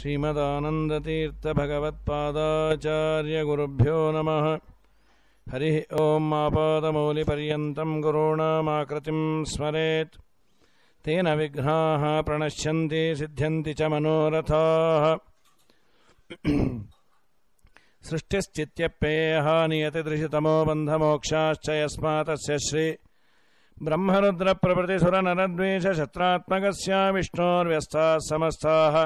श्रीमदानन्दतीर्थभगवत्पादाचार्यगुरुभ्यो नमः हरिः ओम् आपादमौलिपर्यन्तम् गुरूणामाकृतिम् स्मरेत् तेन विघ्नाः प्रणश्यन्ति सिद्ध्यन्ति च मनोरथाः सृष्टिश्चित्यप्येयः नियतिदृशितमो बन्धमोक्षाश्च श्री ब्रह्मरुद्रप्रभृतिसुरनरद्वेषशत्रात्मकस्या विष्णोर्व्यस्ताः समस्ताः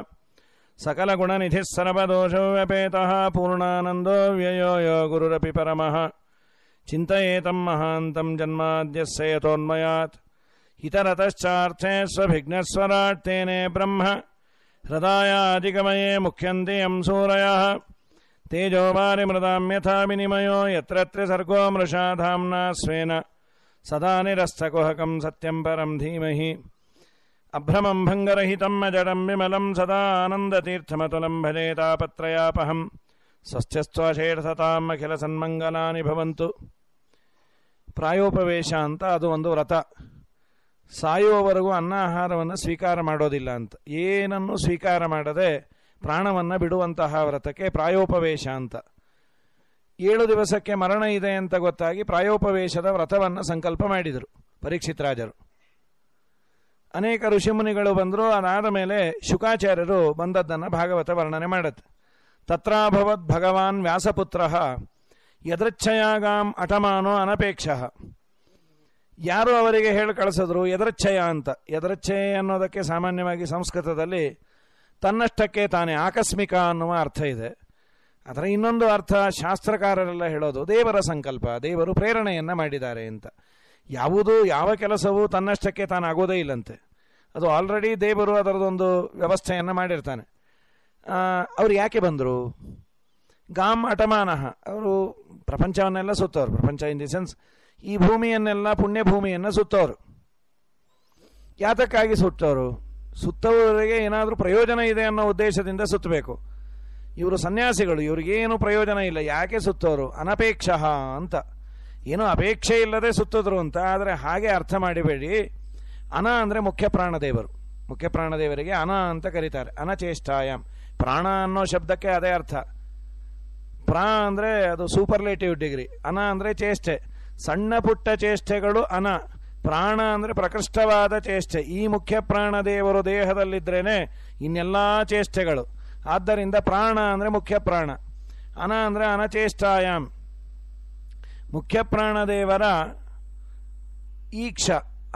निधि सर्वदोष व्यपेत पूर्णानन्दो व्ययो यो गुरुरपि परमः चिन्तयेतं महान्तं जन्माद्यः सेयतोन्मयात् इतरतश्चार्थे स्वभिघ्नस्वराट् ब्रह्म हृदायाधिगमये मुख्यन्ति यं अं सूरयः तेजोवारिमृदां यथा विनिमयो सर्गो मृषा धाम्ना स्वेन सदा निरस्थकुहक सत्यं परम धीमहि అభ్రమం భంగరహితం అజడం ಸದಾ సదానందతీర్థమతులం భజే తాపత్రయాపహం ಅಖಿಲ సన్మంగళాని ಭವಂತು ಪ್ರಾಯೋಪವೇಶ ಅಂತ ಅದು ಒಂದು ವ್ರತ ಸಾಯುವವರೆಗೂ ಆಹಾರವನ್ನು ಸ್ವೀಕಾರ ಮಾಡೋದಿಲ್ಲ ಅಂತ ಏನನ್ನು ಸ್ವೀಕಾರ ಮಾಡದೆ ಪ್ರಾಣವನ್ನು ಬಿಡುವಂತಹ ವ್ರತಕ್ಕೆ ಪ್ರಾಯೋಪವೇಶ ಅಂತ ಏಳು ದಿವಸಕ್ಕೆ ಮರಣ ಇದೆ ಅಂತ ಗೊತ್ತಾಗಿ ಪ್ರಾಯೋಪವೇಶದ ವ್ರತವನ್ನು ಸಂಕಲ್ಪ ಮಾಡಿದರು ಪರೀಕ್ಷಿತ್ ರಾಜರು ಅನೇಕ ಋಷಿಮುನಿಗಳು ಬಂದರೂ ಅದಾದ ಮೇಲೆ ಶುಕಾಚಾರ್ಯರು ಬಂದದ್ದನ್ನು ಭಾಗವತ ವರ್ಣನೆ ಮಾಡುತ್ತೆ ತತ್ರಾಭವತ್ ಭಗವಾನ್ ವ್ಯಾಸಪುತ್ರ ಯದೃಚ್ಛಯಾಗಾಂ ಅಟಮಾನೋ ಅನಪೇಕ್ಷ ಯಾರು ಅವರಿಗೆ ಹೇಳಿ ಕಳಿಸಿದ್ರು ಯದೃಚ್ಛಯ ಅಂತ ಯದೃಚ್ಛಯ ಅನ್ನೋದಕ್ಕೆ ಸಾಮಾನ್ಯವಾಗಿ ಸಂಸ್ಕೃತದಲ್ಲಿ ತನ್ನಷ್ಟಕ್ಕೆ ತಾನೇ ಆಕಸ್ಮಿಕ ಅನ್ನುವ ಅರ್ಥ ಇದೆ ಅದರ ಇನ್ನೊಂದು ಅರ್ಥ ಶಾಸ್ತ್ರಕಾರರೆಲ್ಲ ಹೇಳೋದು ದೇವರ ಸಂಕಲ್ಪ ದೇವರು ಪ್ರೇರಣೆಯನ್ನು ಮಾಡಿದ್ದಾರೆ ಅಂತ ಯಾವುದು ಯಾವ ಕೆಲಸವೂ ತನ್ನಷ್ಟಕ್ಕೆ ತಾನಾಗೋದೇ ಇಲ್ಲಂತೆ ಅದು ಆಲ್ರೆಡಿ ದೇವರು ಅದರದೊಂದು ವ್ಯವಸ್ಥೆಯನ್ನು ಮಾಡಿರ್ತಾನೆ ಅವ್ರು ಯಾಕೆ ಬಂದರು ಗಾಮ್ ಅಟಮಾನಃ ಅವರು ಪ್ರಪಂಚವನ್ನೆಲ್ಲ ಸುತ್ತವರು ಪ್ರಪಂಚ ಇನ್ ದಿ ಸೆನ್ಸ್ ಈ ಭೂಮಿಯನ್ನೆಲ್ಲ ಪುಣ್ಯ ಭೂಮಿಯನ್ನು ಸುತ್ತವರು ಯಾತಕ್ಕಾಗಿ ಸುತ್ತವರು ಸುತ್ತವರಿಗೆ ಏನಾದರೂ ಪ್ರಯೋಜನ ಇದೆ ಅನ್ನೋ ಉದ್ದೇಶದಿಂದ ಸುತ್ತಬೇಕು ಇವರು ಸನ್ಯಾಸಿಗಳು ಇವ್ರಿಗೇನು ಪ್ರಯೋಜನ ಇಲ್ಲ ಯಾಕೆ ಸುತ್ತವರು ಅನಪೇಕ್ಷ ಅಂತ ಏನೂ ಅಪೇಕ್ಷೆ ಇಲ್ಲದೆ ಸುತ್ತಿದ್ರು ಅಂತ ಆದರೆ ಹಾಗೆ ಅರ್ಥ ಮಾಡಿಬೇಡಿ ಅನ ಅಂದರೆ ಮುಖ್ಯ ಪ್ರಾಣದೇವರು ಮುಖ್ಯ ಪ್ರಾಣದೇವರಿಗೆ ಅನ ಅಂತ ಕರೀತಾರೆ ಅನಚೇಷ್ಟಾಯಾಮ್ ಪ್ರಾಣ ಅನ್ನೋ ಶಬ್ದಕ್ಕೆ ಅದೇ ಅರ್ಥ ಪ್ರಾ ಅಂದರೆ ಅದು ಸೂಪರ್ಲೇಟಿವ್ ಡಿಗ್ರಿ ಅನ ಅಂದರೆ ಚೇಷ್ಟೆ ಸಣ್ಣ ಪುಟ್ಟ ಚೇಷ್ಟೆಗಳು ಅನ ಪ್ರಾಣ ಅಂದರೆ ಪ್ರಕೃಷ್ಟವಾದ ಚೇಷ್ಟೆ ಈ ಮುಖ್ಯ ಪ್ರಾಣದೇವರು ದೇಹದಲ್ಲಿದ್ದರೇನೆ ಇನ್ನೆಲ್ಲ ಚೇಷ್ಟೆಗಳು ಆದ್ದರಿಂದ ಪ್ರಾಣ ಅಂದರೆ ಮುಖ್ಯ ಪ್ರಾಣ ಅನ ಅಂದರೆ ಅನಚೇಷ್ಟಾಯಾಮ್ ಮುಖ್ಯ ಪ್ರಾಣದೇವರ ಈಕ್ಷ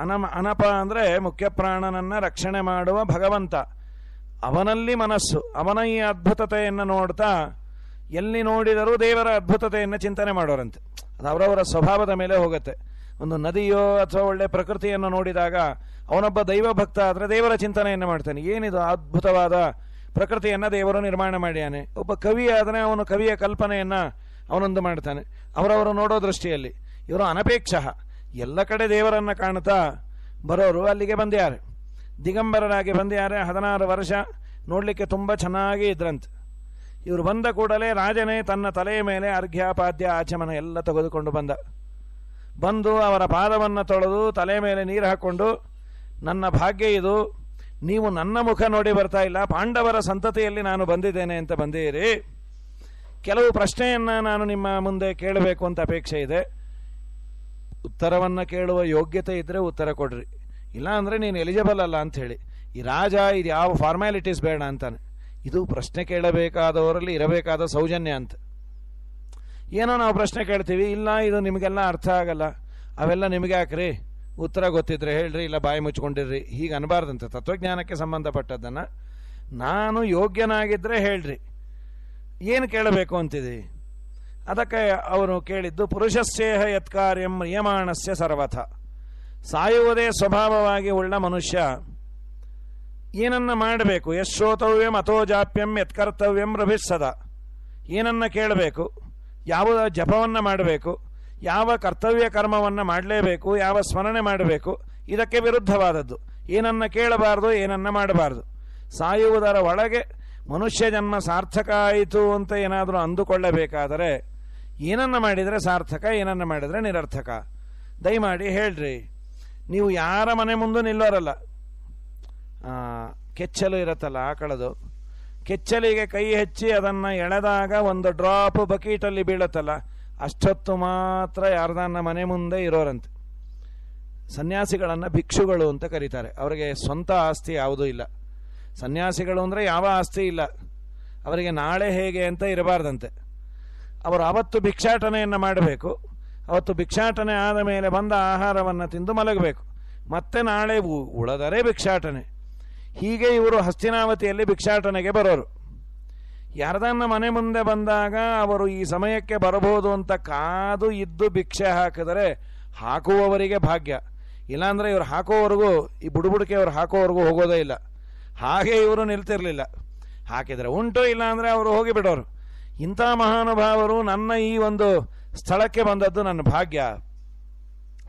ಅನಮ ಅನಪ ಅಂದರೆ ಮುಖ್ಯ ಪ್ರಾಣನನ್ನು ರಕ್ಷಣೆ ಮಾಡುವ ಭಗವಂತ ಅವನಲ್ಲಿ ಮನಸ್ಸು ಅವನ ಈ ಅದ್ಭುತತೆಯನ್ನು ನೋಡ್ತಾ ಎಲ್ಲಿ ನೋಡಿದರೂ ದೇವರ ಅದ್ಭುತತೆಯನ್ನು ಚಿಂತನೆ ಮಾಡೋರಂತೆ ಅದು ಅವರವರ ಸ್ವಭಾವದ ಮೇಲೆ ಹೋಗುತ್ತೆ ಒಂದು ನದಿಯೋ ಅಥವಾ ಒಳ್ಳೆ ಪ್ರಕೃತಿಯನ್ನು ನೋಡಿದಾಗ ಅವನೊಬ್ಬ ದೈವ ಭಕ್ತ ಆದರೆ ದೇವರ ಚಿಂತನೆಯನ್ನು ಮಾಡ್ತಾನೆ ಏನಿದು ಅದ್ಭುತವಾದ ಪ್ರಕೃತಿಯನ್ನು ದೇವರು ನಿರ್ಮಾಣ ಮಾಡ್ಯಾನೆ ಒಬ್ಬ ಕವಿ ಆದರೆ ಅವನು ಕವಿಯ ಕಲ್ಪನೆಯನ್ನು ಅವನೊಂದು ಮಾಡ್ತಾನೆ ಅವರವರು ನೋಡೋ ದೃಷ್ಟಿಯಲ್ಲಿ ಇವರು ಅನಪೇಕ್ಷ ಎಲ್ಲ ಕಡೆ ದೇವರನ್ನು ಕಾಣ್ತಾ ಬರೋರು ಅಲ್ಲಿಗೆ ಬಂದಿದ್ದಾರೆ ದಿಗಂಬರರಾಗಿ ಬಂದ್ಯಾರೆ ಹದಿನಾರು ವರ್ಷ ನೋಡಲಿಕ್ಕೆ ತುಂಬ ಚೆನ್ನಾಗಿ ಇದ್ರಂತೆ ಇವರು ಬಂದ ಕೂಡಲೇ ರಾಜನೇ ತನ್ನ ತಲೆಯ ಮೇಲೆ ಅರ್ಘ್ಯಾಪಾದ್ಯ ಆಚಮನ ಎಲ್ಲ ತೆಗೆದುಕೊಂಡು ಬಂದ ಬಂದು ಅವರ ಪಾದವನ್ನು ತೊಳೆದು ತಲೆ ಮೇಲೆ ನೀರು ಹಾಕ್ಕೊಂಡು ನನ್ನ ಭಾಗ್ಯ ಇದು ನೀವು ನನ್ನ ಮುಖ ನೋಡಿ ಬರ್ತಾ ಇಲ್ಲ ಪಾಂಡವರ ಸಂತತಿಯಲ್ಲಿ ನಾನು ಬಂದಿದ್ದೇನೆ ಅಂತ ಬಂದಿರಿ ಕೆಲವು ಪ್ರಶ್ನೆಯನ್ನು ನಾನು ನಿಮ್ಮ ಮುಂದೆ ಕೇಳಬೇಕು ಅಂತ ಅಪೇಕ್ಷೆ ಇದೆ ಉತ್ತರವನ್ನು ಕೇಳುವ ಯೋಗ್ಯತೆ ಇದ್ದರೆ ಉತ್ತರ ಕೊಡ್ರಿ ಇಲ್ಲ ಅಂದರೆ ನೀನು ಎಲಿಜಿಬಲ್ ಅಲ್ಲ ಅಂತ ಹೇಳಿ ಈ ರಾಜ ಇದು ಯಾವ ಫಾರ್ಮ್ಯಾಲಿಟೀಸ್ ಬೇಡ ಅಂತಾನೆ ಇದು ಪ್ರಶ್ನೆ ಕೇಳಬೇಕಾದವರಲ್ಲಿ ಇರಬೇಕಾದ ಸೌಜನ್ಯ ಅಂತ ಏನೋ ನಾವು ಪ್ರಶ್ನೆ ಕೇಳ್ತೀವಿ ಇಲ್ಲ ಇದು ನಿಮಗೆಲ್ಲ ಅರ್ಥ ಆಗಲ್ಲ ಅವೆಲ್ಲ ನಿಮಗೆ ಹಾಕ್ರಿ ಉತ್ತರ ಗೊತ್ತಿದ್ರೆ ಹೇಳ್ರಿ ಇಲ್ಲ ಬಾಯಿ ಮುಚ್ಕೊಂಡಿರ್ರಿ ಹೀಗೆ ಅನ್ಬಾರ್ದಂತೆ ತತ್ವಜ್ಞಾನಕ್ಕೆ ಸಂಬಂಧಪಟ್ಟದ್ದನ್ನು ನಾನು ಯೋಗ್ಯನಾಗಿದ್ದರೆ ಹೇಳ್ರಿ ಏನು ಕೇಳಬೇಕು ಅಂತಿದ್ದೀವಿ ಅದಕ್ಕೆ ಅವನು ಕೇಳಿದ್ದು ಪುರುಷಸ್ಸೇಹ ಯತ್ಕಾರ್ಯಂ ನಿಯಮಾಣಸ್ಯ ಸರ್ವಥ ಸಾಯುವುದೇ ಸ್ವಭಾವವಾಗಿ ಉಳ್ಳ ಮನುಷ್ಯ ಏನನ್ನ ಮಾಡಬೇಕು ಯಶ್ ಶ್ರೋತವ್ಯಂ ಅಥೋಜಾಪ್ಯಂ ಯತ್ಕರ್ತವ್ಯಂ ರಭಿಸದ ಏನನ್ನ ಕೇಳಬೇಕು ಯಾವ ಜಪವನ್ನು ಮಾಡಬೇಕು ಯಾವ ಕರ್ತವ್ಯ ಕರ್ಮವನ್ನು ಮಾಡಲೇಬೇಕು ಯಾವ ಸ್ಮರಣೆ ಮಾಡಬೇಕು ಇದಕ್ಕೆ ವಿರುದ್ಧವಾದದ್ದು ಏನನ್ನ ಕೇಳಬಾರ್ದು ಏನನ್ನ ಮಾಡಬಾರ್ದು ಸಾಯುವುದರ ಒಳಗೆ ಮನುಷ್ಯ ಜನ್ಮ ಸಾರ್ಥಕ ಆಯಿತು ಅಂತ ಏನಾದರೂ ಅಂದುಕೊಳ್ಳಬೇಕಾದರೆ ಏನನ್ನ ಮಾಡಿದರೆ ಸಾರ್ಥಕ ಏನನ್ನ ಮಾಡಿದರೆ ನಿರರ್ಥಕ ದಯಮಾಡಿ ಹೇಳ್ರಿ ನೀವು ಯಾರ ಮನೆ ಮುಂದೆ ನಿಲ್ಲೋರಲ್ಲ ಕೆಚ್ಚಲು ಇರತ್ತಲ್ಲ ಆಕಳದು ಕೆಚ್ಚಲಿಗೆ ಕೈ ಹಚ್ಚಿ ಅದನ್ನು ಎಳೆದಾಗ ಒಂದು ಡ್ರಾಪ್ ಬಕೀಟಲ್ಲಿ ಬೀಳತ್ತಲ್ಲ ಅಷ್ಟೊತ್ತು ಮಾತ್ರ ಯಾರ್ದನ್ನ ಮನೆ ಮುಂದೆ ಇರೋರಂತೆ ಸನ್ಯಾಸಿಗಳನ್ನು ಭಿಕ್ಷುಗಳು ಅಂತ ಕರೀತಾರೆ ಅವರಿಗೆ ಸ್ವಂತ ಆಸ್ತಿ ಯಾವುದೂ ಇಲ್ಲ ಸನ್ಯಾಸಿಗಳು ಅಂದರೆ ಯಾವ ಆಸ್ತಿ ಇಲ್ಲ ಅವರಿಗೆ ನಾಳೆ ಹೇಗೆ ಅಂತ ಇರಬಾರ್ದಂತೆ ಅವರು ಅವತ್ತು ಭಿಕ್ಷಾಟನೆಯನ್ನು ಮಾಡಬೇಕು ಅವತ್ತು ಭಿಕ್ಷಾಟನೆ ಆದ ಮೇಲೆ ಬಂದ ಆಹಾರವನ್ನು ತಿಂದು ಮಲಗಬೇಕು ಮತ್ತೆ ನಾಳೆ ಉಳದರೆ ಭಿಕ್ಷಾಟನೆ ಹೀಗೆ ಇವರು ಹಸ್ತಿನಾವತಿಯಲ್ಲಿ ಭಿಕ್ಷಾಟನೆಗೆ ಬರೋರು ಯಾರದನ್ನ ಮನೆ ಮುಂದೆ ಬಂದಾಗ ಅವರು ಈ ಸಮಯಕ್ಕೆ ಬರಬಹುದು ಅಂತ ಕಾದು ಇದ್ದು ಭಿಕ್ಷೆ ಹಾಕಿದರೆ ಹಾಕುವವರಿಗೆ ಭಾಗ್ಯ ಇಲ್ಲಾಂದರೆ ಇವರು ಹಾಕೋವರೆಗೂ ಈ ಬುಡುಬುಡಿಕೆ ಅವರು ಹಾಕೋವರೆಗೂ ಹೋಗೋದೇ ಇಲ್ಲ ಹಾಗೆ ಇವರು ನಿಲ್ತಿರಲಿಲ್ಲ ಹಾಕಿದರೆ ಉಂಟು ಇಲ್ಲಾಂದರೆ ಅವರು ಹೋಗಿಬಿಡೋರು ಇಂಥ ಮಹಾನುಭಾವರು ನನ್ನ ಈ ಒಂದು ಸ್ಥಳಕ್ಕೆ ಬಂದದ್ದು ನನ್ನ ಭಾಗ್ಯ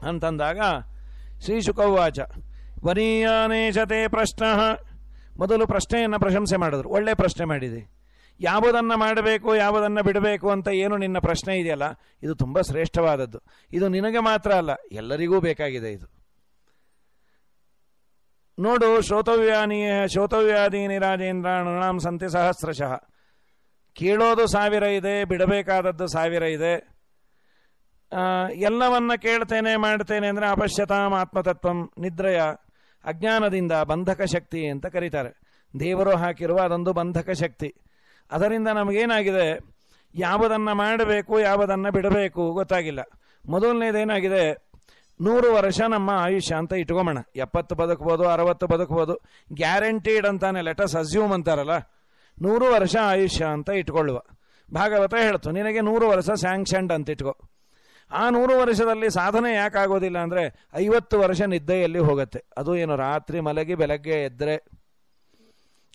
ಅಂತಂದಾಗ ಶ್ರೀ ಶುಕವಾಚ ವರೀಯಾನೇಶತೆ ಪ್ರಶ್ನ ಮೊದಲು ಪ್ರಶ್ನೆಯನ್ನು ಪ್ರಶಂಸೆ ಮಾಡಿದ್ರು ಒಳ್ಳೆ ಪ್ರಶ್ನೆ ಮಾಡಿದೆ ಯಾವುದನ್ನು ಮಾಡಬೇಕು ಯಾವುದನ್ನು ಬಿಡಬೇಕು ಅಂತ ಏನು ನಿನ್ನ ಪ್ರಶ್ನೆ ಇದೆಯಲ್ಲ ಇದು ತುಂಬ ಶ್ರೇಷ್ಠವಾದದ್ದು ಇದು ನಿನಗೆ ಮಾತ್ರ ಅಲ್ಲ ಎಲ್ಲರಿಗೂ ಬೇಕಾಗಿದೆ ಇದು ನೋಡು ಶ್ರೋತವ್ಯಾನಿಯ ಶ್ರೋತವ್ಯಾಧಿನಿ ರಾಜೇಂದ್ರ ನೃಣಾಂ ಸಂತೆ ಸಹಸ್ರಶಃ ಕೇಳೋದು ಸಾವಿರ ಇದೆ ಬಿಡಬೇಕಾದದ್ದು ಸಾವಿರ ಇದೆ ಎಲ್ಲವನ್ನ ಕೇಳ್ತೇನೆ ಮಾಡ್ತೇನೆ ಅಂದರೆ ಅಪಶ್ಯತಾಂ ಆತ್ಮತತ್ವಂ ನಿದ್ರೆಯ ಅಜ್ಞಾನದಿಂದ ಬಂಧಕ ಶಕ್ತಿ ಅಂತ ಕರೀತಾರೆ ದೇವರು ಹಾಕಿರುವ ಅದೊಂದು ಬಂಧಕ ಶಕ್ತಿ ಅದರಿಂದ ನಮಗೇನಾಗಿದೆ ಯಾವುದನ್ನು ಮಾಡಬೇಕು ಯಾವುದನ್ನು ಬಿಡಬೇಕು ಗೊತ್ತಾಗಿಲ್ಲ ಮೊದಲನೇದೇನಾಗಿದೆ ನೂರು ವರ್ಷ ನಮ್ಮ ಆಯುಷ್ಯ ಅಂತ ಇಟ್ಕೊಂಬೋಣ ಎಪ್ಪತ್ತು ಬದುಕ್ಬೋದು ಅರವತ್ತು ಬದುಕ್ಬೋದು ಗ್ಯಾರಂಟೀಡ್ ಅಂತಾನೆ ಲೆಟಸ್ ಅಸ್ಯೂಮ್ ಅಂತಾರಲ್ಲ ನೂರು ವರ್ಷ ಆಯುಷ್ಯ ಅಂತ ಇಟ್ಕೊಳ್ಳುವ ಭಾಗವತ ಹೇಳ್ತು ನಿನಗೆ ನೂರು ವರ್ಷ ಸ್ಯಾಂಕ್ಷನ್ಡ್ ಅಂತ ಇಟ್ಕೋ ಆ ನೂರು ವರ್ಷದಲ್ಲಿ ಸಾಧನೆ ಆಗೋದಿಲ್ಲ ಅಂದರೆ ಐವತ್ತು ವರ್ಷ ನಿದ್ದೆಯಲ್ಲಿ ಹೋಗುತ್ತೆ ಅದು ಏನು ರಾತ್ರಿ ಮಲಗಿ ಬೆಳಗ್ಗೆ ಎದ್ದರೆ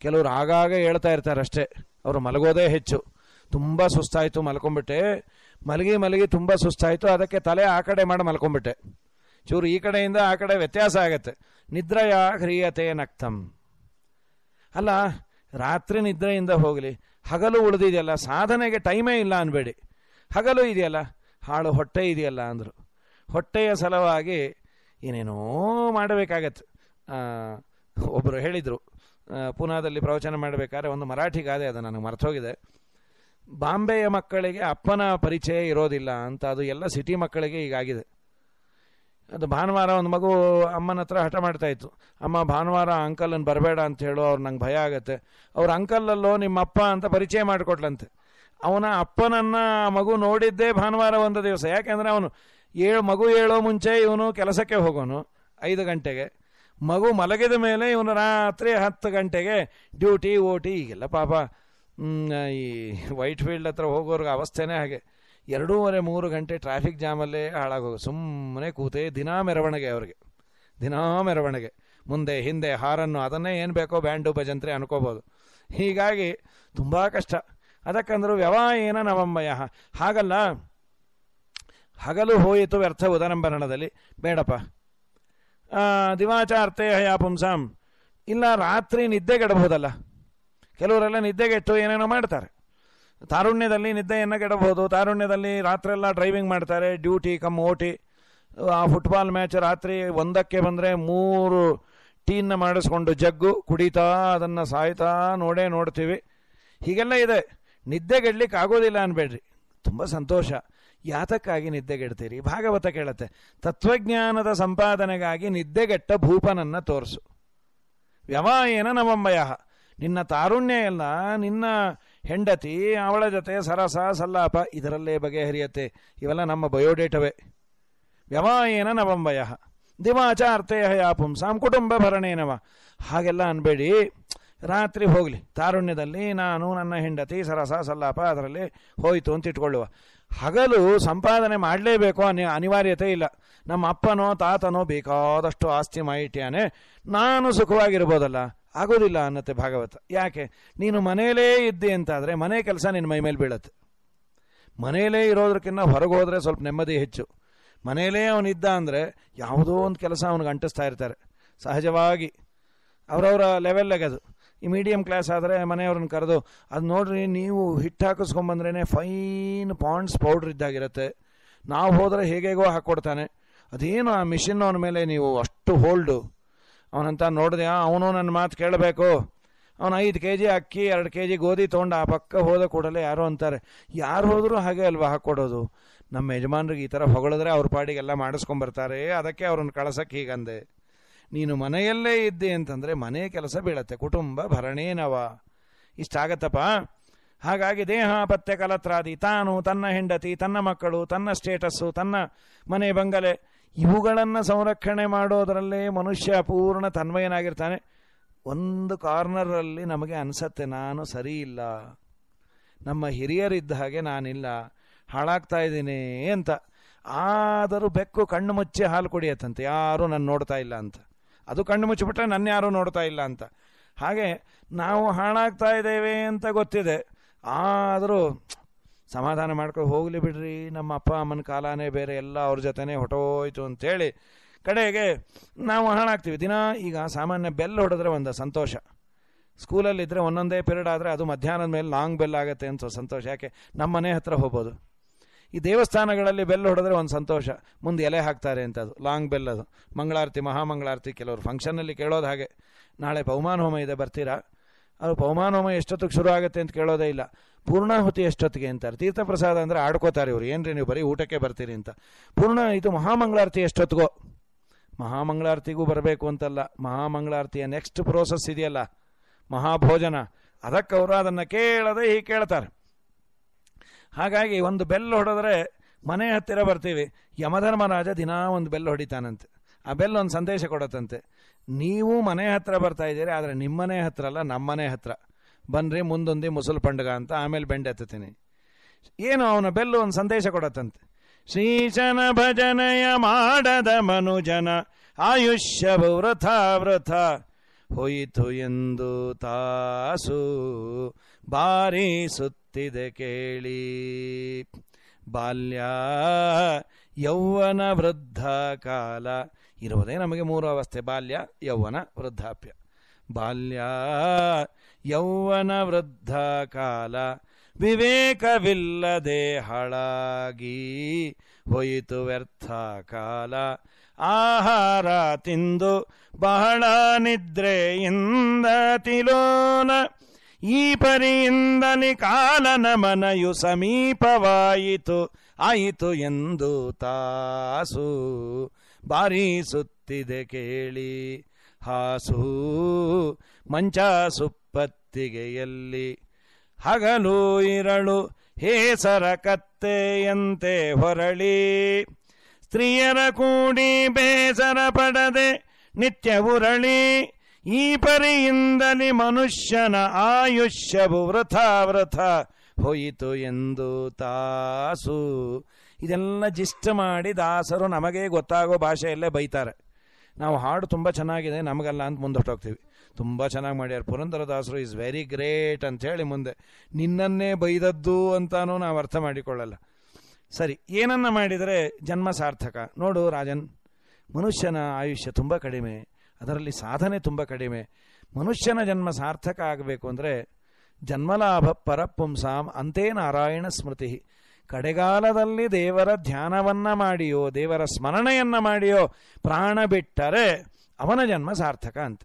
ಕೆಲವರು ಆಗಾಗ ಹೇಳ್ತಾ ಇರ್ತಾರೆ ಅಷ್ಟೇ ಅವರು ಮಲಗೋದೇ ಹೆಚ್ಚು ತುಂಬ ಸುಸ್ತಾಯಿತು ಮಲ್ಕೊಂಬಿಟ್ಟೆ ಮಲಗಿ ಮಲಗಿ ತುಂಬ ಸುಸ್ತಾಯಿತು ಅದಕ್ಕೆ ತಲೆ ಆ ಕಡೆ ಮಾಡಿ ಮಲ್ಕೊಂಬಿಟ್ಟೆ ಚೂರು ಈ ಕಡೆಯಿಂದ ಆ ಕಡೆ ವ್ಯತ್ಯಾಸ ಆಗತ್ತೆ ನಿದ್ರೆಯ ಹ್ರಿಯತೆ ನಕ್ತಂ ಅಲ್ಲ ರಾತ್ರಿ ನಿದ್ರೆಯಿಂದ ಹೋಗಲಿ ಹಗಲು ಉಳಿದಿದೆಯಲ್ಲ ಸಾಧನೆಗೆ ಟೈಮೇ ಇಲ್ಲ ಅನ್ಬೇಡಿ ಹಗಲು ಇದೆಯಲ್ಲ ಹಾಳು ಹೊಟ್ಟೆ ಇದೆಯಲ್ಲ ಅಂದರು ಹೊಟ್ಟೆಯ ಸಲುವಾಗಿ ಏನೇನೋ ಮಾಡಬೇಕಾಗತ್ತೆ ಒಬ್ಬರು ಹೇಳಿದರು ಪುನಾದಲ್ಲಿ ಪ್ರವಚನ ಮಾಡಬೇಕಾದ್ರೆ ಒಂದು ಮರಾಠಿ ಗಾದೆ ಅದು ನನಗೆ ಮರ್ತೋಗಿದೆ ಬಾಂಬೆಯ ಮಕ್ಕಳಿಗೆ ಅಪ್ಪನ ಪರಿಚಯ ಇರೋದಿಲ್ಲ ಅಂತ ಅದು ಎಲ್ಲ ಸಿಟಿ ಮಕ್ಕಳಿಗೆ ಈಗಾಗಿದೆ ಅದು ಭಾನುವಾರ ಒಂದು ಮಗು ಅಮ್ಮನ ಹತ್ರ ಹಠ ಮಾಡ್ತಾಯಿತ್ತು ಅಮ್ಮ ಭಾನುವಾರ ಅಂಕಲನ್ನು ಬರಬೇಡ ಅಂತ ಹೇಳು ಅವ್ರು ನಂಗೆ ಭಯ ಆಗತ್ತೆ ಅವ್ರ ಅಂಕಲಲ್ಲೋ ನಿಮ್ಮ ಅಪ್ಪ ಅಂತ ಪರಿಚಯ ಮಾಡಿಕೊಟ್ಲಂತೆ ಅವನ ಅಪ್ಪನನ್ನು ಮಗು ನೋಡಿದ್ದೇ ಭಾನುವಾರ ಒಂದು ದಿವಸ ಯಾಕೆಂದರೆ ಅವನು ಏಳು ಮಗು ಹೇಳೋ ಮುಂಚೆ ಇವನು ಕೆಲಸಕ್ಕೆ ಹೋಗೋನು ಐದು ಗಂಟೆಗೆ ಮಗು ಮಲಗಿದ ಮೇಲೆ ಇವನು ರಾತ್ರಿ ಹತ್ತು ಗಂಟೆಗೆ ಡ್ಯೂಟಿ ಓಟಿ ಈಗೆಲ್ಲ ಪಾಪ ಈ ವೈಟ್ ಫೀಲ್ಡ್ ಹತ್ರ ಹೋಗೋರ್ಗೆ ಅವಸ್ಥೆನೇ ಹಾಗೆ ಎರಡೂವರೆ ಮೂರು ಗಂಟೆ ಟ್ರಾಫಿಕ್ ಜಾಮಲ್ಲೇ ಹಾಳಾಗೋದು ಸುಮ್ಮನೆ ಕೂತೆ ದಿನಾ ಮೆರವಣಿಗೆ ಅವರಿಗೆ ದಿನಾ ಮೆರವಣಿಗೆ ಮುಂದೆ ಹಿಂದೆ ಹಾರನ್ನು ಅದನ್ನೇ ಏನು ಬೇಕೋ ಬ್ಯಾಂಡು ಭಜಂತ್ರಿ ಅನ್ಕೋಬೋದು ಹೀಗಾಗಿ ತುಂಬ ಕಷ್ಟ ಅದಕ್ಕಂದ್ರೂ ವ್ಯವಾಯೇನ ನವಂಬಯ ಹಾಗಲ್ಲ ಹಗಲು ಹೋಯಿತು ವ್ಯರ್ಥ ಉದರಂಬರಣದಲ್ಲಿ ಬೇಡಪ್ಪ ದಿವಾಚಾರ್ತೆ ಹಯಾ ಪುಂಸಾಂ ಇಲ್ಲ ರಾತ್ರಿ ನಿದ್ದೆಗೆಡಬಹುದಲ್ಲ ಕೆಲವರೆಲ್ಲ ನಿದ್ದೆಗೆಟ್ಟು ಏನೇನೋ ಮಾಡ್ತಾರೆ ತಾರುಣ್ಯದಲ್ಲಿ ನಿದ್ದೆಯನ್ನು ಕೆಡಬಹುದು ತಾರುಣ್ಯದಲ್ಲಿ ರಾತ್ರೆಲ್ಲ ಡ್ರೈವಿಂಗ್ ಮಾಡ್ತಾರೆ ಡ್ಯೂಟಿ ಕಮ್ ಓಟಿ ಆ ಫುಟ್ಬಾಲ್ ಮ್ಯಾಚ್ ರಾತ್ರಿ ಒಂದಕ್ಕೆ ಬಂದರೆ ಮೂರು ಟೀನ್ನ ಮಾಡಿಸ್ಕೊಂಡು ಜಗ್ಗು ಕುಡಿತಾ ಅದನ್ನು ಸಾಯ್ತಾ ನೋಡೇ ನೋಡ್ತೀವಿ ಹೀಗೆಲ್ಲ ಇದೆ ಆಗೋದಿಲ್ಲ ಅನ್ಬೇಡ್ರಿ ತುಂಬ ಸಂತೋಷ ಯಾತಕ್ಕಾಗಿ ನಿದ್ದೆಗೆಡ್ತೀರಿ ಭಾಗವತ ಕೇಳತ್ತೆ ತತ್ವಜ್ಞಾನದ ಸಂಪಾದನೆಗಾಗಿ ನಿದ್ದೆಗೆಟ್ಟ ಭೂಪನನ್ನು ತೋರಿಸು ವ್ಯವಾಯೇನ ನವಂಬಯ ನಿನ್ನ ತಾರುಣ್ಯ ಎಲ್ಲ ನಿನ್ನ ಹೆಂಡತಿ ಅವಳ ಜೊತೆ ಸರಸ ಸಲ್ಲಾಪ ಇದರಲ್ಲೇ ಬಗೆಹರಿಯತ್ತೆ ಇವೆಲ್ಲ ನಮ್ಮ ಬಯೋಡೇಟವೇ ವ್ಯವಾಯೇನ ನವಂಬಯ ದಿವಾಚ ಅರ್ಥೇಹ ಸಾಮ್ ಕುಟುಂಬ ಭರಣೇನವ ಹಾಗೆಲ್ಲ ಅನ್ಬೇಡಿ ರಾತ್ರಿ ಹೋಗಲಿ ತಾರುಣ್ಯದಲ್ಲಿ ನಾನು ನನ್ನ ಹೆಂಡತಿ ಸರಸ ಸಲ್ಲಾಪ ಅದರಲ್ಲಿ ಹೋಯಿತು ಅಂತ ಇಟ್ಕೊಳ್ಳುವ ಹಗಲು ಸಂಪಾದನೆ ಮಾಡಲೇಬೇಕು ಅನಿ ಅನಿವಾರ್ಯತೆ ಇಲ್ಲ ನಮ್ಮ ಅಪ್ಪನೋ ತಾತನೋ ಬೇಕಾದಷ್ಟು ಆಸ್ತಿ ಮಾಹಿತಿಯಾನೆ ನಾನು ಸುಖವಾಗಿರ್ಬೋದಲ್ಲ ಆಗೋದಿಲ್ಲ ಅನ್ನತ್ತೆ ಭಾಗವತ ಯಾಕೆ ನೀನು ಮನೆಯಲ್ಲೇ ಇದ್ದೆ ಅಂತಾದರೆ ಮನೆ ಕೆಲಸ ನಿನ್ನ ಮೈ ಮೇಲೆ ಬೀಳತ್ತೆ ಮನೆಯಲ್ಲೇ ಇರೋದಕ್ಕಿಂತ ಹೊರಗೆ ಹೋದರೆ ಸ್ವಲ್ಪ ನೆಮ್ಮದಿ ಹೆಚ್ಚು ಮನೆಯಲ್ಲೇ ಅವನಿದ್ದ ಅಂದರೆ ಯಾವುದೋ ಒಂದು ಕೆಲಸ ಅವನಿಗೆ ಅಂಟಿಸ್ತಾ ಇರ್ತಾರೆ ಸಹಜವಾಗಿ ಅವರವರ ಲೆವೆಲ್ಲಾಗ ಅದು ಈ ಮೀಡಿಯಂ ಕ್ಲಾಸ್ ಆದರೆ ಮನೆಯವ್ರನ್ನ ಕರೆದು ಅದು ನೋಡ್ರಿ ನೀವು ಹಿಟ್ಟು ಹಾಕಿಸ್ಕೊಂಬಂದ್ರೇ ಫೈನ್ ಪಾಂಡ್ಸ್ ಪೌಡ್ರ್ ಇದ್ದಾಗಿರುತ್ತೆ ನಾವು ಹೋದರೆ ಹೇಗೇಗೋ ಹಾಕ್ಕೊಡ್ತಾನೆ ಅದೇನು ಆ ಮಿಷಿನ್ ಅವನ ಮೇಲೆ ನೀವು ಅಷ್ಟು ಹೋಲ್ಡು ಅವನಂತ ನೋಡಿದೆ ಅವನು ನನ್ನ ಮಾತು ಕೇಳಬೇಕು ಅವನು ಐದು ಕೆ ಜಿ ಅಕ್ಕಿ ಎರಡು ಕೆ ಜಿ ಗೋಧಿ ತೊಗೊಂಡು ಆ ಪಕ್ಕ ಹೋದ ಕೂಡಲೇ ಯಾರು ಅಂತಾರೆ ಯಾರು ಹೋದರೂ ಹಾಗೆ ಅಲ್ವಾ ಹಾಕ್ಕೊಡೋದು ನಮ್ಮ ಯಜಮಾನ್ರಿಗೆ ಈ ಥರ ಹೊಗಳಿದ್ರೆ ಅವ್ರ ಪಾಡಿಗೆಲ್ಲ ಮಾಡಿಸ್ಕೊಂಬರ್ತಾರೆ ಅದಕ್ಕೆ ಅವ್ರನ್ನ ಕಳಸಕ್ಕೆ ಹೀಗಂದೆ ನೀನು ಮನೆಯಲ್ಲೇ ಇದ್ದೆ ಅಂತಂದರೆ ಮನೆ ಕೆಲಸ ಬೀಳತ್ತೆ ಕುಟುಂಬ ಭರಣೇನವ ಇಷ್ಟಾಗತ್ತಪ್ಪ ಹಾಗಾಗಿ ದೇಹ ಪತ್ತೆ ಕಲತ್ರಾದಿ ತಾನು ತನ್ನ ಹೆಂಡತಿ ತನ್ನ ಮಕ್ಕಳು ತನ್ನ ಸ್ಟೇಟಸ್ಸು ತನ್ನ ಮನೆ ಬಂಗಲೆ ಇವುಗಳನ್ನು ಸಂರಕ್ಷಣೆ ಮಾಡೋದರಲ್ಲೇ ಮನುಷ್ಯ ಪೂರ್ಣ ತನ್ಮಯನಾಗಿರ್ತಾನೆ ಒಂದು ಕಾರ್ನರಲ್ಲಿ ನಮಗೆ ಅನಿಸತ್ತೆ ನಾನು ಸರಿ ಇಲ್ಲ ನಮ್ಮ ಹಿರಿಯರಿದ್ದ ಹಾಗೆ ನಾನಿಲ್ಲ ಹಾಳಾಗ್ತಾ ಇದ್ದೀನಿ ಅಂತ ಆದರೂ ಬೆಕ್ಕು ಕಣ್ಣು ಮುಚ್ಚಿ ಹಾಲು ಕುಡಿಯತ್ತಂತೆ ಯಾರೂ ನಾನು ನೋಡ್ತಾ ಇಲ್ಲ ಅಂತ ಅದು ಕಣ್ಣು ಮುಚ್ಚಿಬಿಟ್ರೆ ನನ್ನ ಯಾರೂ ನೋಡ್ತಾ ಇಲ್ಲ ಅಂತ ಹಾಗೆ ನಾವು ಹಾಳಾಗ್ತಾ ಇದ್ದೇವೆ ಅಂತ ಗೊತ್ತಿದೆ ಆದರೂ ಸಮಾಧಾನ ಮಾಡ್ಕೊಂಡು ಹೋಗಲಿ ಬಿಡ್ರಿ ನಮ್ಮ ಅಪ್ಪ ಅಮ್ಮನ ಕಾಲನೇ ಬೇರೆ ಎಲ್ಲ ಅವ್ರ ಜೊತೆನೇ ಹೊಟ್ಟೋಯ್ತು ಅಂತೇಳಿ ಕಡೆಗೆ ನಾವು ಹಾಳಾಗ್ತೀವಿ ದಿನ ಈಗ ಸಾಮಾನ್ಯ ಬೆಲ್ ಹೊಡೆದ್ರೆ ಒಂದು ಸಂತೋಷ ಸ್ಕೂಲಲ್ಲಿದ್ದರೆ ಒಂದೊಂದೇ ಪೀರಿಯಡ್ ಆದರೆ ಅದು ಮಧ್ಯಾಹ್ನದ ಮೇಲೆ ಲಾಂಗ್ ಬೆಲ್ ಆಗುತ್ತೆ ಅಂತ ಸಂತೋಷ ಯಾಕೆ ನಮ್ಮ ಮನೆ ಹತ್ರ ಹೋಗ್ಬೋದು ಈ ದೇವಸ್ಥಾನಗಳಲ್ಲಿ ಬೆಲ್ ಹೊಡೆದ್ರೆ ಒಂದು ಸಂತೋಷ ಮುಂದೆ ಎಲೆ ಹಾಕ್ತಾರೆ ಅಂತ ಅದು ಲಾಂಗ್ ಬೆಲ್ ಅದು ಮಂಗಳಾರತಿ ಮಹಾಮಂಗಳಾರತಿ ಕೆಲವರು ಫಂಕ್ಷನಲ್ಲಿ ಕೇಳೋದು ಹಾಗೆ ನಾಳೆ ಪೌಮಾನ ಹೋಮ ಇದೆ ಬರ್ತೀರಾ ಅದು ಪೌಮಾನ ಹೋಮ ಎಷ್ಟೊತ್ತಿಗೆ ಶುರು ಆಗುತ್ತೆ ಅಂತ ಕೇಳೋದೇ ಇಲ್ಲ ಪೂರ್ಣಾಹುತಿ ಎಷ್ಟೊತ್ತಿಗೆ ಅಂತಾರೆ ತೀರ್ಥಪ್ರಸಾದ ಅಂದರೆ ಆಡ್ಕೋತಾರೆ ಇವರು ರೀ ನೀವು ಬರೀ ಊಟಕ್ಕೆ ಬರ್ತೀರಿ ಅಂತ ಪೂರ್ಣ ಇದು ಮಹಾಮಂಗಳಾರತಿ ಎಷ್ಟೊತ್ತಿಗೋ ಮಹಾಮಂಗಳಾರತಿಗೂ ಬರಬೇಕು ಅಂತಲ್ಲ ಮಹಾಮಂಗಳಾರತಿಯ ನೆಕ್ಸ್ಟ್ ಪ್ರೋಸೆಸ್ ಇದೆಯಲ್ಲ ಮಹಾಭೋಜನ ಅದಕ್ಕೆ ಅವರು ಅದನ್ನು ಕೇಳದೆ ಹೀಗೆ ಕೇಳ್ತಾರೆ ಹಾಗಾಗಿ ಒಂದು ಬೆಲ್ ಹೊಡೆದ್ರೆ ಮನೆ ಹತ್ತಿರ ಬರ್ತೀವಿ ಯಮಧರ್ಮರಾಜ ದಿನಾ ಒಂದು ಬೆಲ್ ಹೊಡಿತಾನಂತೆ ಆ ಬೆಲ್ ಒಂದು ಸಂದೇಶ ಕೊಡತ್ತಂತೆ ನೀವು ಮನೆ ಹತ್ತಿರ ಬರ್ತಾ ಇದ್ದೀರಿ ಆದರೆ ನಿಮ್ಮನೆ ಹತ್ರ ಅಲ್ಲ ನಮ್ಮನೆ ಹತ್ರ ಬನ್ರಿ ಮುಂದೊಂದು ಮುಸಲ್ ಪಂಡಗ ಅಂತ ಆಮೇಲೆ ಬೆಂಡೆ ಎತ್ತೀನಿ ಏನು ಅವನ ಬೆಲ್ಲು ಒಂದು ಸಂದೇಶ ಕೊಡತ್ತಂತೆ ಶ್ರೀಶನ ಭಜನೆಯ ಮಾಡದ ಮನುಜನ ಆಯುಷ್ಯ ವೃಥ ವೃಥ ಹೊಯಿತು ಎಂದು ತಾಸು ಸುತ್ತಿದೆ ಕೇಳಿ ಬಾಲ್ಯ ಯೌವನ ವೃದ್ಧ ಕಾಲ ಇರುವುದೇ ನಮಗೆ ಮೂರು ಅವಸ್ಥೆ ಬಾಲ್ಯ ಯೌವನ ವೃದ್ಧಾಪ್ಯ ಬಾಲ್ಯ ಯೌವನ ವೃದ್ಧ ಕಾಲ ವಿವೇಕವಿಲ್ಲದೆ ಹಳಾಗಿ ಹೋಯಿತು ವ್ಯರ್ಥ ಕಾಲ ಆಹಾರ ತಿಂದು ಬಹಳ ನಿದ್ರೆಯಿಂದ ತಿಲೋನ ಈ ಪರಿಯಿಂದ ಕಾಲನ ಮನಯು ಸಮೀಪವಾಯಿತು ಆಯಿತು ಎಂದು ತಾಸು ಬಾರಿಸುತ್ತಿದೆ ಕೇಳಿ ಹಾಸು ಮಂಚ ಪತ್ತಿಗೆಯಲ್ಲಿ ಹಗಲು ಇರಳು ಹೇಸರ ಕತ್ತೆಯಂತೆ ಹೊರಳಿ ಸ್ತ್ರೀಯರ ಕೂಡಿ ಬೇಸರ ಪಡದೆ ನಿತ್ಯ ಉರಳಿ ಈ ಪರಿಯಿಂದಲೇ ಮನುಷ್ಯನ ಆಯುಷ್ಯವು ವೃಥ ವೃಥ ಹೋಯಿತು ಎಂದು ತಾಸು ಇದೆಲ್ಲ ಜಿಸ್ಟ್ ಮಾಡಿ ದಾಸರು ನಮಗೆ ಗೊತ್ತಾಗೋ ಭಾಷೆಯಲ್ಲೇ ಬೈತಾರೆ ನಾವು ಹಾಡು ತುಂಬ ಚೆನ್ನಾಗಿದೆ ನಮಗಲ್ಲ ಅಂತ ಮುಂದೊಟ್ಟೋಗ್ತೀವಿ ತುಂಬ ಚೆನ್ನಾಗಿ ಮಾಡ್ಯಾರ ಪುರಂದರದಾಸರು ಇಸ್ ವೆರಿ ಗ್ರೇಟ್ ಅಂತ ಹೇಳಿ ಮುಂದೆ ನಿನ್ನನ್ನೇ ಬೈದದ್ದು ಅಂತಾನೂ ನಾವು ಅರ್ಥ ಮಾಡಿಕೊಳ್ಳಲ್ಲ ಸರಿ ಏನನ್ನ ಮಾಡಿದರೆ ಜನ್ಮ ಸಾರ್ಥಕ ನೋಡು ರಾಜನ್ ಮನುಷ್ಯನ ಆಯುಷ್ಯ ತುಂಬ ಕಡಿಮೆ ಅದರಲ್ಲಿ ಸಾಧನೆ ತುಂಬ ಕಡಿಮೆ ಮನುಷ್ಯನ ಜನ್ಮ ಸಾರ್ಥಕ ಆಗಬೇಕು ಅಂದರೆ ಜನ್ಮಲಾಭ ಪರಪುಂಸಾಂ ಅಂತೇ ನಾರಾಯಣ ಸ್ಮೃತಿ ಕಡೆಗಾಲದಲ್ಲಿ ದೇವರ ಧ್ಯಾನವನ್ನು ಮಾಡಿಯೋ ದೇವರ ಸ್ಮರಣೆಯನ್ನ ಮಾಡಿಯೋ ಪ್ರಾಣ ಬಿಟ್ಟರೆ ಅವನ ಜನ್ಮ ಸಾರ್ಥಕ ಅಂತ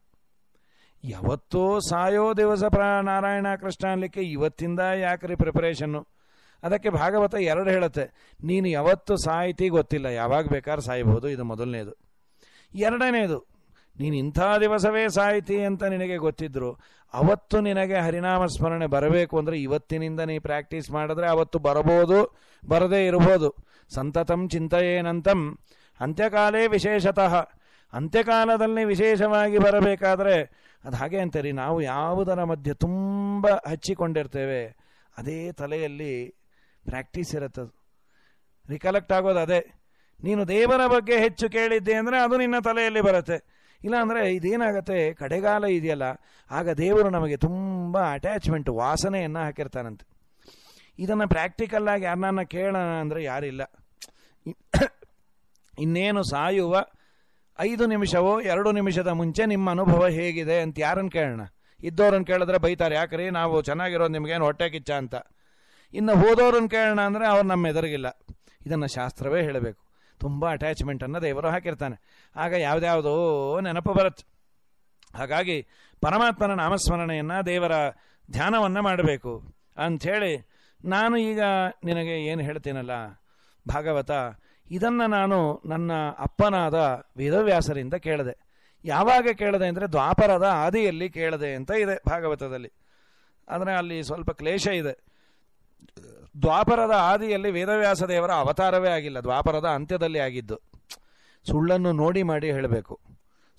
ಯಾವತ್ತೋ ಸಾಯೋ ದಿವಸ ಪ್ರ ನಾರಾಯಣ ಕೃಷ್ಣ ಅನ್ನಲಿಕ್ಕೆ ಇವತ್ತಿಂದ ಯಾಕ್ರಿ ಪ್ರಿಪರೇಷನ್ನು ಅದಕ್ಕೆ ಭಾಗವತ ಎರಡು ಹೇಳುತ್ತೆ ನೀನು ಯಾವತ್ತು ಸಾಯ್ತಿ ಗೊತ್ತಿಲ್ಲ ಯಾವಾಗ ಬೇಕಾದ್ರೆ ಸಾಯ್ಬೋದು ಇದು ಮೊದಲನೇದು ಎರಡನೇದು ನೀನು ಇಂಥ ದಿವಸವೇ ಸಾಯ್ತಿ ಅಂತ ನಿನಗೆ ಗೊತ್ತಿದ್ರು ಅವತ್ತು ನಿನಗೆ ಹರಿನಾಮ ಸ್ಮರಣೆ ಬರಬೇಕು ಅಂದರೆ ಇವತ್ತಿನಿಂದ ನೀ ಪ್ರಾಕ್ಟೀಸ್ ಮಾಡಿದ್ರೆ ಅವತ್ತು ಬರಬಹುದು ಬರದೇ ಇರಬಹುದು ಸಂತತಂ ಚಿಂತೆಯೇನಂತಂ ಅಂತ್ಯಕಾಲೇ ವಿಶೇಷತಃ ಅಂತ್ಯಕಾಲದಲ್ಲಿ ವಿಶೇಷವಾಗಿ ಬರಬೇಕಾದರೆ ಅದು ಹಾಗೆ ಅಂತೀರಿ ನಾವು ಯಾವುದರ ಮಧ್ಯೆ ತುಂಬ ಹಚ್ಚಿಕೊಂಡಿರ್ತೇವೆ ಅದೇ ತಲೆಯಲ್ಲಿ ಪ್ರಾಕ್ಟೀಸ್ ಇರುತ್ತದು ರಿಕಲೆಕ್ಟ್ ಆಗೋದು ಅದೇ ನೀನು ದೇವರ ಬಗ್ಗೆ ಹೆಚ್ಚು ಕೇಳಿದ್ದೆ ಅಂದರೆ ಅದು ನಿನ್ನ ತಲೆಯಲ್ಲಿ ಬರುತ್ತೆ ಇಲ್ಲಾಂದರೆ ಇದೇನಾಗತ್ತೆ ಕಡೆಗಾಲ ಇದೆಯಲ್ಲ ಆಗ ದೇವರು ನಮಗೆ ತುಂಬ ಅಟ್ಯಾಚ್ಮೆಂಟ್ ವಾಸನೆಯನ್ನು ಹಾಕಿರ್ತಾನಂತೆ ಇದನ್ನು ಪ್ರಾಕ್ಟಿಕಲ್ಲಾಗಿ ಯಾರನ್ನ ಕೇಳೋಣ ಅಂದರೆ ಯಾರಿಲ್ಲ ಇನ್ನೇನು ಸಾಯುವ ಐದು ನಿಮಿಷವೋ ಎರಡು ನಿಮಿಷದ ಮುಂಚೆ ನಿಮ್ಮ ಅನುಭವ ಹೇಗಿದೆ ಅಂತ ಯಾರನ್ನು ಕೇಳೋಣ ಇದ್ದವ್ರನ್ನ ಕೇಳಿದ್ರೆ ಬೈತಾರೆ ಯಾಕ್ರಿ ನಾವು ಚೆನ್ನಾಗಿರೋದು ನಿಮಗೇನು ಹೊಟ್ಟೆ ಕಿಚ್ಚ ಅಂತ ಇನ್ನು ಹೋದವ್ರನ್ನ ಕೇಳೋಣ ಅಂದರೆ ಅವ್ರು ನಮ್ಮ ಎದುರಿಗಿಲ್ಲ ಇದನ್ನು ಶಾಸ್ತ್ರವೇ ಹೇಳಬೇಕು ತುಂಬ ಅಟ್ಯಾಚ್ಮೆಂಟನ್ನು ದೇವರು ಹಾಕಿರ್ತಾನೆ ಆಗ ಯಾವುದ್ಯಾವುದೋ ನೆನಪು ಬರುತ್ತೆ ಹಾಗಾಗಿ ಪರಮಾತ್ಮನ ನಾಮಸ್ಮರಣೆಯನ್ನು ದೇವರ ಧ್ಯಾನವನ್ನು ಮಾಡಬೇಕು ಅಂಥೇಳಿ ನಾನು ಈಗ ನಿನಗೆ ಏನು ಹೇಳ್ತೀನಲ್ಲ ಭಾಗವತ ಇದನ್ನು ನಾನು ನನ್ನ ಅಪ್ಪನಾದ ವೇದವ್ಯಾಸರಿಂದ ಕೇಳಿದೆ ಯಾವಾಗ ಕೇಳಿದೆ ಅಂದರೆ ದ್ವಾಪರದ ಆದಿಯಲ್ಲಿ ಕೇಳಿದೆ ಅಂತ ಇದೆ ಭಾಗವತದಲ್ಲಿ ಆದರೆ ಅಲ್ಲಿ ಸ್ವಲ್ಪ ಕ್ಲೇಶ ಇದೆ ದ್ವಾಪರದ ಆದಿಯಲ್ಲಿ ವೇದವ್ಯಾಸ ದೇವರ ಅವತಾರವೇ ಆಗಿಲ್ಲ ದ್ವಾಪರದ ಅಂತ್ಯದಲ್ಲಿ ಆಗಿದ್ದು ಸುಳ್ಳನ್ನು ನೋಡಿ ಮಾಡಿ ಹೇಳಬೇಕು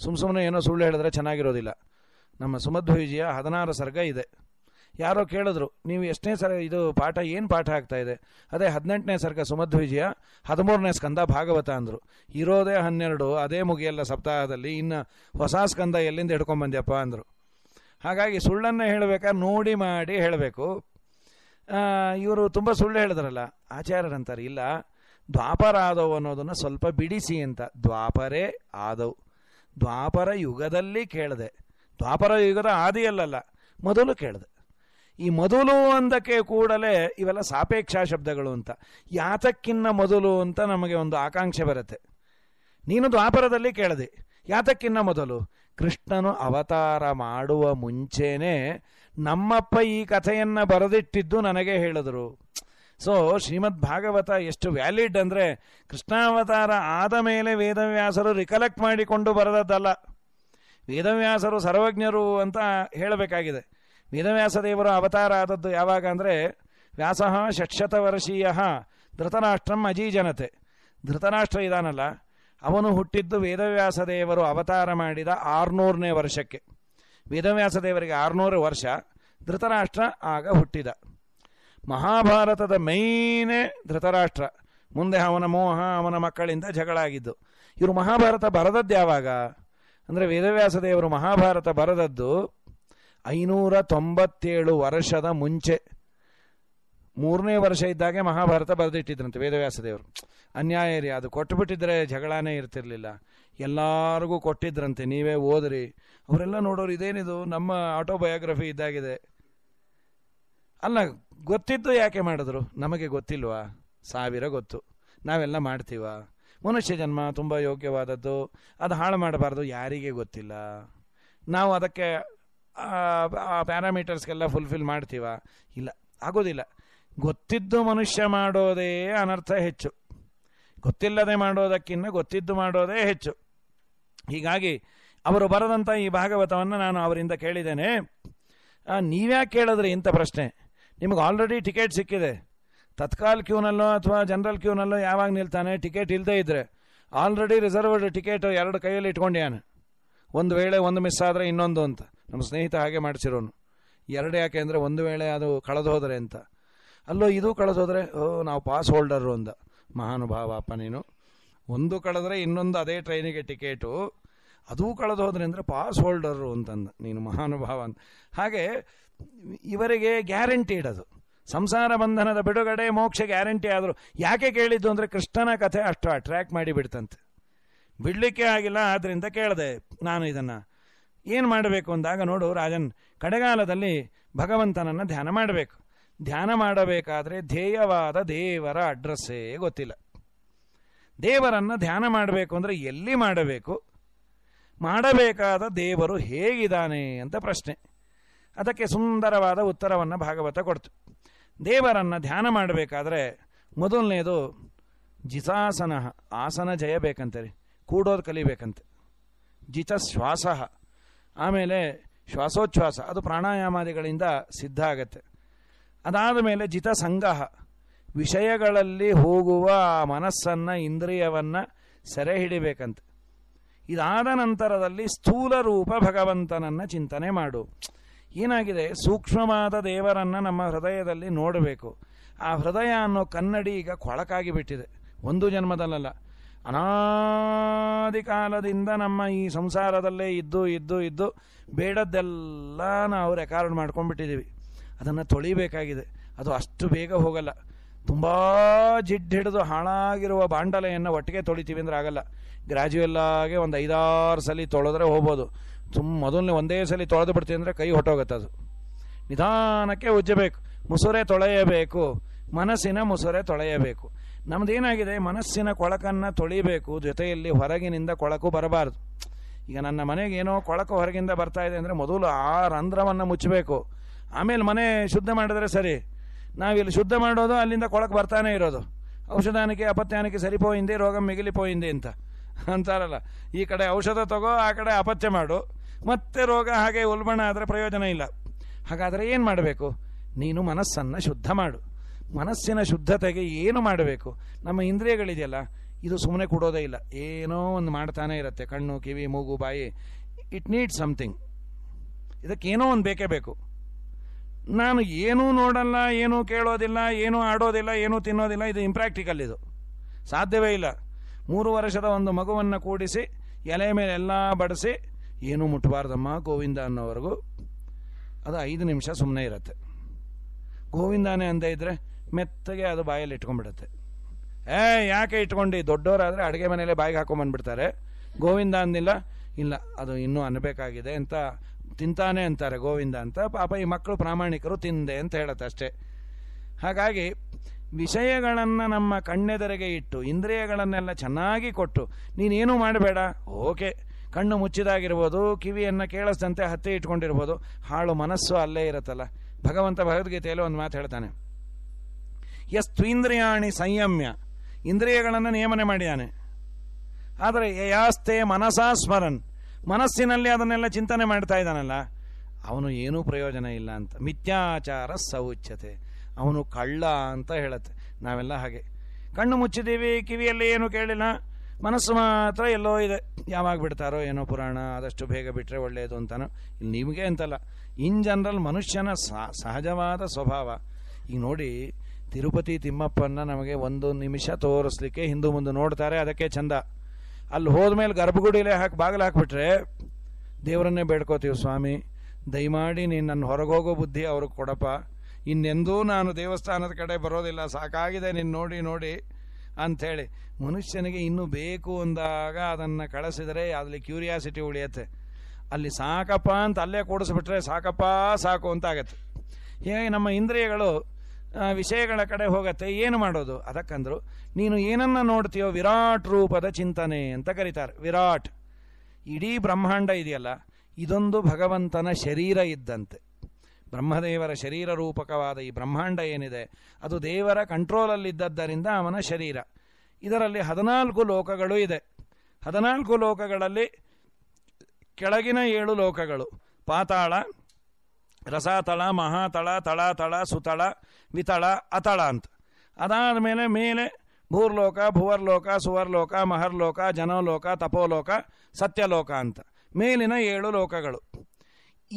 ಸುಮ್ಮ ಸುಮ್ಮನೆ ಏನೋ ಸುಳ್ಳು ಹೇಳಿದ್ರೆ ಚೆನ್ನಾಗಿರೋದಿಲ್ಲ ನಮ್ಮ ಸುಮಧ್ವೀಜಿಯ ಹದಿನಾರು ಸರ್ಗ ಇದೆ ಯಾರೋ ಕೇಳಿದ್ರು ನೀವು ಎಷ್ಟನೇ ಸರ ಇದು ಪಾಠ ಏನು ಪಾಠ ಆಗ್ತಾ ಇದೆ ಅದೇ ಹದಿನೆಂಟನೇ ಸರ್ಗ ಸುಮಧ್ವಿಜಯ ಹದಿಮೂರನೇ ಸ್ಕಂದ ಭಾಗವತ ಅಂದರು ಇರೋದೇ ಹನ್ನೆರಡು ಅದೇ ಮುಗಿಯಲ್ಲ ಸಪ್ತಾಹದಲ್ಲಿ ಇನ್ನು ಹೊಸ ಸ್ಕಂದ ಎಲ್ಲಿಂದ ಹಿಡ್ಕೊಂಬಂದ್ಯಪ್ಪ ಅಂದರು ಹಾಗಾಗಿ ಸುಳ್ಳನ್ನು ಹೇಳಬೇಕಾ ನೋಡಿ ಮಾಡಿ ಹೇಳಬೇಕು ಇವರು ತುಂಬ ಸುಳ್ಳು ಹೇಳಿದ್ರಲ್ಲ ಆಚಾರ್ಯರಂತಾರೆ ಇಲ್ಲ ದ್ವಾಪರ ಆದವು ಅನ್ನೋದನ್ನು ಸ್ವಲ್ಪ ಬಿಡಿಸಿ ಅಂತ ದ್ವಾಪರೇ ಆದವು ದ್ವಾಪರ ಯುಗದಲ್ಲಿ ಕೇಳಿದೆ ದ್ವಾಪರ ಯುಗದ ಆದಿಯಲ್ಲಲ್ಲ ಮೊದಲು ಕೇಳಿದೆ ಈ ಮೊದಲು ಅಂದಕ್ಕೆ ಕೂಡಲೇ ಇವೆಲ್ಲ ಸಾಪೇಕ್ಷ ಶಬ್ದಗಳು ಅಂತ ಯಾತಕ್ಕಿನ್ನ ಮೊದಲು ಅಂತ ನಮಗೆ ಒಂದು ಆಕಾಂಕ್ಷೆ ಬರುತ್ತೆ ನೀನು ದ್ವಾಪರದಲ್ಲಿ ಕೇಳದೆ ಯಾತಕ್ಕಿನ್ನ ಮೊದಲು ಕೃಷ್ಣನು ಅವತಾರ ಮಾಡುವ ಮುಂಚೆನೆ ನಮ್ಮಪ್ಪ ಈ ಕಥೆಯನ್ನು ಬರೆದಿಟ್ಟಿದ್ದು ನನಗೆ ಹೇಳಿದರು ಸೊ ಶ್ರೀಮದ್ ಭಾಗವತ ಎಷ್ಟು ವ್ಯಾಲಿಡ್ ಅಂದರೆ ಕೃಷ್ಣಾವತಾರ ಆದ ಮೇಲೆ ವೇದವ್ಯಾಸರು ರಿಕಲೆಕ್ಟ್ ಮಾಡಿಕೊಂಡು ಬರೆದದ್ದಲ್ಲ ವೇದವ್ಯಾಸರು ಸರ್ವಜ್ಞರು ಅಂತ ಹೇಳಬೇಕಾಗಿದೆ ವೇದವ್ಯಾಸದೇವರ ಅವತಾರ ಆದದ್ದು ಯಾವಾಗ ಅಂದರೆ ವ್ಯಾಸಃ ವರ್ಷೀಯ ಧೃತರಾಷ್ಟ್ರಂ ಅಜೀಜನತೆ ಧೃತರಾಷ್ಟ್ರ ಇದಾನಲ್ಲ ಅವನು ಹುಟ್ಟಿದ್ದು ವೇದವ್ಯಾಸದೇವರು ಅವತಾರ ಮಾಡಿದ ಆರುನೂರನೇ ವರ್ಷಕ್ಕೆ ವೇದವ್ಯಾಸದೇವರಿಗೆ ಆರುನೂರು ವರ್ಷ ಧೃತರಾಷ್ಟ್ರ ಆಗ ಹುಟ್ಟಿದ ಮಹಾಭಾರತದ ಮೈನೇ ಧೃತರಾಷ್ಟ್ರ ಮುಂದೆ ಅವನ ಮೋಹ ಅವನ ಮಕ್ಕಳಿಂದ ಜಗಳಾಗಿದ್ದು ಇವರು ಮಹಾಭಾರತ ಬರದದ್ದು ಯಾವಾಗ ಅಂದರೆ ವೇದವ್ಯಾಸದೇವರು ಮಹಾಭಾರತ ಬರದದ್ದು ಐನೂರ ತೊಂಬತ್ತೇಳು ವರ್ಷದ ಮುಂಚೆ ಮೂರನೇ ವರ್ಷ ಇದ್ದಾಗೆ ಮಹಾಭಾರತ ಬರೆದಿಟ್ಟಿದ್ರಂತೆ ವೇದವ್ಯಾಸ ದೇವರು ಅನ್ಯಾಯ ರೀ ಅದು ಕೊಟ್ಟುಬಿಟ್ಟಿದ್ರೆ ಜಗಳಾನೇ ಇರ್ತಿರ್ಲಿಲ್ಲ ಎಲ್ಲರಿಗೂ ಕೊಟ್ಟಿದ್ರಂತೆ ನೀವೇ ಓದ್ರಿ ಅವರೆಲ್ಲ ನೋಡೋರು ಇದೇನಿದು ನಮ್ಮ ಆಟೋಬಯೋಗ್ರಫಿ ಇದ್ದಾಗಿದೆ ಅಲ್ಲ ಗೊತ್ತಿದ್ದು ಯಾಕೆ ಮಾಡಿದ್ರು ನಮಗೆ ಗೊತ್ತಿಲ್ವಾ ಸಾವಿರ ಗೊತ್ತು ನಾವೆಲ್ಲ ಮಾಡ್ತೀವ ಮನುಷ್ಯ ಜನ್ಮ ತುಂಬ ಯೋಗ್ಯವಾದದ್ದು ಅದು ಹಾಳು ಮಾಡಬಾರ್ದು ಯಾರಿಗೆ ಗೊತ್ತಿಲ್ಲ ನಾವು ಅದಕ್ಕೆ ಆ ಪ್ಯಾರಾಮೀಟರ್ಸ್ಗೆಲ್ಲ ಫುಲ್ಫಿಲ್ ಮಾಡ್ತೀವ ಇಲ್ಲ ಆಗೋದಿಲ್ಲ ಗೊತ್ತಿದ್ದು ಮನುಷ್ಯ ಮಾಡೋದೇ ಅನರ್ಥ ಹೆಚ್ಚು ಗೊತ್ತಿಲ್ಲದೆ ಮಾಡೋದಕ್ಕಿಂತ ಗೊತ್ತಿದ್ದು ಮಾಡೋದೇ ಹೆಚ್ಚು ಹೀಗಾಗಿ ಅವರು ಬರದಂಥ ಈ ಭಾಗವತವನ್ನು ನಾನು ಅವರಿಂದ ಕೇಳಿದ್ದೇನೆ ನೀವ್ಯಾಕೆ ಕೇಳಿದ್ರಿ ಇಂಥ ಪ್ರಶ್ನೆ ನಿಮಗೆ ಆಲ್ರೆಡಿ ಟಿಕೆಟ್ ಸಿಕ್ಕಿದೆ ತತ್ಕಾಲ್ ಕ್ಯೂನಲ್ಲೋ ಅಥವಾ ಜನರಲ್ ಕ್ಯೂನಲ್ಲೋ ಯಾವಾಗ ನಿಲ್ತಾನೆ ಟಿಕೆಟ್ ಇಲ್ಲದೇ ಇದ್ದರೆ ಆಲ್ರೆಡಿ ರಿಸರ್ವ್ಡ್ ಟಿಕೆಟ್ ಎರಡು ಕೈಯಲ್ಲಿ ಇಟ್ಕೊಂಡಿಯಾನೆ ಒಂದು ವೇಳೆ ಒಂದು ಮಿಸ್ ಆದರೆ ಇನ್ನೊಂದು ಅಂತ ನಮ್ಮ ಸ್ನೇಹಿತ ಹಾಗೆ ಮಾಡಿಸಿರೋನು ಎರಡು ಯಾಕೆ ಅಂದರೆ ಒಂದು ವೇಳೆ ಅದು ಕಳೆದು ಹೋದರೆ ಅಂತ ಅಲ್ಲೋ ಇದು ಕಳೆದು ಹೋದರೆ ಓ ನಾವು ಪಾಸ್ ಹೋಲ್ಡರು ಅಂದ ಮಹಾನುಭಾವ ಅಪ್ಪ ನೀನು ಒಂದು ಕಳೆದ್ರೆ ಇನ್ನೊಂದು ಅದೇ ಟ್ರೈನಿಗೆ ಟಿಕೆಟು ಅದೂ ಕಳೆದು ಹೋದ್ರೆ ಅಂದರೆ ಪಾಸ್ ಹೋಲ್ಡರು ಅಂತಂದ ನೀನು ಮಹಾನುಭಾವ ಅಂತ ಹಾಗೆ ಇವರಿಗೆ ಗ್ಯಾರಂಟಿಡ್ ಅದು ಸಂಸಾರ ಬಂಧನದ ಬಿಡುಗಡೆ ಮೋಕ್ಷ ಗ್ಯಾರಂಟಿ ಆದರೂ ಯಾಕೆ ಕೇಳಿದ್ದು ಅಂದರೆ ಕೃಷ್ಣನ ಕಥೆ ಅಷ್ಟು ಅಟ್ರ್ಯಾಕ್ಟ್ ಬಿಡ್ತಂತೆ ಬಿಡಲಿಕ್ಕೆ ಆಗಿಲ್ಲ ಆದ್ದರಿಂದ ಕೇಳಿದೆ ನಾನು ಇದನ್ನು ಏನು ಮಾಡಬೇಕು ಅಂದಾಗ ನೋಡು ರಾಜನ್ ಕಡೆಗಾಲದಲ್ಲಿ ಭಗವಂತನನ್ನು ಧ್ಯಾನ ಮಾಡಬೇಕು ಧ್ಯಾನ ಮಾಡಬೇಕಾದರೆ ಧ್ಯೇಯವಾದ ದೇವರ ಅಡ್ರೆಸ್ಸೇ ಗೊತ್ತಿಲ್ಲ ದೇವರನ್ನು ಧ್ಯಾನ ಮಾಡಬೇಕು ಅಂದರೆ ಎಲ್ಲಿ ಮಾಡಬೇಕು ಮಾಡಬೇಕಾದ ದೇವರು ಹೇಗಿದ್ದಾನೆ ಅಂತ ಪ್ರಶ್ನೆ ಅದಕ್ಕೆ ಸುಂದರವಾದ ಉತ್ತರವನ್ನು ಭಾಗವತ ಕೊಡ್ತು ದೇವರನ್ನು ಧ್ಯಾನ ಮಾಡಬೇಕಾದ್ರೆ ಮೊದಲನೇದು ಜಿಸಾಸನ ಆಸನ ಜಯ ಬೇಕಂತೇಳಿ ಕೂಡೋದು ಕಲಿಬೇಕಂತೆ ಜಿತ ಶ್ವಾಸ ಆಮೇಲೆ ಶ್ವಾಸೋಚ್ಛ್ವಾಸ ಅದು ಪ್ರಾಣಾಯಾಮಾದಿಗಳಿಂದ ಸಿದ್ಧ ಆಗತ್ತೆ ಅದಾದ ಮೇಲೆ ಜಿತ ಸಂಗಹ ವಿಷಯಗಳಲ್ಲಿ ಹೋಗುವ ಆ ಮನಸ್ಸನ್ನು ಇಂದ್ರಿಯವನ್ನು ಸೆರೆ ಹಿಡಿಬೇಕಂತೆ ಇದಾದ ನಂತರದಲ್ಲಿ ಸ್ಥೂಲ ರೂಪ ಭಗವಂತನನ್ನು ಚಿಂತನೆ ಮಾಡು ಏನಾಗಿದೆ ಸೂಕ್ಷ್ಮವಾದ ದೇವರನ್ನು ನಮ್ಮ ಹೃದಯದಲ್ಲಿ ನೋಡಬೇಕು ಆ ಹೃದಯ ಅನ್ನೋ ಕನ್ನಡಿ ಈಗ ಕೊಳಕಾಗಿ ಬಿಟ್ಟಿದೆ ಒಂದು ಜನ್ಮದಲ್ಲ ಅನಾದಿ ಕಾಲದಿಂದ ನಮ್ಮ ಈ ಸಂಸಾರದಲ್ಲೇ ಇದ್ದು ಇದ್ದು ಇದ್ದು ಬೇಡದ್ದೆಲ್ಲ ನಾವು ರೆಕಾರ್ಡ್ ಮಾಡ್ಕೊಂಡ್ಬಿಟ್ಟಿದ್ದೀವಿ ಅದನ್ನು ತೊಳಿಬೇಕಾಗಿದೆ ಅದು ಅಷ್ಟು ಬೇಗ ಹೋಗಲ್ಲ ತುಂಬ ಜಿಡ್ ಹಿಡಿದು ಹಾಳಾಗಿರುವ ಬಾಂಡಲೆಯನ್ನು ಒಟ್ಟಿಗೆ ತೊಳಿತೀವಿ ಅಂದರೆ ಆಗಲ್ಲ ಆಗಿ ಒಂದು ಐದಾರು ಸಲ ತೊಳೆದ್ರೆ ಹೋಗ್ಬೋದು ತುಂಬ ಮೊದಲನೇ ಒಂದೇ ಸಲ ತೊಳೆದು ಬಿಡ್ತೀವಿ ಅಂದರೆ ಕೈ ಹೊಟ್ಟೋಗುತ್ತೆ ಅದು ನಿಧಾನಕ್ಕೆ ಉಜ್ಜಬೇಕು ಮುಸುರೆ ತೊಳೆಯಬೇಕು ಮನಸ್ಸಿನ ಮುಸುರೆ ತೊಳೆಯಬೇಕು ನಮ್ಮದೇನಾಗಿದೆ ಮನಸ್ಸಿನ ಕೊಳಕನ್ನು ತೊಳಿಬೇಕು ಜೊತೆಯಲ್ಲಿ ಹೊರಗಿನಿಂದ ಕೊಳಕು ಬರಬಾರ್ದು ಈಗ ನನ್ನ ಮನೆಗೆ ಏನೋ ಕೊಳಕು ಹೊರಗಿಂದ ಬರ್ತಾ ಇದೆ ಅಂದರೆ ಮೊದಲು ಆ ರಂಧ್ರವನ್ನು ಮುಚ್ಚಬೇಕು ಆಮೇಲೆ ಮನೆ ಶುದ್ಧ ಮಾಡಿದ್ರೆ ಸರಿ ನಾವಿಲ್ಲಿ ಶುದ್ಧ ಮಾಡೋದು ಅಲ್ಲಿಂದ ಕೊಳಕು ಬರ್ತಾನೆ ಇರೋದು ಔಷಧಾನಿಕೆ ಅಪತ್ಯಾನಿಕೆ ಸರಿಪೋಯಿಂದೆ ರೋಗ ಮಿಗಿಲಿಪೋಯಿಂದೆ ಅಂತ ಅಂತಾರಲ್ಲ ಈ ಕಡೆ ಔಷಧ ತಗೋ ಆ ಕಡೆ ಅಪತ್ಯ ಮಾಡು ಮತ್ತೆ ರೋಗ ಹಾಗೆ ಉಲ್ಬಣ ಆದರೆ ಪ್ರಯೋಜನ ಇಲ್ಲ ಹಾಗಾದರೆ ಏನು ಮಾಡಬೇಕು ನೀನು ಮನಸ್ಸನ್ನು ಶುದ್ಧ ಮಾಡು ಮನಸ್ಸಿನ ಶುದ್ಧತೆಗೆ ಏನು ಮಾಡಬೇಕು ನಮ್ಮ ಇಂದ್ರಿಯಗಳಿದೆಯಲ್ಲ ಇದು ಸುಮ್ಮನೆ ಕೊಡೋದೇ ಇಲ್ಲ ಏನೋ ಒಂದು ಮಾಡ್ತಾನೆ ಇರುತ್ತೆ ಕಣ್ಣು ಕಿವಿ ಮೂಗು ಬಾಯಿ ಇಟ್ ನೀಡ್ ಸಮಥಿಂಗ್ ಇದಕ್ಕೇನೋ ಒಂದು ಬೇಕೇ ಬೇಕು ನಾನು ಏನೂ ನೋಡಲ್ಲ ಏನೂ ಕೇಳೋದಿಲ್ಲ ಏನೂ ಆಡೋದಿಲ್ಲ ಏನೂ ತಿನ್ನೋದಿಲ್ಲ ಇದು ಇಂಪ್ರ್ಯಾಕ್ಟಿಕಲ್ ಇದು ಸಾಧ್ಯವೇ ಇಲ್ಲ ಮೂರು ವರ್ಷದ ಒಂದು ಮಗುವನ್ನು ಕೂಡಿಸಿ ಎಲೆ ಮೇಲೆ ಎಲ್ಲ ಬಡಿಸಿ ಏನೂ ಮುಟ್ಟಬಾರ್ದಮ್ಮ ಗೋವಿಂದ ಅನ್ನೋವರೆಗೂ ಅದು ಐದು ನಿಮಿಷ ಸುಮ್ಮನೆ ಇರುತ್ತೆ ಗೋವಿಂದಾನೇ ಅಂದೇ ಇದ್ದರೆ ಮೆತ್ತಗೆ ಅದು ಬಾಯಲ್ಲಿ ಇಟ್ಕೊಂಡ್ಬಿಡುತ್ತೆ ಏ ಯಾಕೆ ಇಟ್ಕೊಂಡು ದೊಡ್ಡವರಾದರೆ ಅಡುಗೆ ಮನೆಯಲ್ಲೇ ಬಾಯಿಗೆ ಹಾಕೊಂಬಂದ್ಬಿಡ್ತಾರೆ ಗೋವಿಂದ ಅಂದಿಲ್ಲ ಇಲ್ಲ ಅದು ಇನ್ನೂ ಅನ್ನಬೇಕಾಗಿದೆ ಅಂತ ತಿಂತಾನೆ ಅಂತಾರೆ ಗೋವಿಂದ ಅಂತ ಪಾಪ ಈ ಮಕ್ಕಳು ಪ್ರಾಮಾಣಿಕರು ತಿಂದೆ ಅಂತ ಹೇಳುತ್ತೆ ಅಷ್ಟೇ ಹಾಗಾಗಿ ವಿಷಯಗಳನ್ನು ನಮ್ಮ ಕಣ್ಣೆದರೆಗೆ ಇಟ್ಟು ಇಂದ್ರಿಯಗಳನ್ನೆಲ್ಲ ಚೆನ್ನಾಗಿ ಕೊಟ್ಟು ನೀನೇನೂ ಮಾಡಬೇಡ ಓಕೆ ಕಣ್ಣು ಮುಚ್ಚಿದಾಗಿರ್ಬೋದು ಕಿವಿಯನ್ನು ಕೇಳಿಸ್ದಂತೆ ಹತ್ತಿ ಇಟ್ಕೊಂಡಿರ್ಬೋದು ಹಾಳು ಮನಸ್ಸು ಅಲ್ಲೇ ಇರುತ್ತಲ್ಲ ಭಗವಂತ ಭಗವದ್ಗೀತೆಯಲ್ಲಿ ಒಂದು ಮಾತು ಹೇಳ್ತಾನೆ ಎಷ್ಟು ಇಂದ್ರಿಯಾಣಿ ಸಂಯಮ್ಯ ಇಂದ್ರಿಯಗಳನ್ನು ನಿಯಮನೆ ಮಾಡಿದ್ದಾನೆ ಆದರೆ ಯಾಸ್ತೆ ಮನಸಾ ಸ್ಮರನ್ ಮನಸ್ಸಿನಲ್ಲಿ ಅದನ್ನೆಲ್ಲ ಚಿಂತನೆ ಮಾಡ್ತಾ ಇದ್ದಾನಲ್ಲ ಅವನು ಏನೂ ಪ್ರಯೋಜನ ಇಲ್ಲ ಅಂತ ಮಿಥ್ಯಾಚಾರ ಸೌಚ್ಛತೆ ಅವನು ಕಳ್ಳ ಅಂತ ಹೇಳುತ್ತೆ ನಾವೆಲ್ಲ ಹಾಗೆ ಕಣ್ಣು ಮುಚ್ಚಿದ್ದೀವಿ ಕಿವಿಯಲ್ಲಿ ಏನು ಕೇಳಿಲ್ಲ ಮನಸ್ಸು ಮಾತ್ರ ಎಲ್ಲೋ ಇದೆ ಯಾವಾಗ ಬಿಡ್ತಾರೋ ಏನೋ ಪುರಾಣ ಆದಷ್ಟು ಬೇಗ ಬಿಟ್ಟರೆ ಒಳ್ಳೆಯದು ಅಂತಾನು ಇಲ್ಲಿ ನಿಮಗೆ ಅಂತಲ್ಲ ಇನ್ ಜನರಲ್ ಮನುಷ್ಯನ ಸಹಜವಾದ ಸ್ವಭಾವ ಈಗ ನೋಡಿ ತಿರುಪತಿ ತಿಮ್ಮಪ್ಪನ ನಮಗೆ ಒಂದು ನಿಮಿಷ ತೋರಿಸ್ಲಿಕ್ಕೆ ಹಿಂದೂ ಮುಂದೆ ನೋಡ್ತಾರೆ ಅದಕ್ಕೆ ಚಂದ ಅಲ್ಲಿ ಮೇಲೆ ಗರ್ಭಗುಡಿಲೇ ಹಾಕಿ ಬಾಗಿಲು ಹಾಕ್ಬಿಟ್ರೆ ದೇವರನ್ನೇ ಬೇಡ್ಕೋತೀವಿ ಸ್ವಾಮಿ ದಯಮಾಡಿ ನೀನು ನನ್ನ ಹೊರಗೋಗೋ ಬುದ್ಧಿ ಅವ್ರಿಗೆ ಕೊಡಪ್ಪ ಇನ್ನೆಂದೂ ನಾನು ದೇವಸ್ಥಾನದ ಕಡೆ ಬರೋದಿಲ್ಲ ಸಾಕಾಗಿದೆ ನೀನು ನೋಡಿ ನೋಡಿ ಅಂಥೇಳಿ ಮನುಷ್ಯನಿಗೆ ಇನ್ನೂ ಬೇಕು ಅಂದಾಗ ಅದನ್ನು ಕಳಿಸಿದರೆ ಅಲ್ಲಿ ಕ್ಯೂರಿಯಾಸಿಟಿ ಉಳಿಯತ್ತೆ ಅಲ್ಲಿ ಸಾಕಪ್ಪ ಅಂತ ಅಲ್ಲೇ ಕೂಡಿಸ್ಬಿಟ್ರೆ ಸಾಕಪ್ಪ ಸಾಕು ಅಂತಾಗತ್ತೆ ಹೀಗಾಗಿ ನಮ್ಮ ಇಂದ್ರಿಯಗಳು ವಿಷಯಗಳ ಕಡೆ ಹೋಗತ್ತೆ ಏನು ಮಾಡೋದು ಅದಕ್ಕಂದ್ರು ನೀನು ಏನನ್ನ ನೋಡ್ತೀಯೋ ವಿರಾಟ್ ರೂಪದ ಚಿಂತನೆ ಅಂತ ಕರೀತಾರೆ ವಿರಾಟ್ ಇಡೀ ಬ್ರಹ್ಮಾಂಡ ಇದೆಯಲ್ಲ ಇದೊಂದು ಭಗವಂತನ ಶರೀರ ಇದ್ದಂತೆ ಬ್ರಹ್ಮದೇವರ ಶರೀರ ರೂಪಕವಾದ ಈ ಬ್ರಹ್ಮಾಂಡ ಏನಿದೆ ಅದು ದೇವರ ಕಂಟ್ರೋಲಲ್ಲಿದ್ದದ್ದರಿಂದ ಅವನ ಶರೀರ ಇದರಲ್ಲಿ ಹದಿನಾಲ್ಕು ಲೋಕಗಳು ಇದೆ ಹದಿನಾಲ್ಕು ಲೋಕಗಳಲ್ಲಿ ಕೆಳಗಿನ ಏಳು ಲೋಕಗಳು ಪಾತಾಳ ರಸಾತಳ ಮಹಾತಳ ತಳ ತಳ ಸುತಳ ವಿತಳ ಅತಳ ಅಂತ ಅದಾದ ಮೇಲೆ ಮೇಲೆ ಭೂರ್ಲೋಕ ಭುವರ್ಲೋಕ ಸುವರ್ಲೋಕ ಮಹರ್ಲೋಕ ಜನೋಲೋಕ ತಪೋಲೋಕ ಸತ್ಯಲೋಕ ಅಂತ ಮೇಲಿನ ಏಳು ಲೋಕಗಳು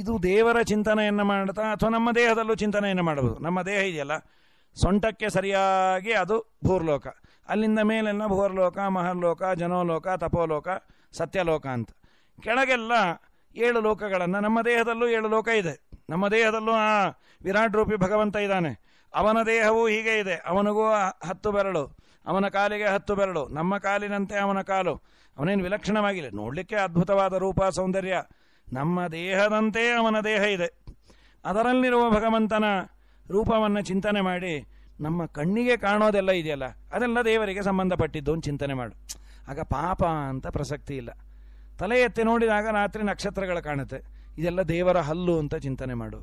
ಇದು ದೇವರ ಚಿಂತನೆಯನ್ನು ಮಾಡ್ತಾ ಅಥವಾ ನಮ್ಮ ದೇಹದಲ್ಲೂ ಚಿಂತನೆಯನ್ನು ಮಾಡಬಹುದು ನಮ್ಮ ದೇಹ ಇದೆಯಲ್ಲ ಸೊಂಟಕ್ಕೆ ಸರಿಯಾಗಿ ಅದು ಭೂರ್ಲೋಕ ಅಲ್ಲಿಂದ ಮೇಲೆಲ್ಲ ಭುವರ್ಲೋಕ ಮಹರ್ಲೋಕ ಜನೋಲೋಕ ತಪೋಲೋಕ ಸತ್ಯಲೋಕ ಅಂತ ಕೆಳಗೆಲ್ಲ ಏಳು ಲೋಕಗಳನ್ನು ನಮ್ಮ ದೇಹದಲ್ಲೂ ಏಳು ಲೋಕ ಇದೆ ನಮ್ಮ ದೇಹದಲ್ಲೂ ಆ ವಿರಾಟ್ ರೂಪಿ ಭಗವಂತ ಇದ್ದಾನೆ ಅವನ ದೇಹವೂ ಹೀಗೆ ಇದೆ ಅವನಿಗೂ ಹತ್ತು ಬೆರಳು ಅವನ ಕಾಲಿಗೆ ಹತ್ತು ಬೆರಳು ನಮ್ಮ ಕಾಲಿನಂತೆ ಅವನ ಕಾಲು ಅವನೇನು ವಿಲಕ್ಷಣವಾಗಿಲ್ಲ ನೋಡಲಿಕ್ಕೆ ಅದ್ಭುತವಾದ ರೂಪ ಸೌಂದರ್ಯ ನಮ್ಮ ದೇಹದಂತೆ ಅವನ ದೇಹ ಇದೆ ಅದರಲ್ಲಿರುವ ಭಗವಂತನ ರೂಪವನ್ನು ಚಿಂತನೆ ಮಾಡಿ ನಮ್ಮ ಕಣ್ಣಿಗೆ ಕಾಣೋದೆಲ್ಲ ಇದೆಯಲ್ಲ ಅದೆಲ್ಲ ದೇವರಿಗೆ ಸಂಬಂಧಪಟ್ಟಿದ್ದು ಅಂತ ಚಿಂತನೆ ಮಾಡು ಆಗ ಪಾಪ ಅಂತ ಪ್ರಸಕ್ತಿ ಇಲ್ಲ ತಲೆ ಎತ್ತಿ ನೋಡಿದಾಗ ರಾತ್ರಿ ನಕ್ಷತ್ರಗಳು ಕಾಣುತ್ತೆ ಇದೆಲ್ಲ ದೇವರ ಹಲ್ಲು ಅಂತ ಚಿಂತನೆ ಮಾಡು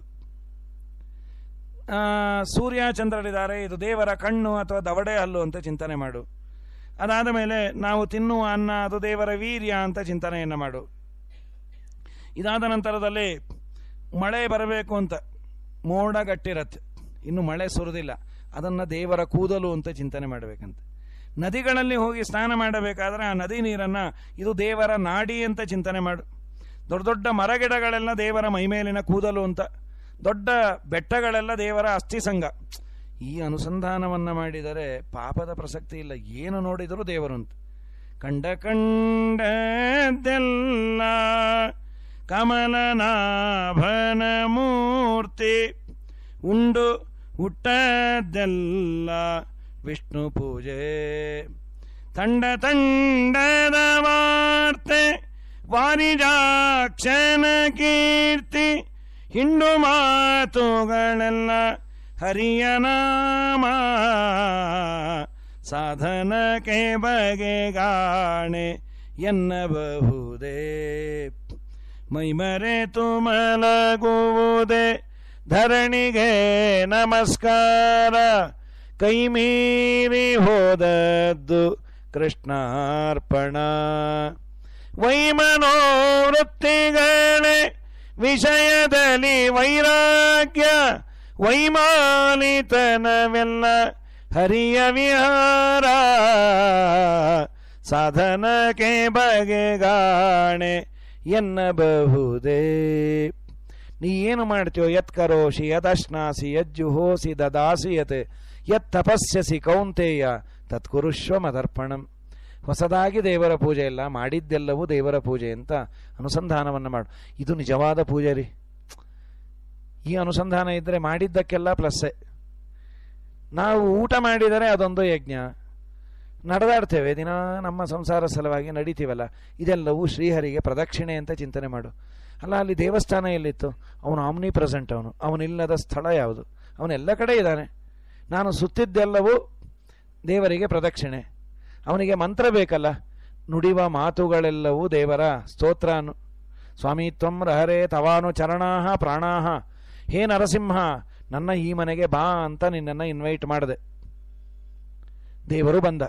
ಸೂರ್ಯ ಚಂದ್ರರಿದ್ದಾರೆ ಇದು ದೇವರ ಕಣ್ಣು ಅಥವಾ ದವಡೆ ಹಲ್ಲು ಅಂತ ಚಿಂತನೆ ಮಾಡು ಅದಾದ ಮೇಲೆ ನಾವು ತಿನ್ನುವ ಅನ್ನ ಅದು ದೇವರ ವೀರ್ಯ ಅಂತ ಚಿಂತನೆಯನ್ನು ಮಾಡು ಇದಾದ ನಂತರದಲ್ಲಿ ಮಳೆ ಬರಬೇಕು ಅಂತ ಮೋಡಗಟ್ಟಿರತ್ತೆ ಇನ್ನು ಮಳೆ ಸುರಿದಿಲ್ಲ ಅದನ್ನು ದೇವರ ಕೂದಲು ಅಂತ ಚಿಂತನೆ ಮಾಡಬೇಕಂತ ನದಿಗಳಲ್ಲಿ ಹೋಗಿ ಸ್ನಾನ ಮಾಡಬೇಕಾದ್ರೆ ಆ ನದಿ ನೀರನ್ನು ಇದು ದೇವರ ನಾಡಿ ಅಂತ ಚಿಂತನೆ ಮಾಡು ದೊಡ್ಡ ದೊಡ್ಡ ಮರಗಿಡಗಳೆಲ್ಲ ದೇವರ ಮೈಮೇಲಿನ ಕೂದಲು ಅಂತ ದೊಡ್ಡ ಬೆಟ್ಟಗಳೆಲ್ಲ ದೇವರ ಅಸ್ಥಿಸಂಗ ಈ ಅನುಸಂಧಾನವನ್ನು ಮಾಡಿದರೆ ಪಾಪದ ಪ್ರಸಕ್ತಿ ಇಲ್ಲ ಏನು ನೋಡಿದರೂ ದೇವರು ಅಂತ ಕಂಡ ಕಂಡದೆಲ್ಲ ಕಮಲನಾಭನ ಮೂರ್ತಿ ಉಂಡು ಹುಟ್ಟದೆಲ್ಲ ವಿಷ್ಣು ಪೂಜೆ ತಂಡ ತಂಡದ ವಾರ್ತೆ ವಾರಿಜಾಕ್ಷನ ಕೀರ್ತಿ ಹಿಂಡು ಮಾತುಗಳೆಲ್ಲ ಕೆ ಬಗೆ ಗಾಣೆ ಎನ್ನಬಹುದೇ ಮರೆ ತುಮಲಗುವುದೇ ಧರಣಿಗೆ ನಮಸ್ಕಾರ ಕೈ ಮೀರಿ ಹೋದದ್ದು ಕೃಷ್ಣಾರ್ಪಣ ವೈಮನೋವೃತ್ತಿಗಳೆ ವಿಷಯದಲ್ಲಿ ವೈರಾಗ್ಯ ವೈಮಾನಿತನವೆಲ್ಲ ಹರಿಯ ವಿಹಾರ ಸಾಧನಕ್ಕೆ ಬಗೆಗಾಣೆ ಎನ್ನಬಹುದೇ ನೀ ಏನು ಮಾಡ್ತೀಯೋ ಯತ್ಕರೋಷಿ ಕರೋಷಿ ಯಜ್ಜು ಯಜ್ಜುಹೋಸಿ ದದಾಸಿಯತೆ ಯತ್ ತಪಸ್ಯಸಿ ಕೌಂತೇಯ ತತ್ಕುರುಶ್ವ ಮದರ್ಪಣಂ ಹೊಸದಾಗಿ ದೇವರ ಪೂಜೆ ಇಲ್ಲ ಮಾಡಿದ್ದೆಲ್ಲವೂ ದೇವರ ಪೂಜೆ ಅಂತ ಅನುಸಂಧಾನವನ್ನು ಮಾಡು ಇದು ನಿಜವಾದ ಪೂಜೆ ರೀ ಈ ಅನುಸಂಧಾನ ಇದ್ದರೆ ಮಾಡಿದ್ದಕ್ಕೆಲ್ಲ ಪ್ಲಸ್ಸೆ ನಾವು ಊಟ ಮಾಡಿದರೆ ಅದೊಂದು ಯಜ್ಞ ನಡೆದಾಡ್ತೇವೆ ದಿನ ನಮ್ಮ ಸಂಸಾರ ಸಲುವಾಗಿ ನಡೀತೀವಲ್ಲ ಇದೆಲ್ಲವೂ ಶ್ರೀಹರಿಗೆ ಪ್ರದಕ್ಷಿಣೆ ಅಂತ ಚಿಂತನೆ ಮಾಡು ಅಲ್ಲ ಅಲ್ಲಿ ದೇವಸ್ಥಾನ ಎಲ್ಲಿತ್ತು ಅವನು ಆಮ್ನಿ ಪ್ರೆಸೆಂಟ್ ಅವನು ಅವನಿಲ್ಲದ ಸ್ಥಳ ಯಾವುದು ಅವನೆಲ್ಲ ಕಡೆ ಇದ್ದಾನೆ ನಾನು ಸುತ್ತಿದ್ದೆಲ್ಲವೂ ದೇವರಿಗೆ ಪ್ರದಕ್ಷಿಣೆ ಅವನಿಗೆ ಮಂತ್ರ ಬೇಕಲ್ಲ ನುಡಿವ ಮಾತುಗಳೆಲ್ಲವೂ ದೇವರ ಸ್ತೋತ್ರ ಸ್ವಾಮಿ ತ್ವಂ ರಹರೇ ತವಾನು ಚರಣಾಹ ಪ್ರಾಣಾಹ ಹೇ ನರಸಿಂಹ ನನ್ನ ಈ ಮನೆಗೆ ಬಾ ಅಂತ ನಿನ್ನನ್ನು ಇನ್ವೈಟ್ ಮಾಡಿದೆ ದೇವರು ಬಂದ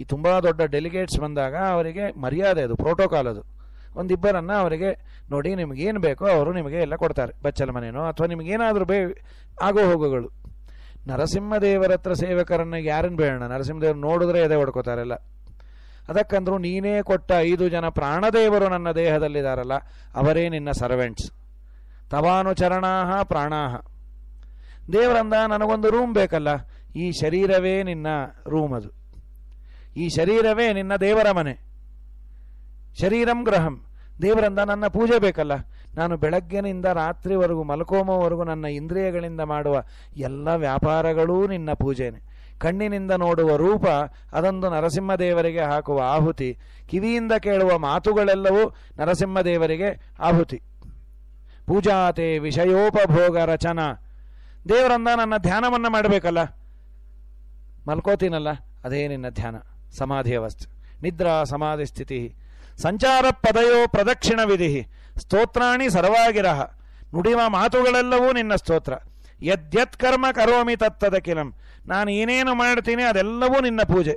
ಈ ತುಂಬ ದೊಡ್ಡ ಡೆಲಿಗೇಟ್ಸ್ ಬಂದಾಗ ಅವರಿಗೆ ಮರ್ಯಾದೆ ಅದು ಪ್ರೋಟೋಕಾಲ್ ಅದು ಒಂದಿಬ್ಬರನ್ನು ಅವರಿಗೆ ನೋಡಿ ನಿಮಗೇನು ಬೇಕೋ ಅವರು ನಿಮಗೆ ಎಲ್ಲ ಕೊಡ್ತಾರೆ ಬಚ್ಚಲ ಮನೆಯೋ ಅಥವಾ ನಿಮಗೇನಾದರೂ ಬೇ ಆಗೋ ಹೋಗುಗಳು ನರಸಿಂಹದೇವರ ಹತ್ರ ಸೇವಕರನ್ನ ಯಾರನ್ನು ಬೇಡೋಣ ನರಸಿಂಹದೇವರು ನೋಡಿದ್ರೆ ಎದೆ ಹೊಡ್ಕೋತಾರಲ್ಲ ಅದಕ್ಕಂದ್ರೂ ನೀನೇ ಕೊಟ್ಟ ಐದು ಜನ ಪ್ರಾಣದೇವರು ನನ್ನ ದೇಹದಲ್ಲಿದ್ದಾರಲ್ಲ ಅವರೇ ನಿನ್ನ ಸರ್ವೆಂಟ್ಸ್ ತವಾನುಚರಣಾಹ ಪ್ರಾಣಾಹ ದೇವರಂದ ನನಗೊಂದು ರೂಮ್ ಬೇಕಲ್ಲ ಈ ಶರೀರವೇ ನಿನ್ನ ರೂಮ್ ಅದು ಈ ಶರೀರವೇ ನಿನ್ನ ದೇವರ ಮನೆ ಶರೀರಂ ಗ್ರಹಂ ದೇವರಂದ ನನ್ನ ಪೂಜೆ ಬೇಕಲ್ಲ ನಾನು ಬೆಳಗ್ಗೆನಿಂದ ರಾತ್ರಿವರೆಗೂ ಮಲ್ಕೋಮೋವರೆಗೂ ನನ್ನ ಇಂದ್ರಿಯಗಳಿಂದ ಮಾಡುವ ಎಲ್ಲ ವ್ಯಾಪಾರಗಳೂ ನಿನ್ನ ಪೂಜೆನೆ ಕಣ್ಣಿನಿಂದ ನೋಡುವ ರೂಪ ಅದೊಂದು ನರಸಿಂಹದೇವರಿಗೆ ಹಾಕುವ ಆಹುತಿ ಕಿವಿಯಿಂದ ಕೇಳುವ ಮಾತುಗಳೆಲ್ಲವೂ ನರಸಿಂಹದೇವರಿಗೆ ಆಹುತಿ ಪೂಜಾತೆ ವಿಷಯೋಪಭೋಗ ರಚನಾ ದೇವರಂದ ನನ್ನ ಧ್ಯಾನವನ್ನು ಮಾಡಬೇಕಲ್ಲ ಮಲ್ಕೋತೀನಲ್ಲ ಅದೇ ನಿನ್ನ ಧ್ಯಾನ ಸಮಾಧಿ ಅವಸ್ಥೆ ನಿದ್ರಾ ಸಮಾಧಿ ಸ್ಥಿತಿ ಸಂಚಾರ ಪದಯೋ ಪ್ರದಕ್ಷಿಣ ವಿಧಿ ಸ್ತೋತ್ರಾಣಿ ಸರ್ವಾಗಿರಹ ನುಡಿವ ಮಾತುಗಳೆಲ್ಲವೂ ನಿನ್ನ ಸ್ತೋತ್ರ ಯದ್ಯತ್ ಕರ್ಮ ಕರೋಮಿ ತತ್ತದ ಕಿಲಂ ನಾನು ಏನೇನು ಮಾಡ್ತೀನಿ ಅದೆಲ್ಲವೂ ನಿನ್ನ ಪೂಜೆ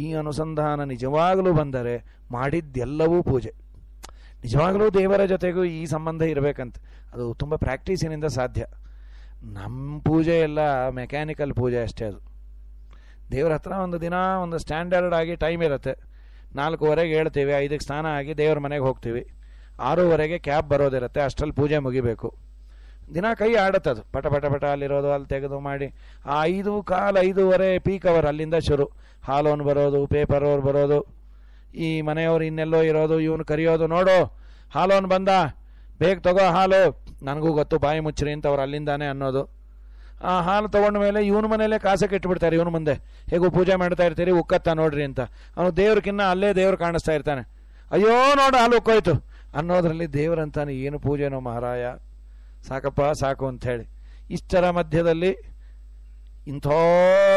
ಈ ಅನುಸಂಧಾನ ನಿಜವಾಗಲೂ ಬಂದರೆ ಮಾಡಿದ್ದೆಲ್ಲವೂ ಪೂಜೆ ನಿಜವಾಗಲೂ ದೇವರ ಜೊತೆಗೂ ಈ ಸಂಬಂಧ ಇರಬೇಕಂತ ಅದು ತುಂಬ ಪ್ರಾಕ್ಟೀಸಿನಿಂದ ಸಾಧ್ಯ ನಮ್ಮ ಪೂಜೆ ಎಲ್ಲ ಮೆಕ್ಯಾನಿಕಲ್ ಪೂಜೆ ಅಷ್ಟೇ ಅದು ದೇವ್ರ ಹತ್ರ ಒಂದು ದಿನ ಒಂದು ಸ್ಟ್ಯಾಂಡರ್ಡ್ ಆಗಿ ಟೈಮ್ ಇರುತ್ತೆ ನಾಲ್ಕುವರೆಗೆ ಹೇಳ್ತೀವಿ ಐದಕ್ಕೆ ಸ್ನಾನ ಆಗಿ ದೇವ್ರ ಮನೆಗೆ ಹೋಗ್ತೀವಿ ಆರೂವರೆಗೆ ಕ್ಯಾಬ್ ಬರೋದಿರುತ್ತೆ ಅಷ್ಟರಲ್ಲಿ ಪೂಜೆ ಮುಗಿಬೇಕು ದಿನ ಕೈ ಆಡತ್ತದು ಪಟ ಪಟ ಪಟ ಅಲ್ಲಿರೋದು ಅಲ್ಲಿ ತೆಗೆದು ಮಾಡಿ ಆ ಐದು ಕಾಲು ಐದೂವರೆ ಪೀಕ್ ಅವರ್ ಅಲ್ಲಿಂದ ಶುರು ಹಾಲೋನ್ ಬರೋದು ಪೇಪರ್ ಅವ್ರು ಬರೋದು ಈ ಮನೆಯವರು ಇನ್ನೆಲ್ಲೋ ಇರೋದು ಇವನು ಕರೆಯೋದು ನೋಡು ಹಾಲೋನ್ ಬಂದ ಬೇಗ ತಗೋ ಹಾಲು ನನಗೂ ಗೊತ್ತು ಬಾಯಿ ಮುಚ್ಚರಿ ಅಂತ ಅವ್ರು ಅಲ್ಲಿಂದಾನೆ ಅನ್ನೋದು ಆ ಹಾಲು ತೊಗೊಂಡ ಮೇಲೆ ಇವನ ಮನೇಲೆ ಕಾಸಕ್ಕೆ ಇಟ್ಬಿಡ್ತಾರೆ ಇವನು ಮುಂದೆ ಹೇಗೂ ಪೂಜೆ ಮಾಡ್ತಾ ಇರ್ತೀರಿ ಉಕ್ಕತ್ತ ನೋಡ್ರಿ ಅಂತ ಅವನು ದೇವ್ರಕ್ಕಿನ್ನ ಅಲ್ಲೇ ದೇವ್ರು ಕಾಣಿಸ್ತಾ ಇರ್ತಾನೆ ಅಯ್ಯೋ ನೋಡು ಹಾಲು ಉಕ್ಕೋಯ್ತು ಅನ್ನೋದರಲ್ಲಿ ದೇವರಂತಾನೆ ಏನು ಪೂಜೆನೋ ಮಹಾರಾಯ ಸಾಕಪ್ಪ ಸಾಕು ಅಂಥೇಳಿ ಇಷ್ಟರ ಮಧ್ಯದಲ್ಲಿ ಇಂಥ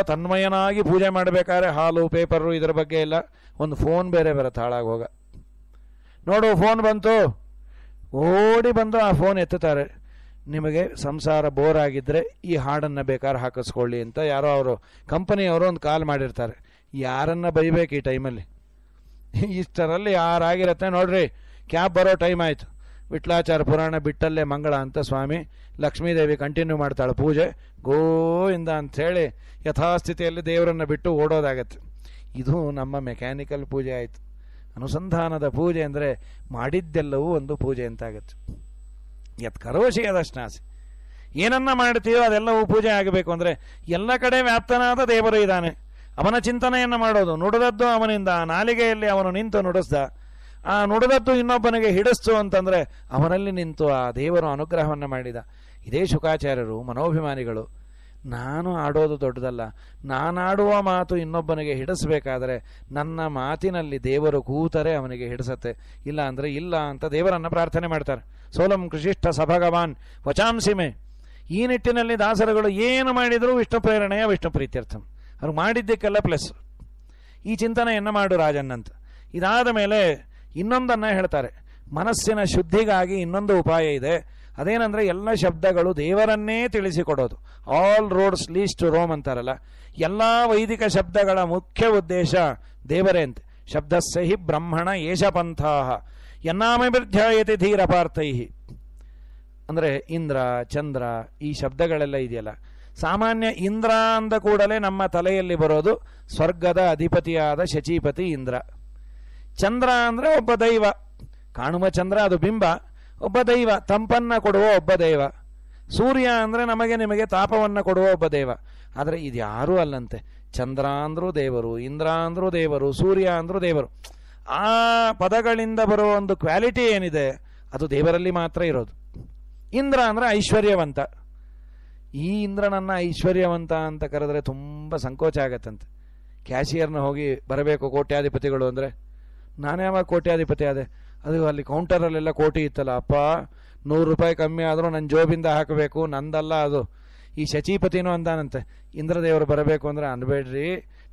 ತನ್ಮಯನಾಗಿ ಪೂಜೆ ಮಾಡಬೇಕಾದ್ರೆ ಹಾಲು ಪೇಪರು ಇದರ ಬಗ್ಗೆ ಎಲ್ಲ ಒಂದು ಫೋನ್ ಬೇರೆ ಬರುತ್ತೆ ಹಾಳಾಗಿ ಹೋಗ ನೋಡು ಫೋನ್ ಬಂತು ಓಡಿ ಬಂದು ಆ ಫೋನ್ ಎತ್ತುತ್ತಾರೆ ನಿಮಗೆ ಸಂಸಾರ ಬೋರ್ ಆಗಿದ್ದರೆ ಈ ಹಾಡನ್ನು ಬೇಕಾದ್ರೆ ಹಾಕಿಸ್ಕೊಳ್ಳಿ ಅಂತ ಯಾರೋ ಅವರು ಕಂಪನಿಯವರು ಒಂದು ಕಾಲ್ ಮಾಡಿರ್ತಾರೆ ಯಾರನ್ನು ಬೈಬೇಕು ಈ ಟೈಮಲ್ಲಿ ಇಷ್ಟರಲ್ಲಿ ಯಾರಾಗಿರತ್ತೆ ನೋಡ್ರಿ ಕ್ಯಾಬ್ ಬರೋ ಟೈಮ್ ಆಯಿತು ವಿಟ್ಲಾಚಾರ ಪುರಾಣ ಬಿಟ್ಟಲ್ಲೇ ಮಂಗಳ ಅಂತ ಸ್ವಾಮಿ ಲಕ್ಷ್ಮೀದೇವಿ ಕಂಟಿನ್ಯೂ ಮಾಡ್ತಾಳೆ ಪೂಜೆ ಗೋಯಿಂದ ಅಂಥೇಳಿ ಯಥಾಸ್ಥಿತಿಯಲ್ಲಿ ದೇವರನ್ನು ಬಿಟ್ಟು ಓಡೋದಾಗತ್ತೆ ಇದು ನಮ್ಮ ಮೆಕ್ಯಾನಿಕಲ್ ಪೂಜೆ ಆಯಿತು ಅನುಸಂಧಾನದ ಪೂಜೆ ಅಂದರೆ ಮಾಡಿದ್ದೆಲ್ಲವೂ ಒಂದು ಪೂಜೆ ಅಂತಾಗತ್ತೆ ಯತ್ ಕರೋಶಿ ಏನನ್ನ ಮಾಡ್ತೀಯೋ ಅದೆಲ್ಲವೂ ಪೂಜೆ ಆಗಬೇಕು ಅಂದರೆ ಎಲ್ಲ ಕಡೆ ವ್ಯಾಪ್ತನಾದ ದೇವರು ಇದ್ದಾನೆ ಅವನ ಚಿಂತನೆಯನ್ನು ಮಾಡೋದು ನುಡಿದದ್ದು ಅವನಿಂದ ನಾಲಿಗೆಯಲ್ಲಿ ಅವನು ನಿಂತು ನುಡಿಸ್ದ ಆ ನುಡಿದತ್ತು ಇನ್ನೊಬ್ಬನಿಗೆ ಹಿಡಿಸ್ತು ಅಂತಂದರೆ ಅವನಲ್ಲಿ ನಿಂತು ಆ ದೇವರು ಅನುಗ್ರಹವನ್ನು ಮಾಡಿದ ಇದೇ ಶುಕಾಚಾರ್ಯರು ಮನೋಭಿಮಾನಿಗಳು ನಾನು ಆಡೋದು ದೊಡ್ಡದಲ್ಲ ನಾನಾಡುವ ಮಾತು ಇನ್ನೊಬ್ಬನಿಗೆ ಹಿಡಿಸಬೇಕಾದರೆ ನನ್ನ ಮಾತಿನಲ್ಲಿ ದೇವರು ಕೂತರೆ ಅವನಿಗೆ ಹಿಡಿಸತ್ತೆ ಇಲ್ಲ ಅಂದರೆ ಇಲ್ಲ ಅಂತ ದೇವರನ್ನು ಪ್ರಾರ್ಥನೆ ಮಾಡ್ತಾರೆ ಸೋಲಂ ಕೃಷಿಷ್ಠ ಸಭಗವಾನ್ ವಚಾಂಸಿಮೆ ಈ ನಿಟ್ಟಿನಲ್ಲಿ ದಾಸರುಗಳು ಏನು ಮಾಡಿದರೂ ವಿಷ್ಣು ಪ್ರೇರಣೆಯ ವಿಷ್ಣು ಪ್ರೀತ್ಯರ್ಥಂ ಅವ್ರು ಮಾಡಿದ್ದಕ್ಕೆಲ್ಲ ಪ್ಲಸ್ ಈ ಚಿಂತನೆಯನ್ನು ಮಾಡು ರಾಜನ್ನಂತ ಇದಾದ ಮೇಲೆ ಇನ್ನೊಂದನ್ನು ಹೇಳ್ತಾರೆ ಮನಸ್ಸಿನ ಶುದ್ಧಿಗಾಗಿ ಇನ್ನೊಂದು ಉಪಾಯ ಇದೆ ಅದೇನಂದ್ರೆ ಎಲ್ಲ ಶಬ್ದಗಳು ದೇವರನ್ನೇ ತಿಳಿಸಿಕೊಡೋದು ಆಲ್ ರೋಡ್ಸ್ ಲೀಸ್ಟ್ ರೋಮ್ ಅಂತಾರಲ್ಲ ಎಲ್ಲ ವೈದಿಕ ಶಬ್ದಗಳ ಮುಖ್ಯ ಉದ್ದೇಶ ದೇವರೇ ಅಂತೆ ಶಬ್ದ ಸಹಿ ಬ್ರಹ್ಮಣ ಏಷ ಪಂಥಾ ಎನ್ನಾಮಭಿಧ್ಯಾಯತಿ ಧೀರ ಅಂದರೆ ಇಂದ್ರ ಚಂದ್ರ ಈ ಶಬ್ದಗಳೆಲ್ಲ ಇದೆಯಲ್ಲ ಸಾಮಾನ್ಯ ಇಂದ್ರ ಅಂದ ಕೂಡಲೇ ನಮ್ಮ ತಲೆಯಲ್ಲಿ ಬರೋದು ಸ್ವರ್ಗದ ಅಧಿಪತಿಯಾದ ಶಚೀಪತಿ ಇಂದ್ರ ಚಂದ್ರ ಅಂದರೆ ಒಬ್ಬ ದೈವ ಕಾಣುವ ಚಂದ್ರ ಅದು ಬಿಂಬ ಒಬ್ಬ ದೈವ ತಂಪನ್ನ ಕೊಡುವ ಒಬ್ಬ ದೈವ ಸೂರ್ಯ ಅಂದರೆ ನಮಗೆ ನಿಮಗೆ ತಾಪವನ್ನು ಕೊಡುವ ಒಬ್ಬ ದೈವ ಆದರೆ ಇದು ಯಾರೂ ಅಲ್ಲಂತೆ ಚಂದ್ರ ಅಂದರೂ ದೇವರು ಇಂದ್ರ ಅಂದರೂ ದೇವರು ಸೂರ್ಯ ಅಂದರೂ ದೇವರು ಆ ಪದಗಳಿಂದ ಬರೋ ಒಂದು ಕ್ವಾಲಿಟಿ ಏನಿದೆ ಅದು ದೇವರಲ್ಲಿ ಮಾತ್ರ ಇರೋದು ಇಂದ್ರ ಅಂದರೆ ಐಶ್ವರ್ಯವಂತ ಈ ಇಂದ್ರನನ್ನು ಐಶ್ವರ್ಯವಂತ ಅಂತ ಕರೆದ್ರೆ ತುಂಬ ಸಂಕೋಚ ಆಗತ್ತಂತೆ ಕ್ಯಾಶಿಯರ್ನ ಹೋಗಿ ಬರಬೇಕು ಕೋಟ್ಯಾಧಿಪತಿಗಳು ಅಂದರೆ ನಾನು ಯಾವಾಗ ಕೋಟ್ಯಾಧಿಪತಿ ಆದೆ ಅದು ಅಲ್ಲಿ ಕೌಂಟರಲ್ಲೆಲ್ಲ ಕೋಟಿ ಇತ್ತಲ್ಲ ಅಪ್ಪ ನೂರು ರೂಪಾಯಿ ಕಮ್ಮಿ ಆದರೂ ನನ್ನ ಜೋಬಿಂದ ಹಾಕಬೇಕು ನಂದಲ್ಲ ಅದು ಈ ಶಚಿಪತಿನೂ ಅಂದಾನಂತೆ ಇಂದ್ರದೇವರು ಬರಬೇಕು ಅಂದರೆ ಅನ್ಬೇಡ್ರಿ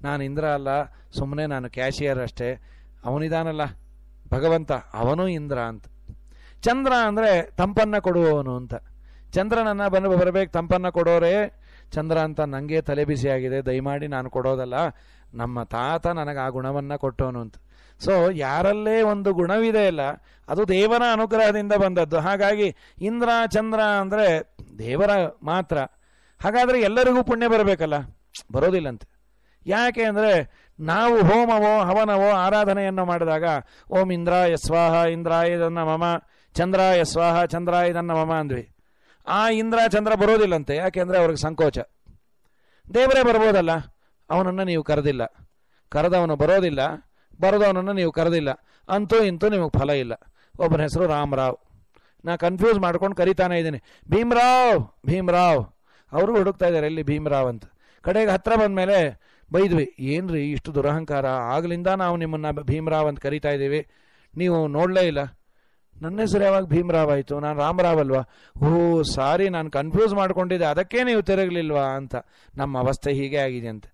ನಾನು ಇಂದ್ರ ಅಲ್ಲ ಸುಮ್ಮನೆ ನಾನು ಕ್ಯಾಶಿಯರ್ ಅಷ್ಟೇ ಅವನಿದಾನಲ್ಲ ಭಗವಂತ ಅವನು ಇಂದ್ರ ಅಂತ ಚಂದ್ರ ಅಂದರೆ ತಂಪನ್ನು ಕೊಡುವವನು ಅಂತ ಚಂದ್ರನನ್ನು ಬಂದು ಬರಬೇಕು ತಂಪನ್ನು ಕೊಡೋರೇ ಚಂದ್ರ ಅಂತ ನನಗೆ ತಲೆ ಬಿಸಿಯಾಗಿದೆ ದಯಮಾಡಿ ನಾನು ಕೊಡೋದಲ್ಲ ನಮ್ಮ ತಾತ ನನಗೆ ಆ ಗುಣವನ್ನು ಕೊಟ್ಟವನು ಅಂತ ಸೊ ಯಾರಲ್ಲೇ ಒಂದು ಗುಣವಿದೆ ಅಲ್ಲ ಅದು ದೇವರ ಅನುಗ್ರಹದಿಂದ ಬಂದದ್ದು ಹಾಗಾಗಿ ಇಂದ್ರ ಚಂದ್ರ ಅಂದರೆ ದೇವರ ಮಾತ್ರ ಹಾಗಾದರೆ ಎಲ್ಲರಿಗೂ ಪುಣ್ಯ ಬರಬೇಕಲ್ಲ ಬರೋದಿಲ್ಲಂತೆ ಯಾಕೆ ಅಂದರೆ ನಾವು ಹೋಮವೋ ಹವನವೋ ಆರಾಧನೆಯನ್ನು ಮಾಡಿದಾಗ ಓಂ ಇಂದ್ರ ಯಸ್ವಾಹ ಇಂದ್ರ ಇದನ್ನ ಮಮ ಚಂದ್ರ ಯಸ್ವಾಹ ಚಂದ್ರ ಇದನ್ನ ಮಮ ಅಂದ್ವಿ ಆ ಇಂದ್ರ ಚಂದ್ರ ಬರೋದಿಲ್ಲಂತೆ ಯಾಕೆಂದರೆ ಅವ್ರಿಗೆ ಸಂಕೋಚ ದೇವರೇ ಬರ್ಬೋದಲ್ಲ ಅವನನ್ನು ನೀವು ಕರೆದಿಲ್ಲ ಕರೆದವನು ಬರೋದಿಲ್ಲ ಬರೋದವನನ್ನು ನೀವು ಕರೆದಿಲ್ಲ ಅಂತೂ ಇಂತೂ ನಿಮಗೆ ಫಲ ಇಲ್ಲ ಒಬ್ಬನ ಹೆಸರು ರಾಮರಾವ್ ನಾ ಕನ್ಫ್ಯೂಸ್ ಮಾಡ್ಕೊಂಡು ಕರಿತಾನೆ ಇದ್ದೀನಿ ಭೀಮರಾವ್ ಭೀಮರಾವ್ ಅವರು ಹುಡುಕ್ತಾ ಇದ್ದಾರೆ ಇಲ್ಲಿ ಭೀಮರಾವ್ ಅಂತ ಕಡೆಗೆ ಹತ್ರ ಬಂದ ಮೇಲೆ ಬೈದ್ವಿ ಏನ್ರಿ ಇಷ್ಟು ದುರಹಂಕಾರ ಆಗಲಿಂದ ನಾವು ನಿಮ್ಮನ್ನು ಭೀಮರಾವ್ ಅಂತ ಕರಿತಾ ಇದ್ದೀವಿ ನೀವು ನೋಡಲೇ ಇಲ್ಲ ನನ್ನ ಹೆಸರು ಯಾವಾಗ ಭೀಮರಾವ್ ಆಯಿತು ನಾನು ರಾಮರಾವ್ ಅಲ್ವಾ ಓ ಸಾರಿ ನಾನು ಕನ್ಫ್ಯೂಸ್ ಮಾಡಿಕೊಂಡಿದ್ದೆ ಅದಕ್ಕೆ ನೀವು ತಿರುಗಲಿಲ್ವಾ ಅಂತ ನಮ್ಮ ಅವಸ್ಥೆ ಹೀಗೆ ಆಗಿದೆ ಅಂತ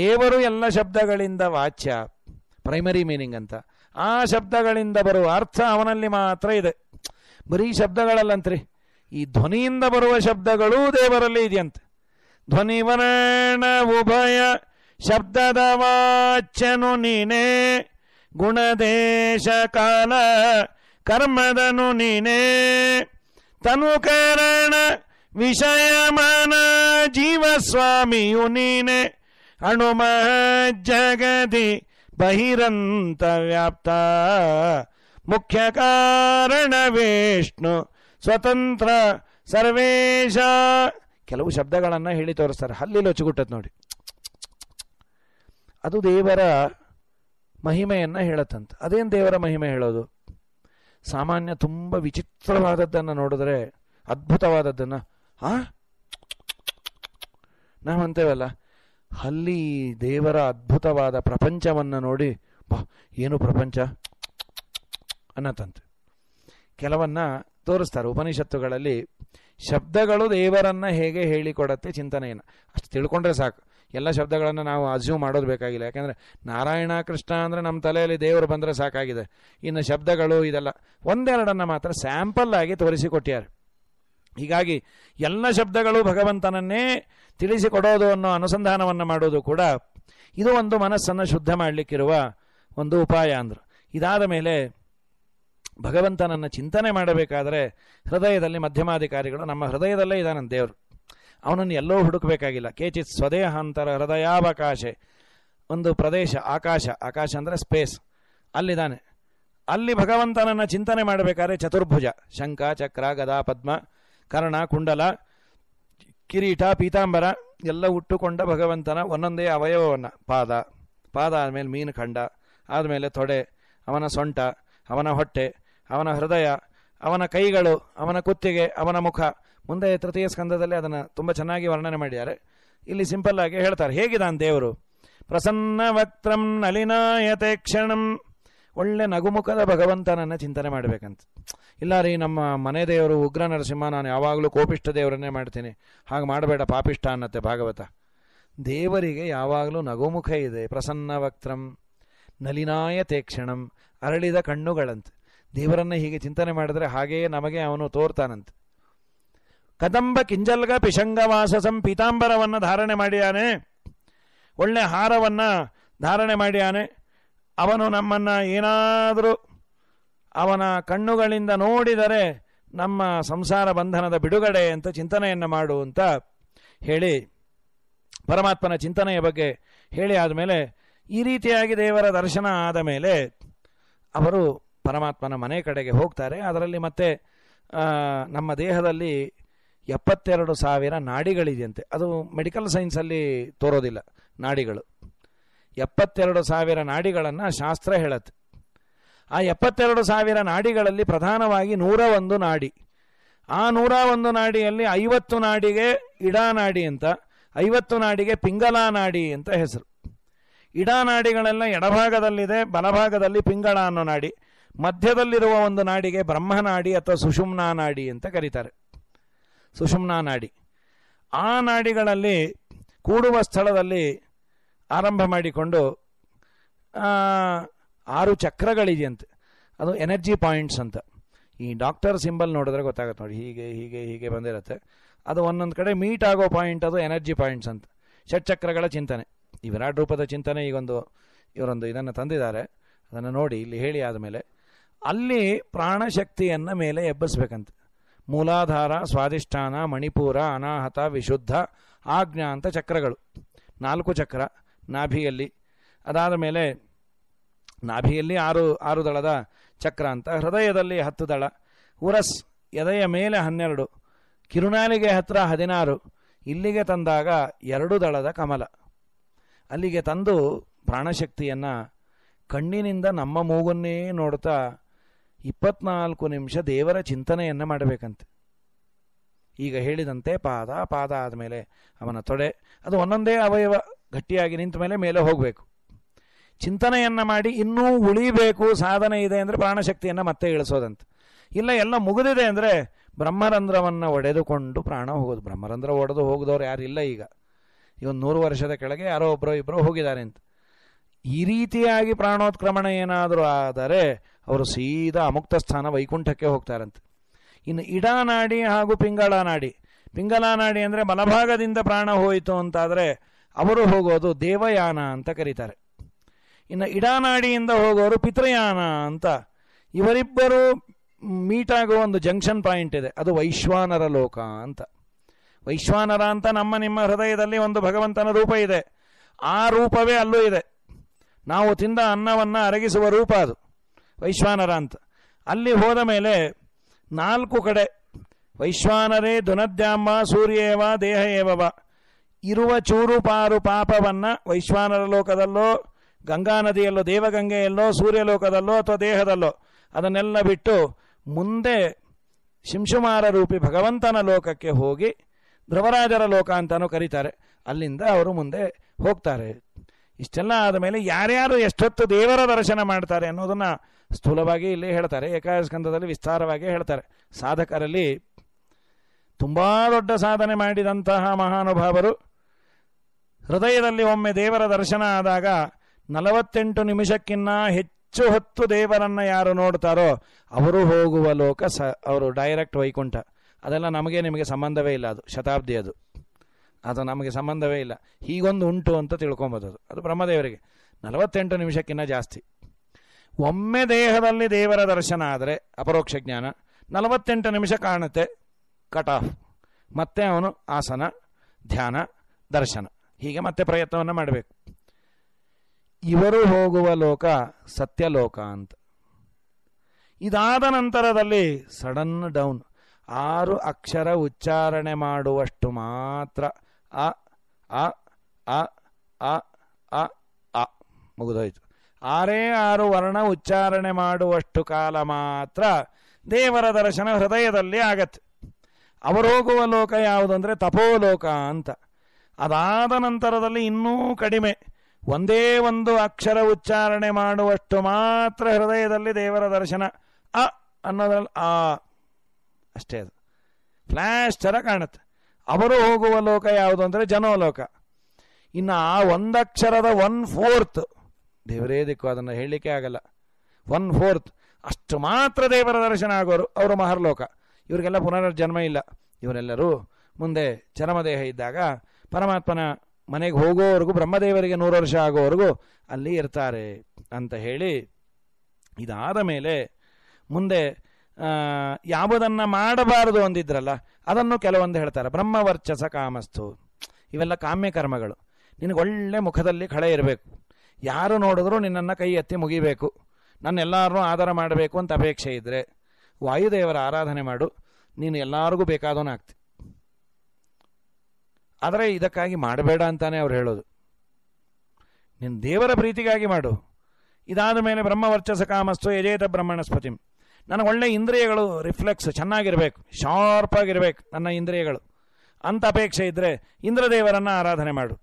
ದೇವರು ಎಲ್ಲ ಶಬ್ದಗಳಿಂದ ವಾಚ್ಯ ಪ್ರೈಮರಿ ಮೀನಿಂಗ್ ಅಂತ ಆ ಶಬ್ದಗಳಿಂದ ಬರುವ ಅರ್ಥ ಅವನಲ್ಲಿ ಮಾತ್ರ ಇದೆ ಬರೀ ಶಬ್ದಗಳಲ್ಲಂತ್ರಿ ಈ ಧ್ವನಿಯಿಂದ ಬರುವ ಶಬ್ದಗಳೂ ದೇವರಲ್ಲಿ ಇದೆಯಂತೆ ಧ್ವನಿವರಣ ಉಭಯ ಶಬ್ದದ ವಾಚ್ಯನು ನೀನೇ ಗುಣದೇಶ ಕಾಲ ಕರ್ಮದನು ನೀನೇ ತನುಕರಣ ಮಾನ ಜೀವಸ್ವಾಮಿಯು ನೀನೆ ಅಣುಮ ಜಗದಿ ಬಹಿರಂತ ವ್ಯಾಪ್ತ ಮುಖ್ಯ ಕಾರಣ ವಿಷ್ಣು ಸ್ವತಂತ್ರ ಸರ್ವೇಶ ಕೆಲವು ಶಬ್ದಗಳನ್ನ ಹೇಳಿ ತೋರಿಸ್ತಾರೆ ಅಲ್ಲಿ ಚುಗುಟ್ಟದ್ ನೋಡಿ ಅದು ದೇವರ ಮಹಿಮೆಯನ್ನು ಹೇಳತ್ತಂತ ಅದೇನು ದೇವರ ಮಹಿಮೆ ಹೇಳೋದು ಸಾಮಾನ್ಯ ತುಂಬ ವಿಚಿತ್ರವಾದದ್ದನ್ನು ನೋಡಿದ್ರೆ ಅದ್ಭುತವಾದದ್ದನ್ನು ಆ ನಾವಂತೇವಲ್ಲ ಅಲ್ಲಿ ದೇವರ ಅದ್ಭುತವಾದ ಪ್ರಪಂಚವನ್ನು ನೋಡಿ ಬಾ ಏನು ಪ್ರಪಂಚ ಅನ್ನತಂತೆ ಕೆಲವನ್ನ ತೋರಿಸ್ತಾರೆ ಉಪನಿಷತ್ತುಗಳಲ್ಲಿ ಶಬ್ದಗಳು ದೇವರನ್ನು ಹೇಗೆ ಹೇಳಿಕೊಡತ್ತೆ ಚಿಂತನೆಯನ್ನು ಅಷ್ಟು ತಿಳ್ಕೊಂಡ್ರೆ ಸಾಕು ಎಲ್ಲ ಶಬ್ದಗಳನ್ನು ನಾವು ಅಸ್ಯೂಮ್ ಮಾಡೋದು ಬೇಕಾಗಿಲ್ಲ ಯಾಕೆಂದರೆ ನಾರಾಯಣ ಕೃಷ್ಣ ಅಂದರೆ ನಮ್ಮ ತಲೆಯಲ್ಲಿ ದೇವರು ಬಂದರೆ ಸಾಕಾಗಿದೆ ಇನ್ನು ಶಬ್ದಗಳು ಇದೆಲ್ಲ ಒಂದೆರಡನ್ನು ಮಾತ್ರ ಸ್ಯಾಂಪಲ್ ಆಗಿ ತೋರಿಸಿಕೊಟ್ಟಿದ್ದಾರೆ ಹೀಗಾಗಿ ಎಲ್ಲ ಶಬ್ದಗಳು ಭಗವಂತನನ್ನೇ ತಿಳಿಸಿಕೊಡೋದು ಅನ್ನೋ ಅನುಸಂಧಾನವನ್ನು ಮಾಡೋದು ಕೂಡ ಇದು ಒಂದು ಮನಸ್ಸನ್ನು ಶುದ್ಧ ಮಾಡಲಿಕ್ಕಿರುವ ಒಂದು ಉಪಾಯ ಅಂದರು ಇದಾದ ಮೇಲೆ ಭಗವಂತನನ್ನು ಚಿಂತನೆ ಮಾಡಬೇಕಾದರೆ ಹೃದಯದಲ್ಲಿ ಮಧ್ಯಮಾಧಿಕಾರಿಗಳು ನಮ್ಮ ಹೃದಯದಲ್ಲೇ ಇದ್ದಾನೆ ದೇವರು ಅವನನ್ನು ಎಲ್ಲೋ ಹುಡುಕಬೇಕಾಗಿಲ್ಲ ಕೇಚಿತ್ ಸ್ವದೇಹಾಂತರ ಹೃದಯಾವಕಾಶೆ ಒಂದು ಪ್ರದೇಶ ಆಕಾಶ ಆಕಾಶ ಅಂದರೆ ಸ್ಪೇಸ್ ಅಲ್ಲಿದ್ದಾನೆ ಅಲ್ಲಿ ಭಗವಂತನನ್ನು ಚಿಂತನೆ ಮಾಡಬೇಕಾದ್ರೆ ಚತುರ್ಭುಜ ಶಂಕ ಚಕ್ರ ಗದಾ ಪದ್ಮ ಕರ್ಣ ಕುಂಡಲ ಕಿರೀಟ ಪೀತಾಂಬರ ಎಲ್ಲ ಉಟ್ಟುಕೊಂಡ ಭಗವಂತನ ಒಂದೊಂದೇ ಅವಯವವನ್ನು ಪಾದ ಪಾದ ಆದಮೇಲೆ ಮೀನು ಖಂಡ ಆದಮೇಲೆ ತೊಡೆ ಅವನ ಸೊಂಟ ಅವನ ಹೊಟ್ಟೆ ಅವನ ಹೃದಯ ಅವನ ಕೈಗಳು ಅವನ ಕುತ್ತಿಗೆ ಅವನ ಮುಖ ಮುಂದೆ ತೃತೀಯ ಸ್ಕಂದದಲ್ಲಿ ಅದನ್ನು ತುಂಬ ಚೆನ್ನಾಗಿ ವರ್ಣನೆ ಮಾಡಿದ್ದಾರೆ ಇಲ್ಲಿ ಸಿಂಪಲ್ ಆಗಿ ಹೇಳ್ತಾರೆ ಹೇಗಿದಾನ್ ದೇವರು ಪ್ರಸನ್ನ ವಕ್ತಂ ನಲಿನಾಯತೆ ಕ್ಷಣಂ ಒಳ್ಳೆ ನಗುಮುಖದ ಭಗವಂತನನ್ನು ಚಿಂತನೆ ಮಾಡಬೇಕಂತ ಇಲ್ಲ ರೀ ನಮ್ಮ ಮನೆ ದೇವರು ಉಗ್ರ ನರಸಿಂಹ ನಾನು ಯಾವಾಗಲೂ ಕೋಪಿಷ್ಟ ದೇವರನ್ನೇ ಮಾಡ್ತೀನಿ ಹಾಗೆ ಮಾಡಬೇಡ ಪಾಪಿಷ್ಟ ಅನ್ನತ್ತೆ ಭಾಗವತ ದೇವರಿಗೆ ಯಾವಾಗಲೂ ನಗುಮುಖ ಇದೆ ಪ್ರಸನ್ನ ವಕ್ತಂ ನಲಿನಾಯ ತೇಕ್ಷಣಂ ಅರಳಿದ ಕಣ್ಣುಗಳಂತೆ ದೇವರನ್ನು ಹೀಗೆ ಚಿಂತನೆ ಮಾಡಿದ್ರೆ ಹಾಗೆಯೇ ನಮಗೆ ಅವನು ತೋರ್ತಾನಂತೆ ಕದಂಬ ಕಿಂಜಲ್ಗ ಪಿಶಂಗವಾಸಸಂ ಪೀತಾಂಬರವನ್ನು ಧಾರಣೆ ಮಾಡಿಯಾನೆ ಒಳ್ಳೆ ಹಾರವನ್ನು ಧಾರಣೆ ಮಾಡಿಯಾನೆ ಅವನು ನಮ್ಮನ್ನು ಏನಾದರೂ ಅವನ ಕಣ್ಣುಗಳಿಂದ ನೋಡಿದರೆ ನಮ್ಮ ಸಂಸಾರ ಬಂಧನದ ಬಿಡುಗಡೆ ಅಂತ ಚಿಂತನೆಯನ್ನು ಮಾಡು ಅಂತ ಹೇಳಿ ಪರಮಾತ್ಮನ ಚಿಂತನೆಯ ಬಗ್ಗೆ ಹೇಳಿ ಆದಮೇಲೆ ಈ ರೀತಿಯಾಗಿ ದೇವರ ದರ್ಶನ ಆದ ಮೇಲೆ ಅವರು ಪರಮಾತ್ಮನ ಮನೆ ಕಡೆಗೆ ಹೋಗ್ತಾರೆ ಅದರಲ್ಲಿ ಮತ್ತೆ ನಮ್ಮ ದೇಹದಲ್ಲಿ ಎಪ್ಪತ್ತೆರಡು ಸಾವಿರ ನಾಡಿಗಳಿದೆಯಂತೆ ಅದು ಮೆಡಿಕಲ್ ಸೈನ್ಸಲ್ಲಿ ತೋರೋದಿಲ್ಲ ನಾಡಿಗಳು ಎಪ್ಪತ್ತೆರಡು ಸಾವಿರ ನಾಡಿಗಳನ್ನು ಶಾಸ್ತ್ರ ಹೇಳುತ್ತೆ ಆ ಎಪ್ಪತ್ತೆರಡು ಸಾವಿರ ನಾಡಿಗಳಲ್ಲಿ ಪ್ರಧಾನವಾಗಿ ನೂರ ಒಂದು ನಾಡಿ ಆ ನೂರ ಒಂದು ನಾಡಿಯಲ್ಲಿ ಐವತ್ತು ನಾಡಿಗೆ ಇಡಾನಾಡಿ ಅಂತ ಐವತ್ತು ನಾಡಿಗೆ ಪಿಂಗಲಾ ನಾಡಿ ಅಂತ ಹೆಸರು ಇಡಾನಾಡಿಗಳೆಲ್ಲ ಎಡಭಾಗದಲ್ಲಿದೆ ಬಲಭಾಗದಲ್ಲಿ ಪಿಂಗಳ ಅನ್ನೋ ನಾಡಿ ಮಧ್ಯದಲ್ಲಿರುವ ಒಂದು ನಾಡಿಗೆ ಬ್ರಹ್ಮನಾಡಿ ಅಥವಾ ಸುಷುಮ್ನಾ ನಾಡಿ ಅಂತ ಕರೀತಾರೆ ಸುಷುಮ್ನಾ ನಾಡಿ ಆ ನಾಡಿಗಳಲ್ಲಿ ಕೂಡುವ ಸ್ಥಳದಲ್ಲಿ ಆರಂಭ ಮಾಡಿಕೊಂಡು ಆರು ಚಕ್ರಗಳಿದೆಯಂತೆ ಅದು ಎನರ್ಜಿ ಪಾಯಿಂಟ್ಸ್ ಅಂತ ಈ ಡಾಕ್ಟರ್ ಸಿಂಬಲ್ ನೋಡಿದ್ರೆ ಗೊತ್ತಾಗುತ್ತೆ ನೋಡಿ ಹೀಗೆ ಹೀಗೆ ಹೀಗೆ ಬಂದಿರುತ್ತೆ ಅದು ಒಂದೊಂದು ಕಡೆ ಮೀಟ್ ಆಗೋ ಪಾಯಿಂಟ್ ಅದು ಎನರ್ಜಿ ಪಾಯಿಂಟ್ಸ್ ಅಂತ ಷಟ್ಚಕ್ರಗಳ ಚಿಂತನೆ ಈ ವಿರಾಟ್ ರೂಪದ ಚಿಂತನೆ ಈಗೊಂದು ಇವರೊಂದು ಇದನ್ನು ತಂದಿದ್ದಾರೆ ಅದನ್ನು ನೋಡಿ ಇಲ್ಲಿ ಹೇಳಿ ಆದಮೇಲೆ ಅಲ್ಲಿ ಪ್ರಾಣಶಕ್ತಿಯನ್ನು ಮೇಲೆ ಎಬ್ಬಿಸ್ಬೇಕಂತೆ ಮೂಲಾಧಾರ ಸ್ವಾಧಿಷ್ಠಾನ ಮಣಿಪುರ ಅನಾಹತ ವಿಶುದ್ಧ ಆಜ್ಞಾ ಅಂತ ಚಕ್ರಗಳು ನಾಲ್ಕು ಚಕ್ರ ನಾಭಿಯಲ್ಲಿ ಅದಾದ ಮೇಲೆ ನಾಭಿಯಲ್ಲಿ ಆರು ಆರು ದಳದ ಚಕ್ರ ಅಂತ ಹೃದಯದಲ್ಲಿ ಹತ್ತು ದಳ ಉರಸ್ ಎದೆಯ ಮೇಲೆ ಹನ್ನೆರಡು ಕಿರುನಾಲಿಗೆ ಹತ್ತಿರ ಹದಿನಾರು ಇಲ್ಲಿಗೆ ತಂದಾಗ ಎರಡು ದಳದ ಕಮಲ ಅಲ್ಲಿಗೆ ತಂದು ಪ್ರಾಣಶಕ್ತಿಯನ್ನು ಕಣ್ಣಿನಿಂದ ನಮ್ಮ ಮೂಗನ್ನೇ ನೋಡ್ತಾ ಇಪ್ಪತ್ನಾಲ್ಕು ನಿಮಿಷ ದೇವರ ಚಿಂತನೆಯನ್ನು ಮಾಡಬೇಕಂತೆ ಈಗ ಹೇಳಿದಂತೆ ಪಾದ ಪಾದ ಆದಮೇಲೆ ಅವನ ತೊಡೆ ಅದು ಒಂದೊಂದೇ ಅವಯವ ಗಟ್ಟಿಯಾಗಿ ನಿಂತ ಮೇಲೆ ಮೇಲೆ ಹೋಗಬೇಕು ಚಿಂತನೆಯನ್ನು ಮಾಡಿ ಇನ್ನೂ ಉಳಿಬೇಕು ಸಾಧನೆ ಇದೆ ಅಂದರೆ ಪ್ರಾಣಶಕ್ತಿಯನ್ನು ಮತ್ತೆ ಇಳಿಸೋದಂತ ಇಲ್ಲ ಎಲ್ಲ ಮುಗಿದಿದೆ ಅಂದರೆ ಬ್ರಹ್ಮರಂಧ್ರವನ್ನು ಒಡೆದುಕೊಂಡು ಪ್ರಾಣ ಹೋಗೋದು ಬ್ರಹ್ಮರಂಧ್ರ ಒಡೆದು ಹೋಗಿದವ್ರು ಇಲ್ಲ ಈಗ ಇವೊಂದು ನೂರು ವರ್ಷದ ಕೆಳಗೆ ಯಾರೋ ಒಬ್ಬರು ಇಬ್ಬರು ಹೋಗಿದ್ದಾರೆ ಅಂತ ಈ ರೀತಿಯಾಗಿ ಪ್ರಾಣೋತ್ಕ್ರಮಣ ಏನಾದರೂ ಆದರೆ ಅವರು ಸೀದಾ ಅಮುಕ್ತ ಸ್ಥಾನ ವೈಕುಂಠಕ್ಕೆ ಹೋಗ್ತಾರಂತೆ ಇನ್ನು ಇಡಾನಾಡಿ ಹಾಗೂ ಪಿಂಗಳ ನಾಡಿ ಪಿಂಗಲ ನಾಡಿ ಅಂದರೆ ಮಲಭಾಗದಿಂದ ಪ್ರಾಣ ಹೋಯಿತು ಅಂತಾದರೆ ಅವರು ಹೋಗೋದು ದೇವಯಾನ ಅಂತ ಕರೀತಾರೆ ಇನ್ನು ಇಡಾನಾಡಿಯಿಂದ ಹೋಗೋರು ಪಿತ್ರಯಾನ ಅಂತ ಇವರಿಬ್ಬರು ಆಗೋ ಒಂದು ಜಂಕ್ಷನ್ ಪಾಯಿಂಟ್ ಇದೆ ಅದು ವೈಶ್ವಾನರ ಲೋಕ ಅಂತ ವೈಶ್ವಾನರ ಅಂತ ನಮ್ಮ ನಿಮ್ಮ ಹೃದಯದಲ್ಲಿ ಒಂದು ಭಗವಂತನ ರೂಪ ಇದೆ ಆ ರೂಪವೇ ಅಲ್ಲೂ ಇದೆ ನಾವು ತಿಂದ ಅನ್ನವನ್ನು ಅರಗಿಸುವ ರೂಪ ಅದು ವೈಶ್ವಾನರ ಅಂತ ಅಲ್ಲಿ ಹೋದ ಮೇಲೆ ನಾಲ್ಕು ಕಡೆ ವೈಶ್ವಾನರೇ ದುನದ್ಯಾಂಬ ಸೂರ್ಯೇವ ದೇಹ ಏವವ ಇರುವ ಪಾರು ಪಾಪವನ್ನು ವೈಶ್ವಾನರ ಲೋಕದಲ್ಲೋ ಗಂಗಾ ನದಿಯಲ್ಲೋ ದೇವಗಂಗೆಯಲ್ಲೋ ಸೂರ್ಯಲೋಕದಲ್ಲೋ ಅಥವಾ ದೇಹದಲ್ಲೋ ಅದನ್ನೆಲ್ಲ ಬಿಟ್ಟು ಮುಂದೆ ಶಿಂಶುಮಾರ ರೂಪಿ ಭಗವಂತನ ಲೋಕಕ್ಕೆ ಹೋಗಿ ಧ್ರುವರಾಜರ ಲೋಕ ಅಂತಲೂ ಕರೀತಾರೆ ಅಲ್ಲಿಂದ ಅವರು ಮುಂದೆ ಹೋಗ್ತಾರೆ ಇಷ್ಟೆಲ್ಲ ಆದ ಮೇಲೆ ಯಾರ್ಯಾರು ಎಷ್ಟೊತ್ತು ದೇವರ ದರ್ಶನ ಮಾಡ್ತಾರೆ ಅನ್ನೋದನ್ನು ಸ್ಥೂಲವಾಗಿ ಇಲ್ಲಿ ಹೇಳ್ತಾರೆ ಏಕಾದಶಕಂಧದಲ್ಲಿ ವಿಸ್ತಾರವಾಗಿ ಹೇಳ್ತಾರೆ ಸಾಧಕರಲ್ಲಿ ತುಂಬ ದೊಡ್ಡ ಸಾಧನೆ ಮಾಡಿದಂತಹ ಮಹಾನುಭಾವರು ಹೃದಯದಲ್ಲಿ ಒಮ್ಮೆ ದೇವರ ದರ್ಶನ ಆದಾಗ ನಲವತ್ತೆಂಟು ನಿಮಿಷಕ್ಕಿನ್ನ ಹೆಚ್ಚು ಹೊತ್ತು ದೇವರನ್ನು ಯಾರು ನೋಡ್ತಾರೋ ಅವರು ಹೋಗುವ ಲೋಕ ಸ ಅವರು ಡೈರೆಕ್ಟ್ ವೈಕುಂಠ ಅದೆಲ್ಲ ನಮಗೆ ನಿಮಗೆ ಸಂಬಂಧವೇ ಇಲ್ಲ ಅದು ಶತಾಬ್ದಿ ಅದು ಅದು ನಮಗೆ ಸಂಬಂಧವೇ ಇಲ್ಲ ಹೀಗೊಂದು ಉಂಟು ಅಂತ ತಿಳ್ಕೊಬೋದು ಅದು ಅದು ಬ್ರಹ್ಮದೇವರಿಗೆ ನಲವತ್ತೆಂಟು ನಿಮಿಷಕ್ಕಿಂತ ಜಾಸ್ತಿ ಒಮ್ಮೆ ದೇಹದಲ್ಲಿ ದೇವರ ದರ್ಶನ ಆದರೆ ಅಪರೋಕ್ಷ ಜ್ಞಾನ ನಲವತ್ತೆಂಟು ನಿಮಿಷ ಕಾಣುತ್ತೆ ಕಟ್ ಆಫ್ ಮತ್ತೆ ಅವನು ಆಸನ ಧ್ಯಾನ ದರ್ಶನ ಹೀಗೆ ಮತ್ತೆ ಪ್ರಯತ್ನವನ್ನು ಮಾಡಬೇಕು ಇವರು ಹೋಗುವ ಲೋಕ ಸತ್ಯಲೋಕ ಅಂತ ಇದಾದ ನಂತರದಲ್ಲಿ ಸಡನ್ ಡೌನ್ ಆರು ಅಕ್ಷರ ಉಚ್ಚಾರಣೆ ಮಾಡುವಷ್ಟು ಮಾತ್ರ ಅ ಅ ಅ ಅ ಅ ಮುಗಿದೋಯ್ತು ಆರೇ ಆರು ವರ್ಣ ಉಚ್ಚಾರಣೆ ಮಾಡುವಷ್ಟು ಕಾಲ ಮಾತ್ರ ದೇವರ ದರ್ಶನ ಹೃದಯದಲ್ಲಿ ಆಗತ್ತೆ ಅವರೋಗುವ ಲೋಕ ಯಾವುದು ತಪೋಲೋಕ ಅಂತ ಅದಾದ ನಂತರದಲ್ಲಿ ಇನ್ನೂ ಕಡಿಮೆ ಒಂದೇ ಒಂದು ಅಕ್ಷರ ಉಚ್ಚಾರಣೆ ಮಾಡುವಷ್ಟು ಮಾತ್ರ ಹೃದಯದಲ್ಲಿ ದೇವರ ದರ್ಶನ ಅ ಅನ್ನೋದ್ರಲ್ಲಿ ಆ ಅಷ್ಟೇ ಅದು ಫ್ಲ್ಯಾಶ್ ಥರ ಕಾಣುತ್ತೆ ಅವರು ಹೋಗುವ ಲೋಕ ಯಾವುದು ಅಂದರೆ ಲೋಕ ಇನ್ನು ಆ ಒಂದಕ್ಷರದ ಒನ್ ಫೋರ್ತ್ ದೇವರೇ ದಿಕ್ಕು ಅದನ್ನು ಹೇಳಲಿಕ್ಕೆ ಆಗಲ್ಲ ಒನ್ ಫೋರ್ತ್ ಅಷ್ಟು ಮಾತ್ರ ದೇವರ ದರ್ಶನ ಆಗೋರು ಅವರು ಮಹರ್ಲೋಕ ಇವರಿಗೆಲ್ಲ ಪುನರ್ಜನ್ಮ ಇಲ್ಲ ಇವರೆಲ್ಲರೂ ಮುಂದೆ ಚರಮದೇಹ ಇದ್ದಾಗ ಪರಮಾತ್ಮನ ಮನೆಗೆ ಹೋಗೋವರೆಗೂ ಬ್ರಹ್ಮದೇವರಿಗೆ ನೂರು ವರ್ಷ ಆಗೋವರೆಗೂ ಅಲ್ಲಿ ಇರ್ತಾರೆ ಅಂತ ಹೇಳಿ ಇದಾದ ಮೇಲೆ ಮುಂದೆ ಯಾವುದನ್ನು ಮಾಡಬಾರದು ಅಂದಿದ್ರಲ್ಲ ಅದನ್ನು ಕೆಲವೊಂದು ಹೇಳ್ತಾರೆ ಬ್ರಹ್ಮವರ್ಚಸ ಕಾಮಸ್ತು ಇವೆಲ್ಲ ಕಾಮ್ಯ ಕರ್ಮಗಳು ನಿನಗೊಳ್ಳೆ ಮುಖದಲ್ಲಿ ಖಳೆ ಇರಬೇಕು ಯಾರು ನೋಡಿದ್ರೂ ನಿನ್ನನ್ನು ಕೈ ಎತ್ತಿ ಮುಗಿಬೇಕು ನನ್ನೆಲ್ಲರನ್ನೂ ಆಧಾರ ಮಾಡಬೇಕು ಅಂತ ಅಪೇಕ್ಷೆ ಇದ್ದರೆ ವಾಯುದೇವರ ಆರಾಧನೆ ಮಾಡು ನೀನು ಎಲ್ಲರಿಗೂ ಬೇಕಾದವನಾಗ್ತಿ ಆದರೆ ಇದಕ್ಕಾಗಿ ಮಾಡಬೇಡ ಅಂತಾನೆ ಅವ್ರು ಹೇಳೋದು ನಿನ್ನ ದೇವರ ಪ್ರೀತಿಗಾಗಿ ಮಾಡು ಇದಾದ ಮೇಲೆ ಬ್ರಹ್ಮವರ್ಚಸ ಕಾಮಸ್ತು ಯಜೇತ ಬ್ರಹ್ಮಣಸ್ಪತಿ ನನಗೆ ಒಳ್ಳೆ ಇಂದ್ರಿಯಗಳು ರಿಫ್ಲೆಕ್ಸ್ ಚೆನ್ನಾಗಿರಬೇಕು ಆಗಿರಬೇಕು ನನ್ನ ಇಂದ್ರಿಯಗಳು ಅಂತ ಅಪೇಕ್ಷೆ ಇದ್ದರೆ ಇಂದ್ರದೇವರನ್ನು ಆರಾಧನೆ ಮಾಡು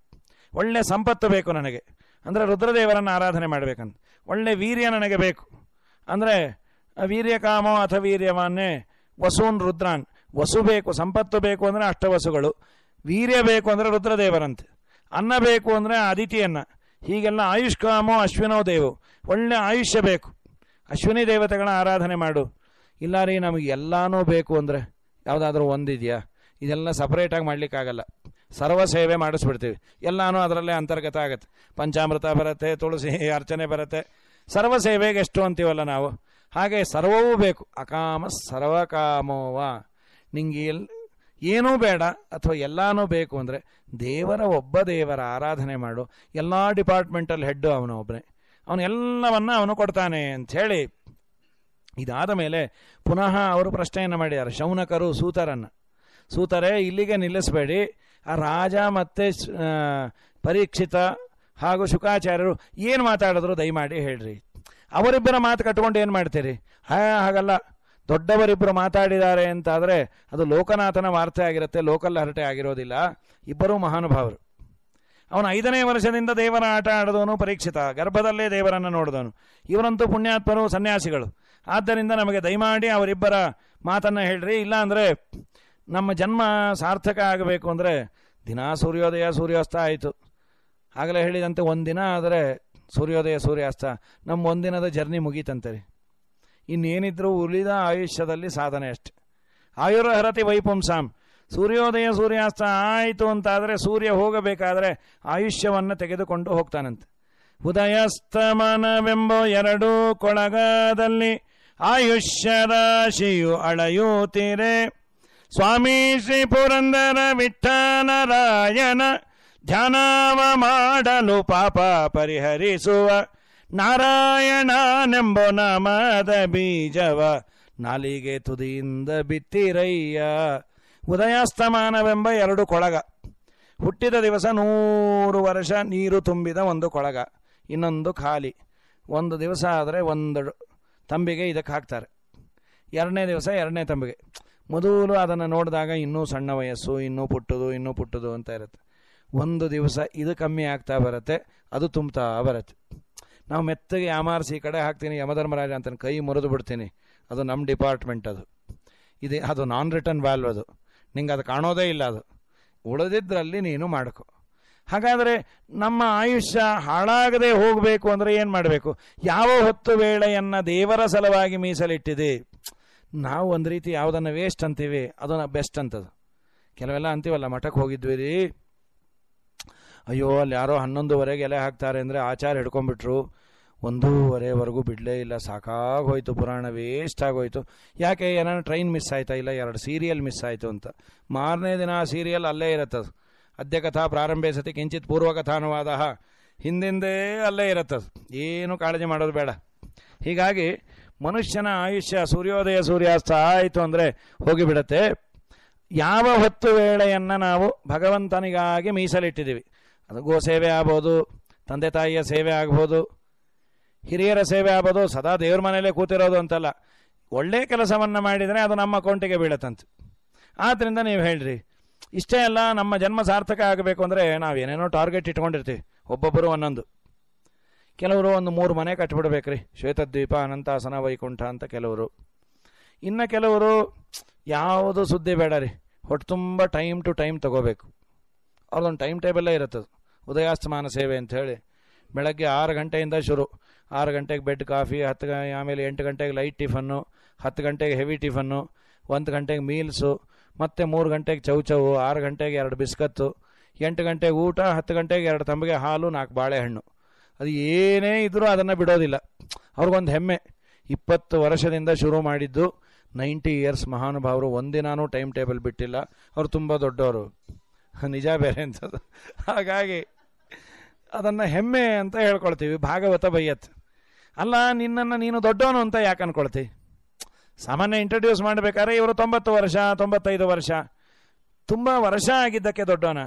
ಒಳ್ಳೆ ಸಂಪತ್ತು ಬೇಕು ನನಗೆ ಅಂದರೆ ರುದ್ರದೇವರನ್ನು ಆರಾಧನೆ ಮಾಡಬೇಕಂತ ಒಳ್ಳೆ ವೀರ್ಯ ನನಗೆ ಬೇಕು ಅಂದರೆ ವೀರ್ಯಕಾಮೋ ಅಥ ವೀರ್ಯವನ್ನೇ ವಸೂನ್ ರುದ್ರಾನ್ ವಸು ಬೇಕು ಸಂಪತ್ತು ಬೇಕು ಅಂದರೆ ಅಷ್ಟವಸುಗಳು ವೀರ್ಯ ಬೇಕು ಅಂದರೆ ರುದ್ರದೇವರಂತೆ ಅನ್ನ ಬೇಕು ಅಂದರೆ ಅದಿತಿಯನ್ನು ಹೀಗೆಲ್ಲ ಆಯುಷ್ಕಾಮೋ ಅಶ್ವಿನೋ ದೇವು ಒಳ್ಳೆ ಆಯುಷ್ಯ ಬೇಕು ಅಶ್ವಿನಿ ದೇವತೆಗಳ ಆರಾಧನೆ ಮಾಡು ಇಲ್ಲ ರೀ ನಮಗೆ ಎಲ್ಲನೂ ಬೇಕು ಅಂದರೆ ಯಾವುದಾದ್ರೂ ಒಂದಿದೆಯಾ ಇದೆಲ್ಲ ಸಪ್ರೇಟಾಗಿ ಮಾಡಲಿಕ್ಕಾಗಲ್ಲ ಸರ್ವ ಸೇವೆ ಮಾಡಿಸ್ಬಿಡ್ತೀವಿ ಎಲ್ಲನೂ ಅದರಲ್ಲೇ ಅಂತರ್ಗತ ಆಗುತ್ತೆ ಪಂಚಾಮೃತ ಬರುತ್ತೆ ತುಳಸಿ ಅರ್ಚನೆ ಬರುತ್ತೆ ಸರ್ವ ಸೇವೆಗೆ ಎಷ್ಟು ಅಂತೀವಲ್ಲ ನಾವು ಹಾಗೆ ಸರ್ವವೂ ಬೇಕು ಅಕಾಮ ಸರ್ವಕಾಮೋವ ನಿಂಗೆ ಏನೂ ಬೇಡ ಅಥವಾ ಎಲ್ಲಾನು ಬೇಕು ಅಂದರೆ ದೇವರ ಒಬ್ಬ ದೇವರ ಆರಾಧನೆ ಮಾಡು ಎಲ್ಲ ಡಿಪಾರ್ಟ್ಮೆಂಟಲ್ಲಿ ಹೆಡ್ಡು ಅವನು ಒಬ್ಬನೇ ಎಲ್ಲವನ್ನ ಅವನು ಕೊಡ್ತಾನೆ ಅಂಥೇಳಿ ಇದಾದ ಮೇಲೆ ಪುನಃ ಅವರು ಪ್ರಶ್ನೆಯನ್ನು ಮಾಡಿದ್ದಾರೆ ಶೌನಕರು ಸೂತರನ್ನು ಸೂತರೆ ಇಲ್ಲಿಗೆ ನಿಲ್ಲಿಸಬೇಡಿ ಆ ರಾಜ ಮತ್ತು ಪರೀಕ್ಷಿತ ಹಾಗೂ ಶುಕಾಚಾರ್ಯರು ಏನು ಮಾತಾಡಿದ್ರು ದಯಮಾಡಿ ಹೇಳ್ರಿ ಅವರಿಬ್ಬರ ಮಾತು ಕಟ್ಕೊಂಡು ಏನು ಮಾಡ್ತೀರಿ ಹಾಗಲ್ಲ ದೊಡ್ಡವರಿಬ್ಬರು ಮಾತಾಡಿದ್ದಾರೆ ಅಂತಾದರೆ ಅದು ಲೋಕನಾಥನ ವಾರ್ತೆ ಆಗಿರುತ್ತೆ ಲೋಕಲ್ ಹರಟೆ ಆಗಿರೋದಿಲ್ಲ ಇಬ್ಬರೂ ಮಹಾನುಭಾವರು ಅವನು ಐದನೇ ವರ್ಷದಿಂದ ದೇವರ ಆಟ ಆಡಿದವನು ಪರೀಕ್ಷಿತ ಗರ್ಭದಲ್ಲೇ ದೇವರನ್ನು ನೋಡಿದವನು ಇವರಂತೂ ಪುಣ್ಯಾತ್ಮರು ಸನ್ಯಾಸಿಗಳು ಆದ್ದರಿಂದ ನಮಗೆ ದಯಮಾಡಿ ಅವರಿಬ್ಬರ ಮಾತನ್ನು ಹೇಳ್ರಿ ಇಲ್ಲಾಂದರೆ ನಮ್ಮ ಜನ್ಮ ಸಾರ್ಥಕ ಆಗಬೇಕು ಅಂದರೆ ದಿನ ಸೂರ್ಯೋದಯ ಸೂರ್ಯಾಸ್ತ ಆಯಿತು ಆಗಲೇ ಹೇಳಿದಂತೆ ಒಂದಿನ ಆದರೆ ಸೂರ್ಯೋದಯ ಸೂರ್ಯಾಸ್ತ ನಮ್ಮ ಒಂದಿನದ ಜರ್ನಿ ಮುಗೀತಂತೆ ರೀ ಇನ್ನೇನಿದ್ರೂ ಉಳಿದ ಆಯುಷ್ಯದಲ್ಲಿ ಸಾಧನೆ ಅಷ್ಟೆ ಆಯುರ್ಹರತಿ ವೈಪುಂಸಾಂ ಸೂರ್ಯೋದಯ ಸೂರ್ಯಾಸ್ತ ಆಯಿತು ಅಂತಾದರೆ ಸೂರ್ಯ ಹೋಗಬೇಕಾದರೆ ಆಯುಷ್ಯವನ್ನು ತೆಗೆದುಕೊಂಡು ಹೋಗ್ತಾನಂತೆ ಉದಯಸ್ತಮನವೆಂಬ ಎರಡೂ ಕೊಳಗದಲ್ಲಿ ಆಯುಷ್ಯ ರಾಶಿಯು ಅಳೆಯುತ್ತೀರೆ ಸ್ವಾಮಿ ಶ್ರೀ ಪುರಂದರ ವಿಠನರಾಯನ ಧ್ಯಾನವ ಮಾಡಲು ಪಾಪ ಪರಿಹರಿಸುವ ನಾರಾಯಣನೆಂಬ ನಾಮದ ಬೀಜವ ನಾಲಿಗೆ ತುದಿಯಿಂದ ಬಿತ್ತಿರಯ್ಯ ಉದಯಾಸ್ತಮಾನವೆಂಬ ಎರಡು ಕೊಳಗ ಹುಟ್ಟಿದ ದಿವಸ ನೂರು ವರ್ಷ ನೀರು ತುಂಬಿದ ಒಂದು ಕೊಳಗ ಇನ್ನೊಂದು ಖಾಲಿ ಒಂದು ದಿವಸ ಆದರೆ ಒಂದು ತಂಬಿಗೆ ಇದಕ್ಕೆ ಹಾಕ್ತಾರೆ ಎರಡನೇ ದಿವಸ ಎರಡನೇ ತಂಬಿಗೆ ಮೊದಲು ಅದನ್ನು ನೋಡಿದಾಗ ಇನ್ನೂ ಸಣ್ಣ ವಯಸ್ಸು ಇನ್ನೂ ಪುಟ್ಟದು ಇನ್ನೂ ಪುಟ್ಟದು ಅಂತ ಇರುತ್ತೆ ಒಂದು ದಿವಸ ಇದು ಕಮ್ಮಿ ಆಗ್ತಾ ಬರುತ್ತೆ ಅದು ತುಂಬ್ತಾ ಬರುತ್ತೆ ನಾವು ಮೆತ್ತಗೆ ಯಾಮಾರಿಸಿ ಈ ಕಡೆ ಹಾಕ್ತೀನಿ ಯಮಧರ್ಮರಾಜ ಅಂತ ಕೈ ಮುರಿದು ಬಿಡ್ತೀನಿ ಅದು ನಮ್ಮ ಡಿಪಾರ್ಟ್ಮೆಂಟ್ ಅದು ಇದೆ ಅದು ನಾನ್ ರಿಟರ್ನ್ ವ್ಯಾಲ್ಯೂ ಅದು ನಿಂಗೆ ಅದು ಕಾಣೋದೇ ಇಲ್ಲ ಅದು ಉಳಿದಿದ್ರಲ್ಲಿ ನೀನು ಮಾಡ್ಕೋ ಹಾಗಾದರೆ ನಮ್ಮ ಆಯುಷ್ಯ ಹಾಳಾಗದೆ ಹೋಗಬೇಕು ಅಂದರೆ ಏನು ಮಾಡಬೇಕು ಯಾವ ಹೊತ್ತು ವೇಳೆಯನ್ನು ದೇವರ ಸಲುವಾಗಿ ಮೀಸಲಿಟ್ಟಿದೆ ನಾವು ಒಂದು ರೀತಿ ಯಾವುದನ್ನು ವೇಸ್ಟ್ ಅಂತೀವಿ ಅದನ್ನು ಬೆಸ್ಟ್ ಅಂತದು ಕೆಲವೆಲ್ಲ ಅಂತೀವಲ್ಲ ಮಠಕ್ಕೆ ಹೋಗಿದ್ವಿ ರೀ ಅಯ್ಯೋ ಅಲ್ಲಿ ಯಾರೋ ಹನ್ನೊಂದುವರೆಗೆ ಎಲೆ ಹಾಕ್ತಾರೆ ಅಂದರೆ ಆಚಾರ ಹಿಡ್ಕೊಂಡ್ಬಿಟ್ರು ಒಂದೂವರೆವರೆಗೂ ಬಿಡಲೇ ಇಲ್ಲ ಸಾಕಾಗೋಯ್ತು ಪುರಾಣ ವೇಸ್ಟ್ ಆಗೋಯ್ತು ಯಾಕೆ ಏನಾದ್ರು ಟ್ರೈನ್ ಮಿಸ್ ಆಯ್ತಾ ಇಲ್ಲ ಎರಡು ಸೀರಿಯಲ್ ಮಿಸ್ ಆಯಿತು ಅಂತ ಮಾರನೇ ದಿನ ಆ ಸೀರಿಯಲ್ ಅಲ್ಲೇ ಇರತ್ತದು ಅದ್ಯ ಕಥಾ ಪ್ರಾರಂಭೆ ಸತಿ ಕಿಂಚಿತ್ ಪೂರ್ವಕಥಾನುವಾದ ಹಿಂದಿಂದೇ ಅಲ್ಲೇ ಇರತ್ತದು ಏನು ಕಾಳಜಿ ಮಾಡೋದು ಬೇಡ ಹೀಗಾಗಿ ಮನುಷ್ಯನ ಆಯುಷ್ಯ ಸೂರ್ಯೋದಯ ಸೂರ್ಯಾಸ್ತ ಆಯಿತು ಅಂದರೆ ಹೋಗಿಬಿಡತ್ತೆ ಯಾವ ಹೊತ್ತು ವೇಳೆಯನ್ನು ನಾವು ಭಗವಂತನಿಗಾಗಿ ಮೀಸಲಿಟ್ಟಿದ್ದೀವಿ ಅದು ಗೋ ಸೇವೆ ಆಗ್ಬೋದು ತಂದೆ ತಾಯಿಯ ಸೇವೆ ಆಗ್ಬೋದು ಹಿರಿಯರ ಸೇವೆ ಆಗ್ಬೋದು ಸದಾ ದೇವ್ರ ಮನೆಯಲ್ಲೇ ಕೂತಿರೋದು ಅಂತಲ್ಲ ಒಳ್ಳೆ ಕೆಲಸವನ್ನು ಮಾಡಿದರೆ ಅದು ನಮ್ಮ ಅಕೌಂಟಿಗೆ ಬೀಳತ್ತಂತ ಆದ್ದರಿಂದ ನೀವು ಹೇಳ್ರಿ ಇಷ್ಟೇ ಅಲ್ಲ ನಮ್ಮ ಜನ್ಮ ಸಾರ್ಥಕ ಆಗಬೇಕು ಅಂದರೆ ಏನೇನೋ ಟಾರ್ಗೆಟ್ ಇಟ್ಕೊಂಡಿರ್ತೀವಿ ಒಬ್ಬೊಬ್ಬರು ಒಂದೊಂದು ಕೆಲವರು ಒಂದು ಮೂರು ಮನೆ ಕಟ್ಬಿಡ್ಬೇಕ್ರಿ ಶ್ವೇತದ್ವೀಪ ಅನಂತಾಸನ ವೈಕುಂಠ ಅಂತ ಕೆಲವರು ಇನ್ನು ಕೆಲವರು ಯಾವುದು ಸುದ್ದಿ ಬೇಡ ರೀ ಹೊಟ್ಟು ತುಂಬ ಟೈಮ್ ಟು ಟೈಮ್ ತಗೋಬೇಕು ಅವ್ರದ್ದೊಂದು ಟೈಮ್ ಟೇಬಲ್ಲೇ ಇರುತ್ತದು ಉದಯಾಸ್ತಮಾನ ಸೇವೆ ಅಂತ ಹೇಳಿ ಬೆಳಗ್ಗೆ ಆರು ಗಂಟೆಯಿಂದ ಶುರು ಆರು ಗಂಟೆಗೆ ಬೆಡ್ ಕಾಫಿ ಹತ್ತು ಆಮೇಲೆ ಎಂಟು ಗಂಟೆಗೆ ಲೈಟ್ ಟಿಫನ್ನು ಹತ್ತು ಗಂಟೆಗೆ ಹೆವಿ ಟಿಫನ್ನು ಒಂದು ಗಂಟೆಗೆ ಮೀಲ್ಸು ಮತ್ತು ಮೂರು ಗಂಟೆಗೆ ಚೌಚವು ಆರು ಗಂಟೆಗೆ ಎರಡು ಬಿಸ್ಕತ್ತು ಎಂಟು ಗಂಟೆಗೆ ಊಟ ಹತ್ತು ಗಂಟೆಗೆ ಎರಡು ತಂಬಿಗೆ ಹಾಲು ನಾಲ್ಕು ಬಾಳೆಹಣ್ಣು ಅದು ಏನೇ ಇದ್ದರೂ ಅದನ್ನು ಬಿಡೋದಿಲ್ಲ ಅವ್ರಿಗೊಂದು ಹೆಮ್ಮೆ ಇಪ್ಪತ್ತು ವರ್ಷದಿಂದ ಶುರು ಮಾಡಿದ್ದು ನೈಂಟಿ ಇಯರ್ಸ್ ಮಹಾನುಭಾವರು ಒಂದಿನೂ ಟೈಮ್ ಟೇಬಲ್ ಬಿಟ್ಟಿಲ್ಲ ಅವರು ತುಂಬ ದೊಡ್ಡವರು ನಿಜ ಬೇರೆ ಅಂತದ್ದು ಹಾಗಾಗಿ ಅದನ್ನು ಹೆಮ್ಮೆ ಅಂತ ಹೇಳ್ಕೊಳ್ತೀವಿ ಭಾಗವತ ಬೈಯತ್ ಅಲ್ಲ ನಿನ್ನನ್ನು ನೀನು ದೊಡ್ಡವನು ಅಂತ ಯಾಕೆ ಅನ್ಕೊಳ್ತಿ ಸಾಮಾನ್ಯ ಇಂಟ್ರಡ್ಯೂಸ್ ಮಾಡಬೇಕಾದ್ರೆ ಇವರು ತೊಂಬತ್ತು ವರ್ಷ ತೊಂಬತ್ತೈದು ವರ್ಷ ತುಂಬ ವರ್ಷ ಆಗಿದ್ದಕ್ಕೆ ದೊಡ್ಡವನ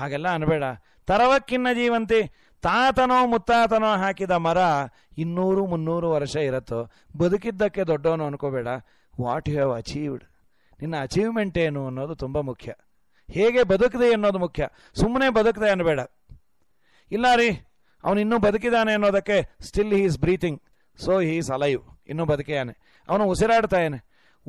ಹಾಗೆಲ್ಲ ಅನ್ಬೇಡ ತರವಕ್ಕಿನ್ನ ಜೀವಂತಿ ತಾತನೋ ಮುತ್ತಾತನೋ ಹಾಕಿದ ಮರ ಇನ್ನೂರು ಮುನ್ನೂರು ವರ್ಷ ಇರುತ್ತೋ ಬದುಕಿದ್ದಕ್ಕೆ ದೊಡ್ಡವನು ಅನ್ಕೋಬೇಡ ವಾಟ್ ಯು ಹ್ಯಾವ್ ಅಚೀವ್ಡ್ ನಿನ್ನ ಅಚೀವ್ಮೆಂಟ್ ಏನು ಅನ್ನೋದು ತುಂಬ ಮುಖ್ಯ ಹೇಗೆ ಬದುಕಿದೆ ಅನ್ನೋದು ಮುಖ್ಯ ಸುಮ್ಮನೆ ಬದುಕಿದೆ ಅನ್ಬೇಡ ಇಲ್ಲ ರೀ ಅವನು ಇನ್ನೂ ಬದುಕಿದ್ದಾನೆ ಅನ್ನೋದಕ್ಕೆ still he is breathing so he is alive ಇನ್ನೂ ಬದುಕಿಯಾನೆ ಅವನು ಉಸಿರಾಡ್ತಾಯಾನೆ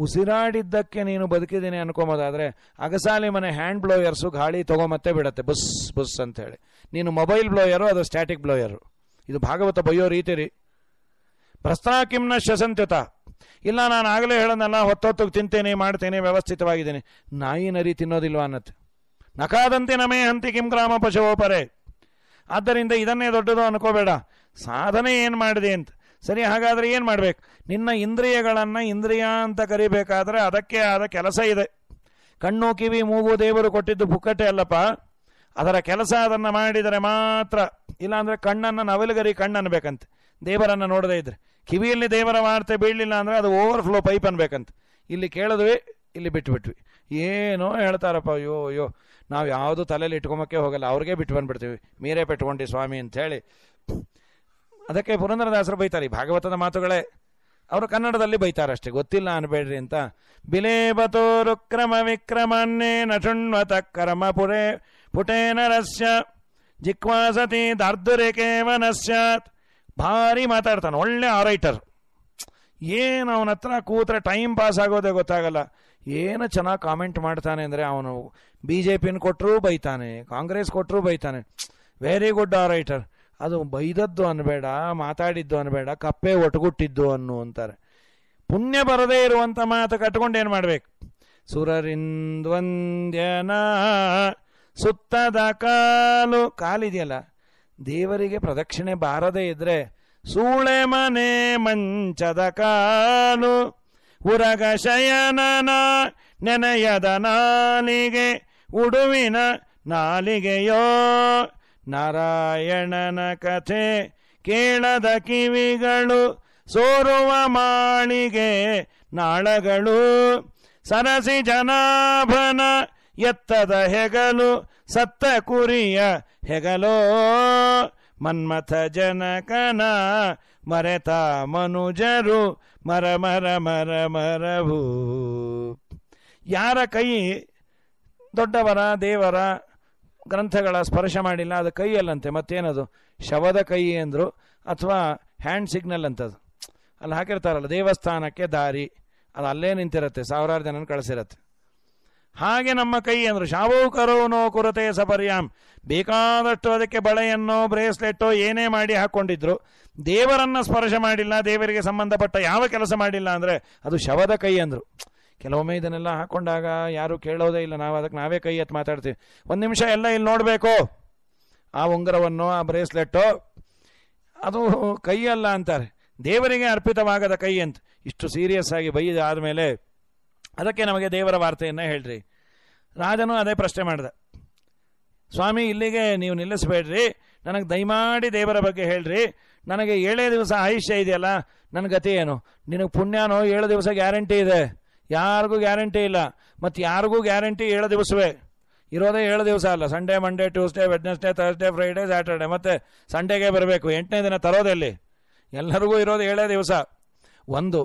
ಉಸಿರಾಡಿದ್ದಕ್ಕೆ ನೀನು ಬದುಕಿದ್ದೀನಿ ಅನ್ಕೊಂಬೋದಾದ್ರೆ ಅಗಸಾಲಿ ಮನೆ ಹ್ಯಾಂಡ್ ಬ್ಲೋಯರ್ಸು ಗಾಳಿ ತಗೊಂಬತ್ತೆ ಬಿಡತ್ತೆ ಬುಸ್ ಬುಸ್ ಅಂತ ಹೇಳಿ ನೀನು ಮೊಬೈಲ್ ಬ್ಲೋಯರು ಅದು ಸ್ಟ್ಯಾಟಿಕ್ ಬ್ಲೋಯರು ಇದು ಭಾಗವತ ರೀ ರೀತಿರಿ ಪ್ರಸ್ತಾಕಿಮ್ನ ಶಸಂತ್ಯುತ ಇಲ್ಲ ನಾನು ಆಗಲೇ ಹೇಳೋದನ್ನ ಹೊತ್ತೊತ್ತಿಗೆ ತಿಂತೇನೆ ಮಾಡ್ತೇನೆ ವ್ಯವಸ್ಥಿತವಾಗಿದ್ದೀನಿ ನಾಯಿ ನರಿ ತಿನ್ನೋದಿಲ್ವಾ ಅನ್ನತ್ತೆ ನಕಾದಂತೆ ನಮೇ ಹಂತಿ ಕಿಂ ಗ್ರಾಮ ಪರೇ ಆದ್ದರಿಂದ ಇದನ್ನೇ ದೊಡ್ಡದು ಅನ್ಕೋಬೇಡ ಸಾಧನೆ ಏನು ಮಾಡಿದೆ ಅಂತ ಸರಿ ಹಾಗಾದರೆ ಏನು ಮಾಡಬೇಕು ನಿನ್ನ ಇಂದ್ರಿಯಗಳನ್ನು ಇಂದ್ರಿಯ ಅಂತ ಕರಿಬೇಕಾದ್ರೆ ಅದಕ್ಕೆ ಆದ ಕೆಲಸ ಇದೆ ಕಣ್ಣು ಕಿವಿ ಮೂಗು ದೇವರು ಕೊಟ್ಟಿದ್ದು ಪುಕ್ಕಟ್ಟೆ ಅಲ್ಲಪ್ಪ ಅದರ ಕೆಲಸ ಅದನ್ನು ಮಾಡಿದರೆ ಮಾತ್ರ ಇಲ್ಲಾಂದರೆ ಕಣ್ಣನ್ನು ನವಿಲುಗರಿ ಕಣ್ಣು ಅನ್ಬೇಕಂತೆ ದೇವರನ್ನು ನೋಡದೇ ಇದ್ರೆ ಕಿವಿಯಲ್ಲಿ ದೇವರ ವಾರ್ತೆ ಬೀಳಲಿಲ್ಲ ಅಂದರೆ ಅದು ಓವರ್ಫ್ಲೋ ಪೈಪ್ ಅನ್ಬೇಕಂತ ಇಲ್ಲಿ ಕೇಳಿದ್ವಿ ಇಲ್ಲಿ ಬಿಟ್ಟುಬಿಟ್ವಿ ಏನೋ ಹೇಳ್ತಾರಪ್ಪ ಅಯ್ಯೋ ಅಯ್ಯೋ ನಾವು ಯಾವುದು ತಲೆಯಲ್ಲಿ ಇಟ್ಕೊಂಬಕ್ಕೆ ಹೋಗಲ್ಲ ಅವ್ರಿಗೆ ಬಿಟ್ಟು ಬಂದ್ಬಿಡ್ತೀವಿ ಮೀರೆ ಪೆಟ್ಕೊಂಡು ಸ್ವಾಮಿ ಅಂಥೇಳಿ ಅದಕ್ಕೆ ಪುರಂದರದಾಸರು ಬೈತಾರೆ ಈ ಭಾಗವತದ ಮಾತುಗಳೇ ಅವರು ಕನ್ನಡದಲ್ಲಿ ಬೈತಾರಷ್ಟೇ ಗೊತ್ತಿಲ್ಲ ಅನ್ಬೇಡ್ರಿ ಅಂತ ಬಿಲೇಬತೂರು ಕ್ರಮ ವಿಕ್ರಮನ್ನೇ ನಟುಣ್ವತ ಕರ್ಮ ಪುರೇ ಪುಟೇ ನರಸ್ಯ ಜಿಕ್ವಾಸತಿ ದಾರ್ದುರೆ ಕೇವನಸ್ಯಾತ್ ಭಾರಿ ಮಾತಾಡ್ತಾನೆ ಒಳ್ಳೆ ಆರೈಟರ್ ಏನು ಅವನ ಹತ್ರ ಕೂತ್ರೆ ಟೈಮ್ ಪಾಸ್ ಆಗೋದೇ ಗೊತ್ತಾಗಲ್ಲ ಏನು ಚೆನ್ನಾಗಿ ಕಾಮೆಂಟ್ ಮಾಡ್ತಾನೆ ಅಂದರೆ ಅವನು ಬಿ ಜೆ ಪಿನ ಕೊಟ್ಟರೂ ಬೈತಾನೆ ಕಾಂಗ್ರೆಸ್ ಕೊಟ್ಟರೂ ಬೈತಾನೆ ವೆರಿ ಗುಡ್ ಆ ರೈಟರ್ ಅದು ಬೈದದ್ದು ಅನ್ಬೇಡ ಮಾತಾಡಿದ್ದು ಅನ್ಬೇಡ ಕಪ್ಪೆ ಒಟಗುಟ್ಟಿದ್ದು ಅನ್ನು ಅಂತಾರೆ ಪುಣ್ಯ ಬರದೇ ಇರುವಂಥ ಮಾತು ಕಟ್ಕೊಂಡು ಏನು ಮಾಡಬೇಕು ಸುರರಿಂದ್ವಂದ್ಯನ ಸುತ್ತದ ಕಾಲು ಕಾಲಿದೆಯಲ್ಲ ದೇವರಿಗೆ ಪ್ರದಕ್ಷಿಣೆ ಬಾರದೇ ಇದ್ದರೆ ಸೂಳೆ ಮನೆ ಮಂಚದ ಕಾಲು ಉರಗ ಶಯನನ ನೆನೆಯದ ನಾಲಿಗೆ ಉಡುವಿನ ನಾಲಿಗೆಯೋ ನಾರಾಯಣನ ಕಥೆ ಕೇಳದ ಕಿವಿಗಳು ಸೋರುವ ಮಾಳಿಗೆ ನಾಳಗಳು ಸರಸಿ ಜನಾಭನ ಎತ್ತದ ಹೆಗಲು ಸತ್ತ ಕುರಿಯ ಹೆಗಲೋ ಮನ್ಮಥ ಜನಕನ ಮರೆತ ಮನುಜರು ಮರ ಮರ ಮರ ಮರವು ಯಾರ ಕೈ ದೊಡ್ಡವರ ದೇವರ ಗ್ರಂಥಗಳ ಸ್ಪರ್ಶ ಮಾಡಿಲ್ಲ ಅದು ಕೈಯಲ್ಲಂತೆ ಮತ್ತೇನದು ಶವದ ಕೈ ಅಂದರು ಅಥವಾ ಹ್ಯಾಂಡ್ ಸಿಗ್ನಲ್ ಅಂತದು ಅಲ್ಲಿ ಹಾಕಿರ್ತಾರಲ್ಲ ದೇವಸ್ಥಾನಕ್ಕೆ ದಾರಿ ಅದು ಅಲ್ಲೇ ನಿಂತಿರುತ್ತೆ ಸಾವಿರಾರು ಜನನ ಕಳಿಸಿರತ್ತೆ ಹಾಗೆ ನಮ್ಮ ಕೈ ಅಂದರು ಕರೋನೋ ಕುರತೆ ಸಪರ್ಯಾಮ್ ಬೇಕಾದಷ್ಟು ಅದಕ್ಕೆ ಬಳೆಯನ್ನೋ ಬ್ರೇಸ್ಲೆಟ್ಟೋ ಏನೇ ಮಾಡಿ ಹಾಕ್ಕೊಂಡಿದ್ರು ದೇವರನ್ನು ಸ್ಪರ್ಶ ಮಾಡಿಲ್ಲ ದೇವರಿಗೆ ಸಂಬಂಧಪಟ್ಟ ಯಾವ ಕೆಲಸ ಮಾಡಿಲ್ಲ ಅಂದರೆ ಅದು ಶವದ ಕೈ ಅಂದರು ಕೆಲವೊಮ್ಮೆ ಇದನ್ನೆಲ್ಲ ಹಾಕೊಂಡಾಗ ಯಾರೂ ಕೇಳೋದೇ ಇಲ್ಲ ನಾವು ಅದಕ್ಕೆ ನಾವೇ ಕೈ ಎತ್ತು ಮಾತಾಡ್ತೀವಿ ಒಂದು ನಿಮಿಷ ಎಲ್ಲ ಇಲ್ಲಿ ನೋಡಬೇಕು ಆ ಉಂಗರವನ್ನು ಆ ಬ್ರೇಸ್ಲೆಟ್ಟು ಅದು ಕೈ ಅಲ್ಲ ಅಂತಾರೆ ದೇವರಿಗೆ ಅರ್ಪಿತವಾಗದ ಕೈ ಅಂತ ಇಷ್ಟು ಸೀರಿಯಸ್ ಆಗಿ ಬೈದ ಆದಮೇಲೆ ಅದಕ್ಕೆ ನಮಗೆ ದೇವರ ವಾರ್ತೆಯನ್ನು ಹೇಳ್ರಿ ರಾಜನು ಅದೇ ಪ್ರಶ್ನೆ ಮಾಡಿದೆ ಸ್ವಾಮಿ ಇಲ್ಲಿಗೆ ನೀವು ನಿಲ್ಲಿಸಬೇಡ್ರಿ ನನಗೆ ದಯಮಾಡಿ ದೇವರ ಬಗ್ಗೆ ಹೇಳ್ರಿ ನನಗೆ ಏಳೇ ದಿವಸ ಆಯುಷ್ಯ ಇದೆಯಲ್ಲ ನನ್ನ ಗತಿ ಏನು ನಿನಗೆ ಪುಣ್ಯನೋ ಏಳು ದಿವಸ ಗ್ಯಾರಂಟಿ ಇದೆ ಯಾರಿಗೂ ಗ್ಯಾರಂಟಿ ಇಲ್ಲ ಮತ್ತು ಯಾರಿಗೂ ಗ್ಯಾರಂಟಿ ಏಳು ದಿವಸವೇ ಇರೋದೇ ಏಳು ದಿವಸ ಅಲ್ಲ Sunday Monday Tuesday Wednesday Thursday Friday Saturday ಮತ್ತು ಸಂಡೇಗೆ ಬರಬೇಕು ಎಂಟನೇ ದಿನ ತರೋದಲ್ಲಿ ಎಲ್ಲರಿಗೂ ಇರೋದು ಏಳೇ ದಿವಸ ಒಂದು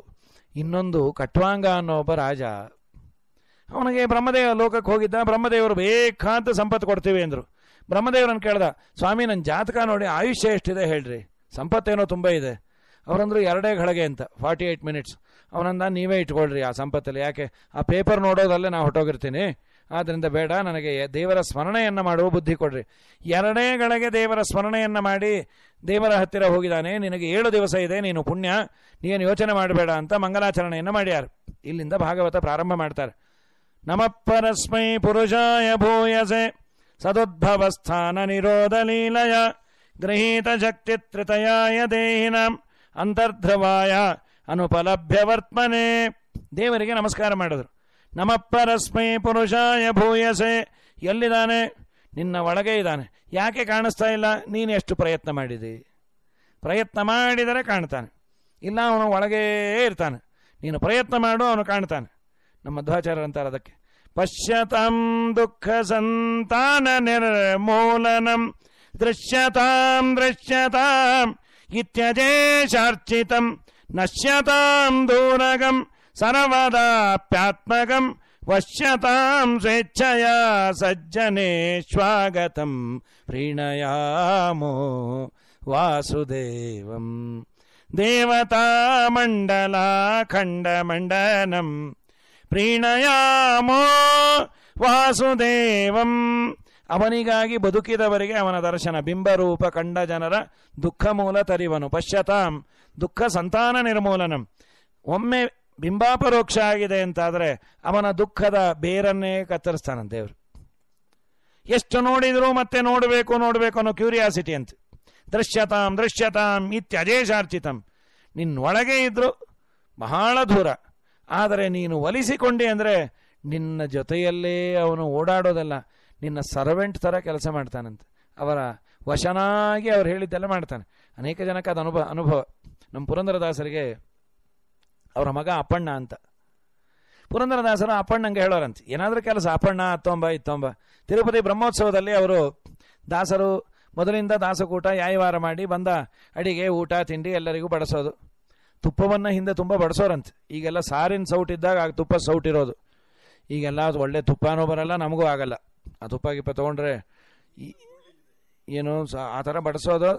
ಇನ್ನೊಂದು ಕಟ್ವಾಂಗ ಅನ್ನೋ ಒಬ್ಬ ರಾಜ ಅವನಿಗೆ ಬ್ರಹ್ಮದೇವ ಲೋಕಕ್ಕೆ ಹೋಗಿದ್ದ ಬ್ರಹ್ಮದೇವರು ಬೇಕಾದ ಸಂಪತ್ತು ಕೊಡ್ತೀವಿ ಅಂದರು ಬ್ರಹ್ಮದೇವರನ್ನು ಕೇಳ್ದ ಸ್ವಾಮಿ ನನ್ನ ಜಾತಕ ನೋಡಿ ಆಯುಷ್ಯ ಎಷ್ಟಿದೆ ಹೇಳ್ರಿ ಸಂಪತ್ತೇನೋ ತುಂಬ ಇದೆ ಅವರಂದ್ರು ಎರಡೇ ಘಳಗೆ ಅಂತ ಫಾರ್ಟಿ ಏಯ್ಟ್ ಮಿನಿಟ್ಸ್ ಅವನಂದ ನೀವೇ ಇಟ್ಕೊಳ್ರಿ ಆ ಸಂಪತ್ತಲ್ಲಿ ಯಾಕೆ ಆ ಪೇಪರ್ ನೋಡೋದಲ್ಲೇ ನಾನು ಹೊಟ್ಟೋಗಿರ್ತೀನಿ ಆದ್ದರಿಂದ ಬೇಡ ನನಗೆ ದೇವರ ಸ್ಮರಣೆಯನ್ನು ಮಾಡುವ ಬುದ್ಧಿ ಕೊಡ್ರಿ ಎರಡೇ ಗಳಿಗೆ ದೇವರ ಸ್ಮರಣೆಯನ್ನು ಮಾಡಿ ದೇವರ ಹತ್ತಿರ ಹೋಗಿದ್ದಾನೆ ನಿನಗೆ ಏಳು ದಿವಸ ಇದೆ ನೀನು ಪುಣ್ಯ ನೀನು ಯೋಚನೆ ಮಾಡಬೇಡ ಅಂತ ಮಂಗಲಾಚರಣೆಯನ್ನು ಮಾಡ್ಯಾರ ಇಲ್ಲಿಂದ ಭಾಗವತ ಪ್ರಾರಂಭ ಮಾಡ್ತಾರೆ ನಮಃ ಪರಸ್ಮೈ ಪುರುಷಾಯ ಭೂಯಸೆ ಸದುದ್ಭವಸ್ಥಾನ ನಿರೋಧ ಲೀಲಯ ಗೃಹೀತ ಶಕ್ತಿ ತ್ರಿತಯಾಯ ಅಂತರ್ಧ್ರವಾಯ ಅನುಪಲಭ್ಯ ಅನುಪಲಭ್ಯವರ್ತ್ಮನೆ ದೇವರಿಗೆ ನಮಸ್ಕಾರ ಮಾಡಿದರು ನಮ ಪರಸ್ಮೈ ಪುರುಷಾಯ ಭೂಯಸೆ ಎಲ್ಲಿದ್ದಾನೆ ನಿನ್ನ ಒಳಗೆ ಇದ್ದಾನೆ ಯಾಕೆ ಕಾಣಿಸ್ತಾ ಇಲ್ಲ ನೀನು ಎಷ್ಟು ಪ್ರಯತ್ನ ಮಾಡಿದಿ ಪ್ರಯತ್ನ ಮಾಡಿದರೆ ಕಾಣ್ತಾನೆ ಇಲ್ಲ ಅವನು ಒಳಗೇ ಇರ್ತಾನೆ ನೀನು ಪ್ರಯತ್ನ ಮಾಡು ಅವನು ಕಾಣ್ತಾನೆ ನಮ್ಮ ಅಂತಾರೆ ಅದಕ್ಕೆ पश्यताम् दुःखसन्ताननिर्मूलनम् दृश्यताम् दृश्यताम् इत्यजेषार्चितम् नश्यताम् दूरगम् सर्वदाप्यात्मकम् पश्यताम् स्वेच्छया सज्जने स्वागतम् प्रीणयामो वासुदेवम् देवता मण्डलाखण्डमण्डनम् ಪ್ರೀಣಯಾಮೋ ವಾಸುದೇವಂ ಅವನಿಗಾಗಿ ಬದುಕಿದವರಿಗೆ ಅವನ ದರ್ಶನ ಬಿಂಬರೂಪ ಕಂಡ ಜನರ ದುಃಖ ಮೂಲ ತರಿವನು ಪಶ್ಯತಾಂ ದುಃಖ ಸಂತಾನ ನಿರ್ಮೂಲನಂ ಒಮ್ಮೆ ಬಿಂಬಾಪರೋಕ್ಷ ಆಗಿದೆ ಅಂತಾದರೆ ಅವನ ದುಃಖದ ಬೇರನ್ನೇ ಕತ್ತರಿಸ್ತಾನ ದೇವರು ಎಷ್ಟು ನೋಡಿದರೂ ಮತ್ತೆ ನೋಡಬೇಕು ನೋಡಬೇಕು ಅನ್ನೋ ಕ್ಯೂರಿಯಾಸಿಟಿ ಅಂತ ದೃಶ್ಯತಾಂ ದೃಶ್ಯತಾಂ ಇತ್ಯಜೇಷಾರ್ಚಿತಂ ನಿನ್ನೊಳಗೆ ಇದ್ರು ಬಹಳ ದೂರ ಆದರೆ ನೀನು ಒಲಿಸಿಕೊಂಡೆ ಅಂದರೆ ನಿನ್ನ ಜೊತೆಯಲ್ಲೇ ಅವನು ಓಡಾಡೋದಲ್ಲ ನಿನ್ನ ಸರ್ವೆಂಟ್ ಥರ ಕೆಲಸ ಮಾಡ್ತಾನಂತೆ ಅವರ ವಶನಾಗಿ ಅವರು ಹೇಳಿದ್ದೆಲ್ಲ ಮಾಡ್ತಾನೆ ಅನೇಕ ಜನಕ್ಕೆ ಅದು ಅನುಭವ ಅನುಭವ ನಮ್ಮ ಪುರಂದರದಾಸರಿಗೆ ಅವರ ಮಗ ಅಪ್ಪಣ್ಣ ಅಂತ ಪುರಂದರದಾಸರು ಅಪ್ಪಣ್ಣಂಗೆ ಹೇಳೋರಂತೆ ಏನಾದರೂ ಕೆಲಸ ಅಪ್ಪಣ್ಣ ಹತ್ತೊಂಬ ಇತ್ತೊಂಬ ತಿರುಪತಿ ಬ್ರಹ್ಮೋತ್ಸವದಲ್ಲಿ ಅವರು ದಾಸರು ಮೊದಲಿಂದ ದಾಸಕೂಟ ಯಾಯವಾರ ಮಾಡಿ ಬಂದ ಅಡಿಗೆ ಊಟ ತಿಂಡಿ ಎಲ್ಲರಿಗೂ ಬಡಿಸೋದು ತುಪ್ಪವನ್ನು ಹಿಂದೆ ತುಂಬ ಬಡಿಸೋರಂತೆ ಈಗೆಲ್ಲ ಸಾರಿನ ಸೌಟ್ ಇದ್ದಾಗ ಆಗ ತುಪ್ಪ ಸೌಟ್ ಇರೋದು ಈಗೆಲ್ಲ ಅದು ಒಳ್ಳೆ ತುಪ್ಪನೂ ಬರಲ್ಲ ನಮಗೂ ಆಗಲ್ಲ ಆ ತುಪ್ಪ ಗಿಪ್ಪ ತೊಗೊಂಡ್ರೆ ಏನು ಆ ಥರ ಬಡಿಸೋದು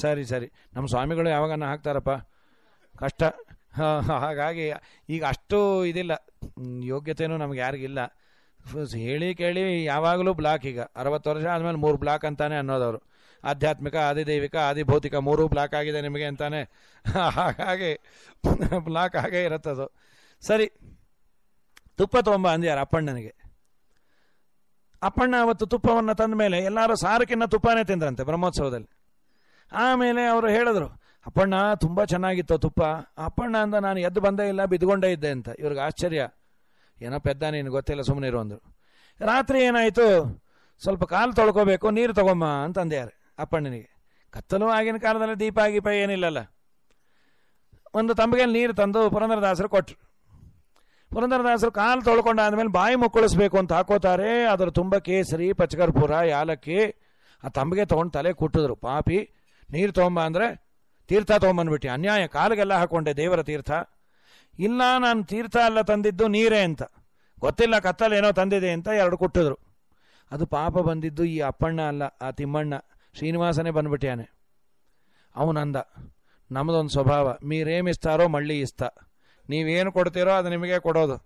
ಸರಿ ಸರಿ ನಮ್ಮ ಸ್ವಾಮಿಗಳು ಯಾವಾಗನ್ನ ಹಾಕ್ತಾರಪ್ಪ ಕಷ್ಟ ಹಾಗಾಗಿ ಈಗ ಅಷ್ಟು ಇದಿಲ್ಲ ಯೋಗ್ಯತೆಯೂ ನಮ್ಗೆ ಯಾರಿಗಿಲ್ಲ ಹೇಳಿ ಕೇಳಿ ಯಾವಾಗಲೂ ಬ್ಲಾಕ್ ಈಗ ಅರವತ್ತು ವರ್ಷ ಆದಮೇಲೆ ಮೂರು ಬ್ಲಾಕ್ ಅಂತಾನೆ ಅನ್ನೋದವರು ಆಧ್ಯಾತ್ಮಿಕ ಆದಿದೈವಿಕ ಆದಿಭೌತಿಕ ಮೂರೂ ಬ್ಲಾಕ್ ಆಗಿದೆ ನಿಮಗೆ ಅಂತಾನೆ ಹಾಗಾಗಿ ಬ್ಲಾಕ್ ಹಾಗೆ ಇರುತ್ತದು ಸರಿ ತುಪ್ಪ ತೊಗೊಂಬ ಅಂದ್ಯಾರ ಅಪ್ಪಣ್ಣನಿಗೆ ಅಪ್ಪಣ್ಣ ಅವತ್ತು ತುಪ್ಪವನ್ನು ತಂದ ಮೇಲೆ ಎಲ್ಲರೂ ಸಾರಕ್ಕಿನ್ನ ತುಪ್ಪನೇ ತಿಂದ್ರಂತೆ ಬ್ರಹ್ಮೋತ್ಸವದಲ್ಲಿ ಆಮೇಲೆ ಅವರು ಹೇಳಿದ್ರು ಅಪ್ಪಣ್ಣ ತುಂಬ ಚೆನ್ನಾಗಿತ್ತು ತುಪ್ಪ ಅಪ್ಪಣ್ಣ ಅಂದ ನಾನು ಎದ್ದು ಬಂದೇ ಇಲ್ಲ ಬಿದ್ದುಕೊಂಡೇ ಇದ್ದೆ ಅಂತ ಇವ್ರಿಗೆ ಆಶ್ಚರ್ಯ ಏನೋ ಪೆದ್ದ ನೀನು ಗೊತ್ತಿಲ್ಲ ಸುಮ್ಮನೆ ಇರು ಅಂದರು ರಾತ್ರಿ ಏನಾಯಿತು ಸ್ವಲ್ಪ ಕಾಲು ತೊಳ್ಕೋಬೇಕು ನೀರು ತಗೊಮ್ಮ ಅಂತಂದ್ಯಾರೆ ಅಪ್ಪಣ್ಣನಿಗೆ ಕತ್ತಲು ಆಗಿನ ಕಾಲದಲ್ಲಿ ದೀಪ ಗೀಪ ಏನಿಲ್ಲಲ್ಲ ಒಂದು ತಂಬಿಗೆಯಲ್ಲಿ ನೀರು ತಂದು ಪುರಂದರದಾಸರು ಕೊಟ್ಟರು ಪುರಂದರದಾಸರು ಕಾಲು ತೊಳ್ಕೊಂಡು ಆದಮೇಲೆ ಬಾಯಿ ಮುಕ್ಕಳಿಸ್ಬೇಕು ಅಂತ ಹಾಕೋತಾರೆ ಅದರ ತುಂಬ ಕೇಸರಿ ಪಚ್ಕರ್ಪುರ ಯಾಲಕ್ಕಿ ಆ ತಂಬಿಗೆ ತೊಗೊಂಡು ತಲೆ ಕುಟ್ಟಿದ್ರು ಪಾಪಿ ನೀರು ತೊಗೊಂಬ ಅಂದರೆ ತೀರ್ಥ ತೊಗೊಂಬಂದ್ಬಿಟ್ಟು ಅನ್ಯಾಯ ಕಾಲಿಗೆಲ್ಲ ಹಾಕೊಂಡೆ ದೇವರ ತೀರ್ಥ ಇಲ್ಲ ನಾನು ತೀರ್ಥ ಅಲ್ಲ ತಂದಿದ್ದು ನೀರೇ ಅಂತ ಗೊತ್ತಿಲ್ಲ ಕತ್ತಲೇನೋ ತಂದಿದೆ ಅಂತ ಎರಡು ಕೊಟ್ಟಿದ್ರು ಅದು ಪಾಪ ಬಂದಿದ್ದು ಈ ಅಪ್ಪಣ್ಣ ಅಲ್ಲ ಆ ತಿಮ್ಮಣ್ಣ ಶ್ರೀನಿವಾಸನೇ బంధుబట్టి ಅವನಂದ ನಮ್ಮದೊಂದು ಸ್ವಭಾವ ಮೀರೇಮಿಸ್ತಾರೋ ಮಳ್ಳಿ ಇಸ್ತ ನೀವೇನು ಕೊಡ್ತೀರೋ ಅದು ನಿಮಗೆ ಕೊಡೋದು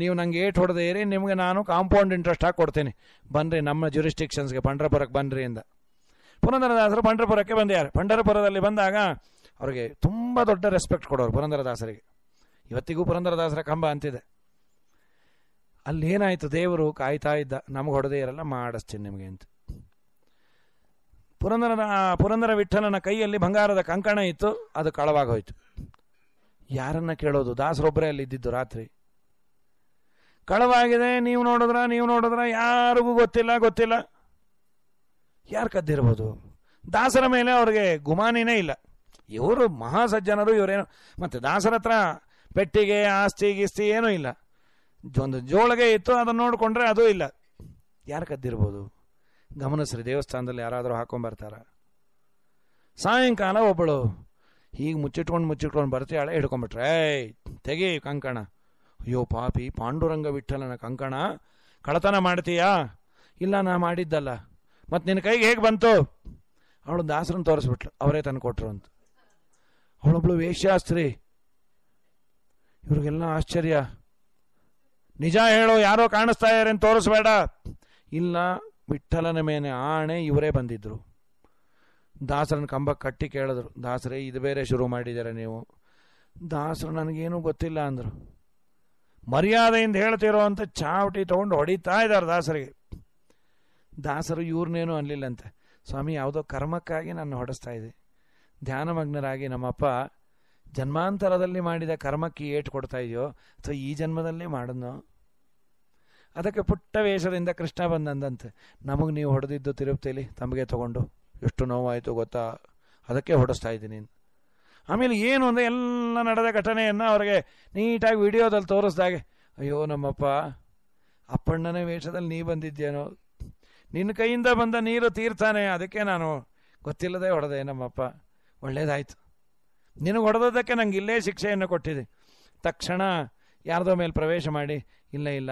ನೀವು ನಂಗೆ ಏಟ್ ಇರಿ ನಿಮಗೆ ನಾನು ಕಾಂಪೌಂಡ್ ಇಂಟ್ರೆಸ್ಟ್ ಹಾಕಿ ಕೊಡ್ತೀನಿ ಬನ್ನಿರಿ ನಮ್ಮ ಜ್ಯೂರಿಸ್ಟಿಕ್ಷನ್ಸ್ಗೆ ಪಂಡರಪುರಕ್ಕೆ ಬನ್ನಿರಿ ಇಂದ ಪುರಂದರದಾಸರು ಪಂಡ್ರಪುರಕ್ಕೆ ಬಂದ್ಯಾರ ಪಂಡರಪುರದಲ್ಲಿ ಬಂದಾಗ ಅವ್ರಿಗೆ ತುಂಬ ದೊಡ್ಡ ರೆಸ್ಪೆಕ್ಟ್ ಕೊಡೋರು ಪುರಂದರದಾಸರಿಗೆ ಇವತ್ತಿಗೂ ಪುರಂದರದಾಸರ ಕಂಬ ಅಂತಿದೆ ಅಲ್ಲೇನಾಯಿತು ದೇವರು ಕಾಯ್ತಾ ಇದ್ದ ನಮ್ಗೆ ಹೊಡೆದೇ ಇರಲ್ಲ ಮಾಡಿಸ್ತೀನಿ ನಿಮಗೆ ಅಂತ ಪುರಂದರ ಪುರಂದರ ವಿಠಲನ ಕೈಯಲ್ಲಿ ಬಂಗಾರದ ಕಂಕಣ ಇತ್ತು ಅದು ಕಳವಾಗೋಯ್ತು ಯಾರನ್ನ ಕೇಳೋದು ದಾಸರೊಬ್ಬರೇ ಅಲ್ಲಿ ಇದ್ದಿದ್ದು ರಾತ್ರಿ ಕಳವಾಗಿದೆ ನೀವು ನೋಡಿದ್ರ ನೀವು ನೋಡಿದ್ರ ಯಾರಿಗೂ ಗೊತ್ತಿಲ್ಲ ಗೊತ್ತಿಲ್ಲ ಯಾರು ಕದ್ದಿರ್ಬೋದು ದಾಸರ ಮೇಲೆ ಅವ್ರಿಗೆ ಗುಮಾನಿನೇ ಇಲ್ಲ ಇವರು ಮಹಾಸಜ್ಜನರು ಇವರೇನು ಮತ್ತು ದಾಸರ ಹತ್ರ ಪೆಟ್ಟಿಗೆ ಆಸ್ತಿ ಗಿಸ್ತಿ ಏನೂ ಇಲ್ಲ ಒಂದು ಜೋಳಿಗೆ ಇತ್ತು ಅದನ್ನು ನೋಡಿಕೊಂಡ್ರೆ ಅದೂ ಇಲ್ಲ ಯಾರು ಕದ್ದಿರ್ಬೋದು ಗಮನಿಸ್ರಿ ದೇವಸ್ಥಾನದಲ್ಲಿ ಯಾರಾದರೂ ಹಾಕೊಂಡ್ಬರ್ತಾರ ಸಾಯಂಕಾಲ ಒಬ್ಬಳು ಹೀಗೆ ಮುಚ್ಚಿಟ್ಕೊಂಡು ಮುಚ್ಚಿಟ್ಕೊಂಡು ಬರ್ತೀಯಾಳೆ ಹಿಡ್ಕೊಂಬಿಟ್ರೆ ಏಯ್ ತೆಗಿ ಕಂಕಣ ಅಯ್ಯೋ ಪಾಪಿ ಪಾಂಡುರಂಗ ವಿಠಲನ ಕಂಕಣ ಕಳತನ ಮಾಡ್ತೀಯಾ ಇಲ್ಲ ನಾ ಮಾಡಿದ್ದಲ್ಲ ಮತ್ತು ನಿನ್ನ ಕೈಗೆ ಹೇಗೆ ಬಂತು ಅವಳು ದಾಸರನ್ನು ತೋರಿಸ್ಬಿಟ್ಲು ಅವರೇ ತಂದು ಕೊಟ್ಟರು ಅಂತ ಅವಳೊಬ್ಳು ವೇಷಾಸ್ತ್ರಿ ಇವ್ರಿಗೆಲ್ಲ ಆಶ್ಚರ್ಯ ನಿಜ ಹೇಳೋ ಯಾರೋ ಕಾಣಿಸ್ತಾ ಇದಾರೆ ಅಂತ ತೋರಿಸ್ಬೇಡ ಇಲ್ಲ ವಿಠಲನ ಮೇಲೆ ಆಣೆ ಇವರೇ ಬಂದಿದ್ದರು ದಾಸರನ ಕಂಬ ಕಟ್ಟಿ ಕೇಳಿದ್ರು ದಾಸರೇ ಇದು ಬೇರೆ ಶುರು ಮಾಡಿದ್ದೀರ ನೀವು ದಾಸರು ನನಗೇನು ಗೊತ್ತಿಲ್ಲ ಅಂದರು ಮರ್ಯಾದೆಯಿಂದ ಹೇಳ್ತಿರೋ ಅಂತ ಚಾವಟಿ ತೊಗೊಂಡು ಹೊಡಿತಾ ಇದ್ದಾರೆ ದಾಸರಿಗೆ ದಾಸರು ಇವ್ರನ್ನೇನು ಅನ್ಲಿಲ್ಲಂತೆ ಸ್ವಾಮಿ ಯಾವುದೋ ಕರ್ಮಕ್ಕಾಗಿ ನಾನು ಹೊಡೆಸ್ತಾ ಇದ್ದೆ ಧ್ಯಾನಮಗ್ನರಾಗಿ ನಮ್ಮಪ್ಪ ಜನ್ಮಾಂತರದಲ್ಲಿ ಮಾಡಿದ ಕರ್ಮಕ್ಕೆ ಏಟು ಕೊಡ್ತಾ ಇದೆಯೋ ಅಥವಾ ಈ ಜನ್ಮದಲ್ಲಿ ಮಾಡೋಣ ಅದಕ್ಕೆ ಪುಟ್ಟ ವೇಷದಿಂದ ಕೃಷ್ಣ ಬಂದಂದಂತೆ ನಮಗೆ ನೀವು ಹೊಡೆದಿದ್ದು ತಿರುಪ್ತಿಯಲ್ಲಿ ತಮಗೆ ತಗೊಂಡು ಎಷ್ಟು ನೋವಾಯಿತು ಗೊತ್ತಾ ಅದಕ್ಕೆ ಹೊಡೆಸ್ತಾ ಇದ್ದೀನಿ ಆಮೇಲೆ ಏನು ಅಂದರೆ ಎಲ್ಲ ನಡೆದ ಘಟನೆಯನ್ನು ಅವ್ರಿಗೆ ನೀಟಾಗಿ ವಿಡಿಯೋದಲ್ಲಿ ತೋರಿಸ್ದಾಗೆ ಅಯ್ಯೋ ನಮ್ಮಪ್ಪ ಅಪ್ಪಣ್ಣನೇ ವೇಷದಲ್ಲಿ ನೀ ಬಂದಿದ್ದೇನೋ ನಿನ್ನ ಕೈಯಿಂದ ಬಂದ ನೀರು ತೀರ್ತಾನೆ ಅದಕ್ಕೆ ನಾನು ಗೊತ್ತಿಲ್ಲದೆ ಹೊಡೆದೆ ನಮ್ಮಪ್ಪ ಒಳ್ಳೇದಾಯಿತು ನಿನಗೆ ಹೊಡೆದದಕ್ಕೆ ನಂಗೆ ಇಲ್ಲೇ ಶಿಕ್ಷೆಯನ್ನು ಕೊಟ್ಟಿದೆ ತಕ್ಷಣ ಯಾರದೋ ಮೇಲೆ ಪ್ರವೇಶ ಮಾಡಿ ಇಲ್ಲ ಇಲ್ಲ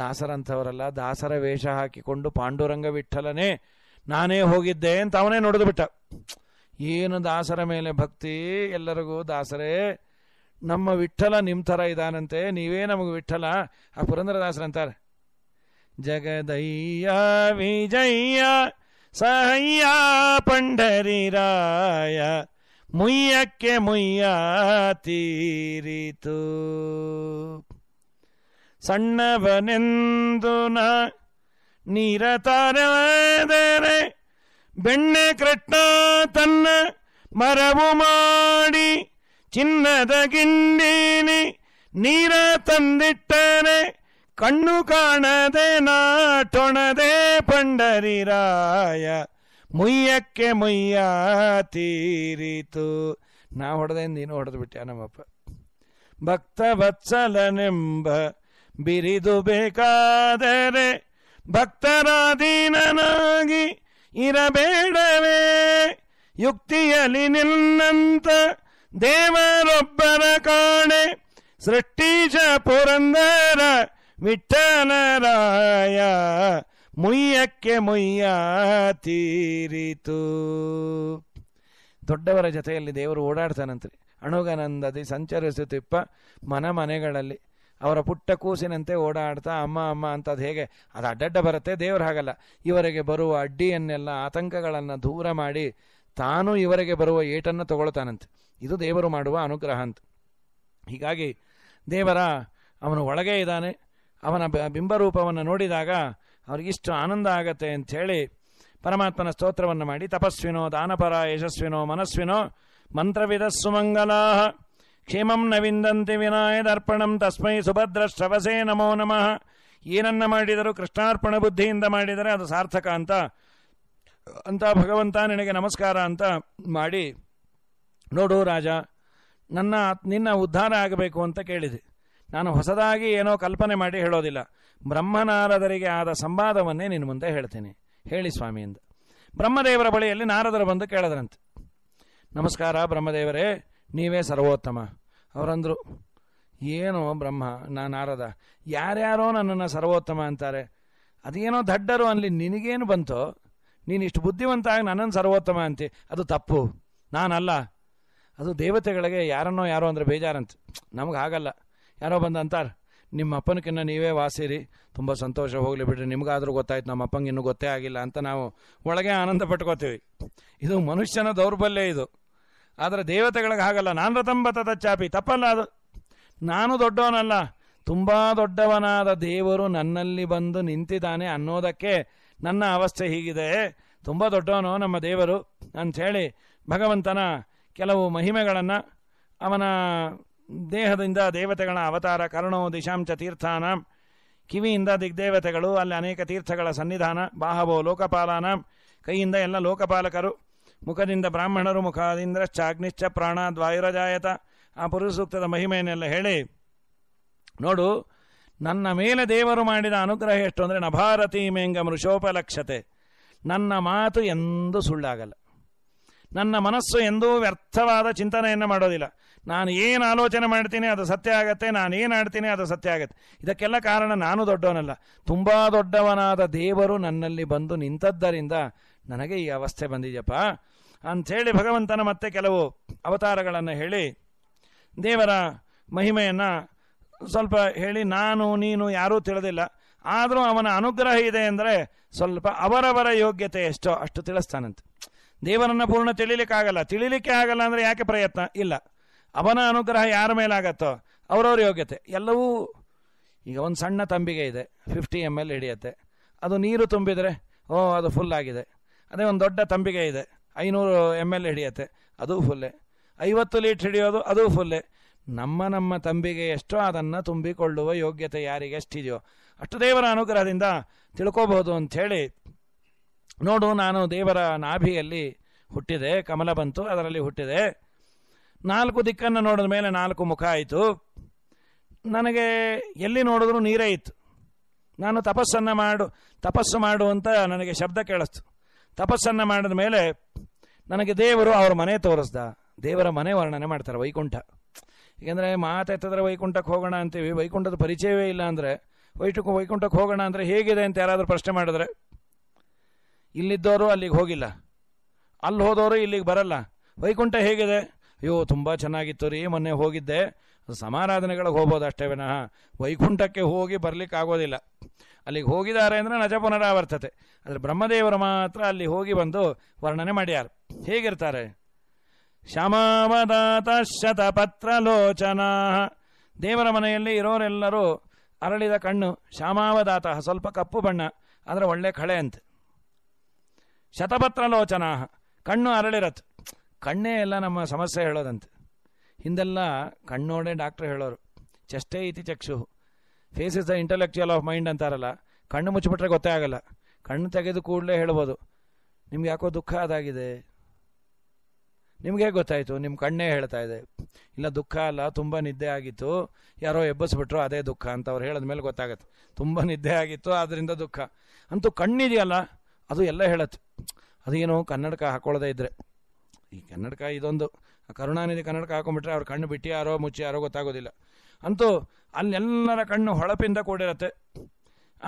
ದಾಸರಂಥವರಲ್ಲ ದಾಸರ ವೇಷ ಹಾಕಿಕೊಂಡು ಪಾಂಡುರಂಗ ವಿಠಲನೇ ನಾನೇ ಹೋಗಿದ್ದೆ ಅಂತ ಅವನೇ ನೋಡಿದು ಬಿಟ್ಟ ಏನು ದಾಸರ ಮೇಲೆ ಭಕ್ತಿ ಎಲ್ಲರಿಗೂ ದಾಸರೇ ನಮ್ಮ ವಿಠಲ ನಿಮ್ಮ ಥರ ಇದಾನಂತೆ ನೀವೇ ನಮಗೆ ವಿಠಲ ಆ ಪುರಂದರದಾಸರಂತಾರೆ ಜಗದಯ್ಯ ವಿಜಯ್ಯ ಸಹಯ್ಯ ಪಂಡರಿರಾಯ ಮುಯ್ಯಕ್ಕೆ ಮುಯ್ಯ ತೀರಿತು ಸಣ್ಣವನೆಂದು ನೀರ ಬೆಣ್ಣೆ ಕೃಷ್ಣ ತನ್ನ ಮರವು ಮಾಡಿ ಚಿನ್ನದ ಗಿಂಡಿನಿ ನೀರ ತಂದಿಟ್ಟರೆ ಕಣ್ಣು ಕಾಣದೆ ನಾಟೊಣದೆ ಪಂಡರಿರಾಯ ಮುಯ್ಯಕ್ಕೆ ಮುಯ್ಯ ತೀರಿತು ನಾ ಹೊಡೆದೆ ನೀನು ಹೊಡೆದು ಬಿಟ್ಟೆ ನಮ್ಮಪ್ಪ ಭಕ್ತ ವತ್ಸಲನೆಂಬ ಬಿರಿದು ಬೇಕಾದರೆ ದೀನನಾಗಿ ಇರಬೇಡವೇ ಯುಕ್ತಿಯಲ್ಲಿ ನಿನ್ನಂತ ದೇವರೊಬ್ಬರ ಕಾಣೆ ಸೃಷ್ಟೀಜ ಪುರಂದರ ವಿಠಲರಾಯ ಮುಯ್ಯಕ್ಕೆ ಮುಯ್ಯ ತೀರಿತು ದೊಡ್ಡವರ ಜೊತೆಯಲ್ಲಿ ದೇವರು ಓಡಾಡ್ತಾನಂತ್ರಿ ಅಣುಗನಂದದಿ ಸಂಚರಿಸುತ್ತಿಪ್ಪ ಮನ ಮನೆಗಳಲ್ಲಿ ಅವರ ಪುಟ್ಟ ಕೂಸಿನಂತೆ ಓಡಾಡ್ತಾ ಅಮ್ಮ ಅಮ್ಮ ಅಂತ ಹೇಗೆ ಅದು ಅಡ್ಡಡ್ಡ ಬರುತ್ತೆ ದೇವರು ಹಾಗಲ್ಲ ಇವರಿಗೆ ಬರುವ ಅಡ್ಡಿಯನ್ನೆಲ್ಲ ಆತಂಕಗಳನ್ನು ದೂರ ಮಾಡಿ ತಾನು ಇವರಿಗೆ ಬರುವ ಏಟನ್ನು ತಗೊಳ್ತಾನಂತೆ ಇದು ದೇವರು ಮಾಡುವ ಅನುಗ್ರಹ ಅಂತ ಹೀಗಾಗಿ ದೇವರ ಅವನು ಒಳಗೆ ಇದ್ದಾನೆ ಅವನ ಬಿಂಬರೂಪವನ್ನು ನೋಡಿದಾಗ ಅವ್ರಿಗಿಷ್ಟು ಆನಂದ ಆಗತ್ತೆ ಅಂಥೇಳಿ ಪರಮಾತ್ಮನ ಸ್ತೋತ್ರವನ್ನು ಮಾಡಿ ತಪಸ್ವಿನೋ ದಾನಪರ ಯಶಸ್ವಿನೋ ಮನಸ್ವಿನೋ ಮಂತ್ರವಿದ ಸುಮಂಗಲಾಹ ಕ್ಷೇಮಂ ನ ವಿಂದಂತಿ ವಿನಾಯದರ್ಪಣಂ ತಸ್ಮೈ ಸುಭದ್ರ ಶ್ರವಸೇ ನಮೋ ನಮಃ ಏನನ್ನ ಮಾಡಿದರೂ ಕೃಷ್ಣಾರ್ಪಣ ಬುದ್ಧಿಯಿಂದ ಮಾಡಿದರೆ ಅದು ಸಾರ್ಥಕ ಅಂತ ಅಂತ ಭಗವಂತ ನಿನಗೆ ನಮಸ್ಕಾರ ಅಂತ ಮಾಡಿ ನೋಡು ರಾಜ ನನ್ನ ನಿನ್ನ ಉದ್ಧಾರ ಆಗಬೇಕು ಅಂತ ಕೇಳಿದೆ ನಾನು ಹೊಸದಾಗಿ ಏನೋ ಕಲ್ಪನೆ ಮಾಡಿ ಹೇಳೋದಿಲ್ಲ ಬ್ರಹ್ಮನಾರದರಿಗೆ ಆದ ಸಂವಾದವನ್ನೇ ನಿನ್ನ ಮುಂದೆ ಹೇಳ್ತೀನಿ ಹೇಳಿ ಸ್ವಾಮಿಯಿಂದ ಬ್ರಹ್ಮದೇವರ ಬಳಿಯಲ್ಲಿ ನಾರದರು ಬಂದು ಕೇಳದ್ರಂತೆ ನಮಸ್ಕಾರ ಬ್ರಹ್ಮದೇವರೇ ನೀವೇ ಸರ್ವೋತ್ತಮ ಅವರಂದರು ಏನೋ ಬ್ರಹ್ಮ ನಾನು ಆರದ ಯಾರ್ಯಾರೋ ನನ್ನನ್ನು ಸರ್ವೋತ್ತಮ ಅಂತಾರೆ ಅದೇನೋ ದಡ್ಡರು ಅಲ್ಲಿ ನಿನಗೇನು ಬಂತೋ ನೀನು ಇಷ್ಟು ಬುದ್ಧಿವಂತ ಆಗಿ ನನ್ನನ್ನು ಸರ್ವೋತ್ತಮ ಅಂತೆ ಅದು ತಪ್ಪು ನಾನಲ್ಲ ಅದು ದೇವತೆಗಳಿಗೆ ಯಾರನ್ನೋ ಯಾರೋ ಅಂದರೆ ಬೇಜಾರಂತ ನಮ್ಗೆ ಆಗಲ್ಲ ಯಾರೋ ಬಂದು ಅಂತಾರೆ ನಿಮ್ಮ ಅಪ್ಪನಕ್ಕಿನ್ನ ನೀವೇ ವಾಸಿರಿ ತುಂಬ ಸಂತೋಷ ಹೋಗಲಿ ಬಿಡ್ರಿ ನಿಮಗಾದರೂ ಗೊತ್ತಾಯ್ತು ನಮ್ಮ ಅಪ್ಪಂಗೆ ಇನ್ನೂ ಗೊತ್ತೇ ಆಗಿಲ್ಲ ಅಂತ ನಾವು ಒಳಗೆ ಆನಂದ ಪಟ್ಕೋತೀವಿ ಇದು ಮನುಷ್ಯನ ದೌರ್ಬಲ್ಯ ಇದು ಆದರೆ ದೇವತೆಗಳಿಗೆ ಹಾಗಲ್ಲ ನಾನು ರಥಂಬತದ ಚಾಪಿ ತಪ್ಪಲ್ಲ ಅದು ನಾನು ದೊಡ್ಡವನಲ್ಲ ತುಂಬ ದೊಡ್ಡವನಾದ ದೇವರು ನನ್ನಲ್ಲಿ ಬಂದು ನಿಂತಿದ್ದಾನೆ ಅನ್ನೋದಕ್ಕೆ ನನ್ನ ಅವಸ್ಥೆ ಹೀಗಿದೆ ತುಂಬ ದೊಡ್ಡವನು ನಮ್ಮ ದೇವರು ಅಂಥೇಳಿ ಭಗವಂತನ ಕೆಲವು ಮಹಿಮೆಗಳನ್ನು ಅವನ ದೇಹದಿಂದ ದೇವತೆಗಳ ಅವತಾರ ಕರುಣೋ ದಿಶಾಂಚ ತೀರ್ಥಾನ ಕಿವಿಯಿಂದ ದಿಗ್ದೇವತೆಗಳು ಅಲ್ಲಿ ಅನೇಕ ತೀರ್ಥಗಳ ಸನ್ನಿಧಾನ ಬಾಹಬೋ ಲೋಕಪಾಲನ ಕೈಯಿಂದ ಎಲ್ಲ ಲೋಕಪಾಲಕರು ಮುಖದಿಂದ ಬ್ರಾಹ್ಮಣರು ಮುಖದಿಂದ ಚಾಗ್ನಿಶ್ಚ ಪ್ರಾಣ ದ್ವಾಯುರಜಾಯತ ಆ ಪುರುಷಸೂಕ್ತದ ಮಹಿಮೆಯನ್ನೆಲ್ಲ ಹೇಳಿ ನೋಡು ನನ್ನ ಮೇಲೆ ದೇವರು ಮಾಡಿದ ಅನುಗ್ರಹ ಎಷ್ಟು ಅಂದರೆ ನಭಾರತಿ ಮೇಂಗ ಮೃಷೋಪಲಕ್ಷತೆ ನನ್ನ ಮಾತು ಎಂದೂ ಸುಳ್ಳಾಗಲ್ಲ ನನ್ನ ಮನಸ್ಸು ಎಂದೂ ವ್ಯರ್ಥವಾದ ಚಿಂತನೆಯನ್ನು ಮಾಡೋದಿಲ್ಲ ನಾನು ಏನು ಆಲೋಚನೆ ಮಾಡ್ತೀನಿ ಅದು ಸತ್ಯ ಆಗತ್ತೆ ನಾನು ಏನು ಆಡ್ತೀನಿ ಅದು ಸತ್ಯ ಆಗತ್ತೆ ಇದಕ್ಕೆಲ್ಲ ಕಾರಣ ನಾನು ದೊಡ್ಡವನಲ್ಲ ತುಂಬ ದೊಡ್ಡವನಾದ ದೇವರು ನನ್ನಲ್ಲಿ ಬಂದು ನಿಂತದ್ದರಿಂದ ನನಗೆ ಈ ಅವಸ್ಥೆ ಬಂದಿದೆಯಪ್ಪ ಅಂಥೇಳಿ ಭಗವಂತನ ಮತ್ತೆ ಕೆಲವು ಅವತಾರಗಳನ್ನು ಹೇಳಿ ದೇವರ ಮಹಿಮೆಯನ್ನು ಸ್ವಲ್ಪ ಹೇಳಿ ನಾನು ನೀನು ಯಾರೂ ತಿಳಿದಿಲ್ಲ ಆದರೂ ಅವನ ಅನುಗ್ರಹ ಇದೆ ಅಂದರೆ ಸ್ವಲ್ಪ ಅವರವರ ಯೋಗ್ಯತೆ ಎಷ್ಟೋ ಅಷ್ಟು ತಿಳಿಸ್ತಾನಂತೆ ದೇವರನ್ನು ಪೂರ್ಣ ಆಗಲ್ಲ ತಿಳಿಲಿಕ್ಕೆ ಆಗಲ್ಲ ಅಂದರೆ ಯಾಕೆ ಪ್ರಯತ್ನ ಇಲ್ಲ ಅವನ ಅನುಗ್ರಹ ಯಾರ ಮೇಲಾಗತ್ತೋ ಅವರವ್ರ ಯೋಗ್ಯತೆ ಎಲ್ಲವೂ ಈಗ ಒಂದು ಸಣ್ಣ ತಂಬಿಗೆ ಇದೆ ಫಿಫ್ಟಿ ಎಮ್ ಎಲ್ ಹಿಡಿಯತ್ತೆ ಅದು ನೀರು ತುಂಬಿದರೆ ಓ ಅದು ಫುಲ್ ಆಗಿದೆ ಅದೇ ಒಂದು ದೊಡ್ಡ ತಂಬಿಗೆ ಇದೆ ಐನೂರು ಎಮ್ ಎಲ್ ಹಿಡಿಯತ್ತೆ ಅದು ಫುಲ್ಲೆ ಐವತ್ತು ಲೀಟ್ರ್ ಹಿಡಿಯೋದು ಅದು ಫುಲ್ಲೆ ನಮ್ಮ ನಮ್ಮ ತಂಬಿಗೆ ಎಷ್ಟೋ ಅದನ್ನು ತುಂಬಿಕೊಳ್ಳುವ ಯೋಗ್ಯತೆ ಯಾರಿಗೆ ಎಷ್ಟಿದೆಯೋ ಅಷ್ಟು ದೇವರ ಅನುಗ್ರಹದಿಂದ ತಿಳ್ಕೋಬಹುದು ಅಂಥೇಳಿ ನೋಡು ನಾನು ದೇವರ ನಾಭಿಯಲ್ಲಿ ಹುಟ್ಟಿದೆ ಕಮಲ ಬಂತು ಅದರಲ್ಲಿ ಹುಟ್ಟಿದೆ ನಾಲ್ಕು ದಿಕ್ಕನ್ನು ನೋಡಿದ ಮೇಲೆ ನಾಲ್ಕು ಮುಖ ಆಯಿತು ನನಗೆ ಎಲ್ಲಿ ನೋಡಿದ್ರೂ ನೀರೇ ಇತ್ತು ನಾನು ತಪಸ್ಸನ್ನು ಮಾಡು ತಪಸ್ಸು ಮಾಡು ಅಂತ ನನಗೆ ಶಬ್ದ ಕೇಳಿಸ್ತು ತಪಸ್ಸನ್ನು ಮಾಡಿದ ಮೇಲೆ ನನಗೆ ದೇವರು ಅವ್ರ ಮನೆ ತೋರಿಸ್ದ ದೇವರ ಮನೆ ವರ್ಣನೆ ಮಾಡ್ತಾರೆ ವೈಕುಂಠ ಏಕೆಂದರೆ ಮಾತೆತ್ತಿದ್ರೆ ವೈಕುಂಠಕ್ಕೆ ಹೋಗೋಣ ಅಂತೀವಿ ವೈಕುಂಠದ ಪರಿಚಯವೇ ಇಲ್ಲ ಅಂದರೆ ವೈಟಕ್ಕೆ ವೈಕುಂಠಕ್ಕೆ ಹೋಗೋಣ ಅಂದರೆ ಹೇಗಿದೆ ಅಂತ ಯಾರಾದರೂ ಪ್ರಶ್ನೆ ಮಾಡಿದ್ರೆ ಇಲ್ಲಿದ್ದವರು ಅಲ್ಲಿಗೆ ಹೋಗಿಲ್ಲ ಅಲ್ಲಿ ಹೋದವರು ಇಲ್ಲಿಗೆ ಬರಲ್ಲ ವೈಕುಂಠ ಹೇಗಿದೆ ಅಯ್ಯೋ ತುಂಬ ಚೆನ್ನಾಗಿತ್ತು ರೀ ಮೊನ್ನೆ ಹೋಗಿದ್ದೆ ಸಮಾರಾಧನೆಗಳಿಗೆ ಹೋಗ್ಬೋದು ಅಷ್ಟೇ ವಿನಃ ವೈಕುಂಠಕ್ಕೆ ಹೋಗಿ ಬರಲಿಕ್ಕಾಗೋದಿಲ್ಲ ಅಲ್ಲಿಗೆ ಹೋಗಿದ್ದಾರೆ ಅಂದರೆ ನಜ ಪುನರಾವರ್ತತೆ ಆದರೆ ಬ್ರಹ್ಮದೇವರು ಮಾತ್ರ ಅಲ್ಲಿ ಹೋಗಿ ಬಂದು ವರ್ಣನೆ ಮಾಡ್ಯಾರ ಹೇಗಿರ್ತಾರೆ ಶತಪತ್ರ ಶತಪತ್ರಲೋಚನಾ ದೇವರ ಮನೆಯಲ್ಲಿ ಇರೋರೆಲ್ಲರೂ ಅರಳಿದ ಕಣ್ಣು ಶ್ಯಾಮಾವದಾತ ಸ್ವಲ್ಪ ಕಪ್ಪು ಬಣ್ಣ ಆದರೆ ಒಳ್ಳೆ ಕಳೆ ಅಂತ ಲೋಚನಾ ಕಣ್ಣು ಅರಳಿರತ್ ಕಣ್ಣೇ ಎಲ್ಲ ನಮ್ಮ ಸಮಸ್ಯೆ ಹೇಳೋದಂತೆ ಹಿಂದೆಲ್ಲ ಕಣ್ಣೋಡೆ ಡಾಕ್ಟ್ರ್ ಹೇಳೋರು ಚಷ್ಟೇ ಇತಿ ಚಕ್ಷು face is the intellectual of mind ಅಂತಾರಲ್ಲ ಕಣ್ಣು ಮುಚ್ಚಿಬಿಟ್ರೆ ಗೊತ್ತೇ ಆಗಲ್ಲ ಕಣ್ಣು ತೆಗೆದು ಕೂಡಲೇ ಹೇಳ್ಬೋದು ನಿಮ್ಗೆ ಯಾಕೋ ದುಃಖ ಅದಾಗಿದೆ ನಿಮಗೆ ಗೊತ್ತಾಯಿತು ನಿಮ್ಮ ಕಣ್ಣೇ ಹೇಳ್ತಾ ಇದೆ ಇಲ್ಲ ದುಃಖ ಅಲ್ಲ ತುಂಬ ನಿದ್ದೆ ಆಗಿತ್ತು ಯಾರೋ ಎಬ್ಬಿಸ್ಬಿಟ್ರು ಅದೇ ದುಃಖ ಅಂತ ಅವ್ರು ಹೇಳಿದ ಮೇಲೆ ಗೊತ್ತಾಗತ್ತೆ ತುಂಬ ನಿದ್ದೆ ಆಗಿತ್ತು ಆದ್ದರಿಂದ ದುಃಖ ಅಂತೂ ಕಣ್ಣಿದೆಯಲ್ಲ ಅದು ಎಲ್ಲ ಹೇಳತ್ತೆ ಅದೇನು ಕನ್ನಡಕ ಹಾಕೊಳ್ಳೋದೇ ಇದ್ದರೆ ಈ ಕನ್ನಡಕ ಇದೊಂದು ಕರುಣಾನಿಧಿ ಕನ್ನಡಕ್ಕೆ ಹಾಕೊಂಡ್ಬಿಟ್ರೆ ಅವ್ರ ಕಣ್ಣು ಬಿಟ್ಟಿ ಯಾರೋ ಮುಚ್ಚಿ ಯಾರೋ ಗೊತ್ತಾಗೋದಿಲ್ಲ ಅಂತೂ ಅಲ್ಲೆಲ್ಲರ ಕಣ್ಣು ಹೊಳಪಿಂದ ಕೂಡಿರುತ್ತೆ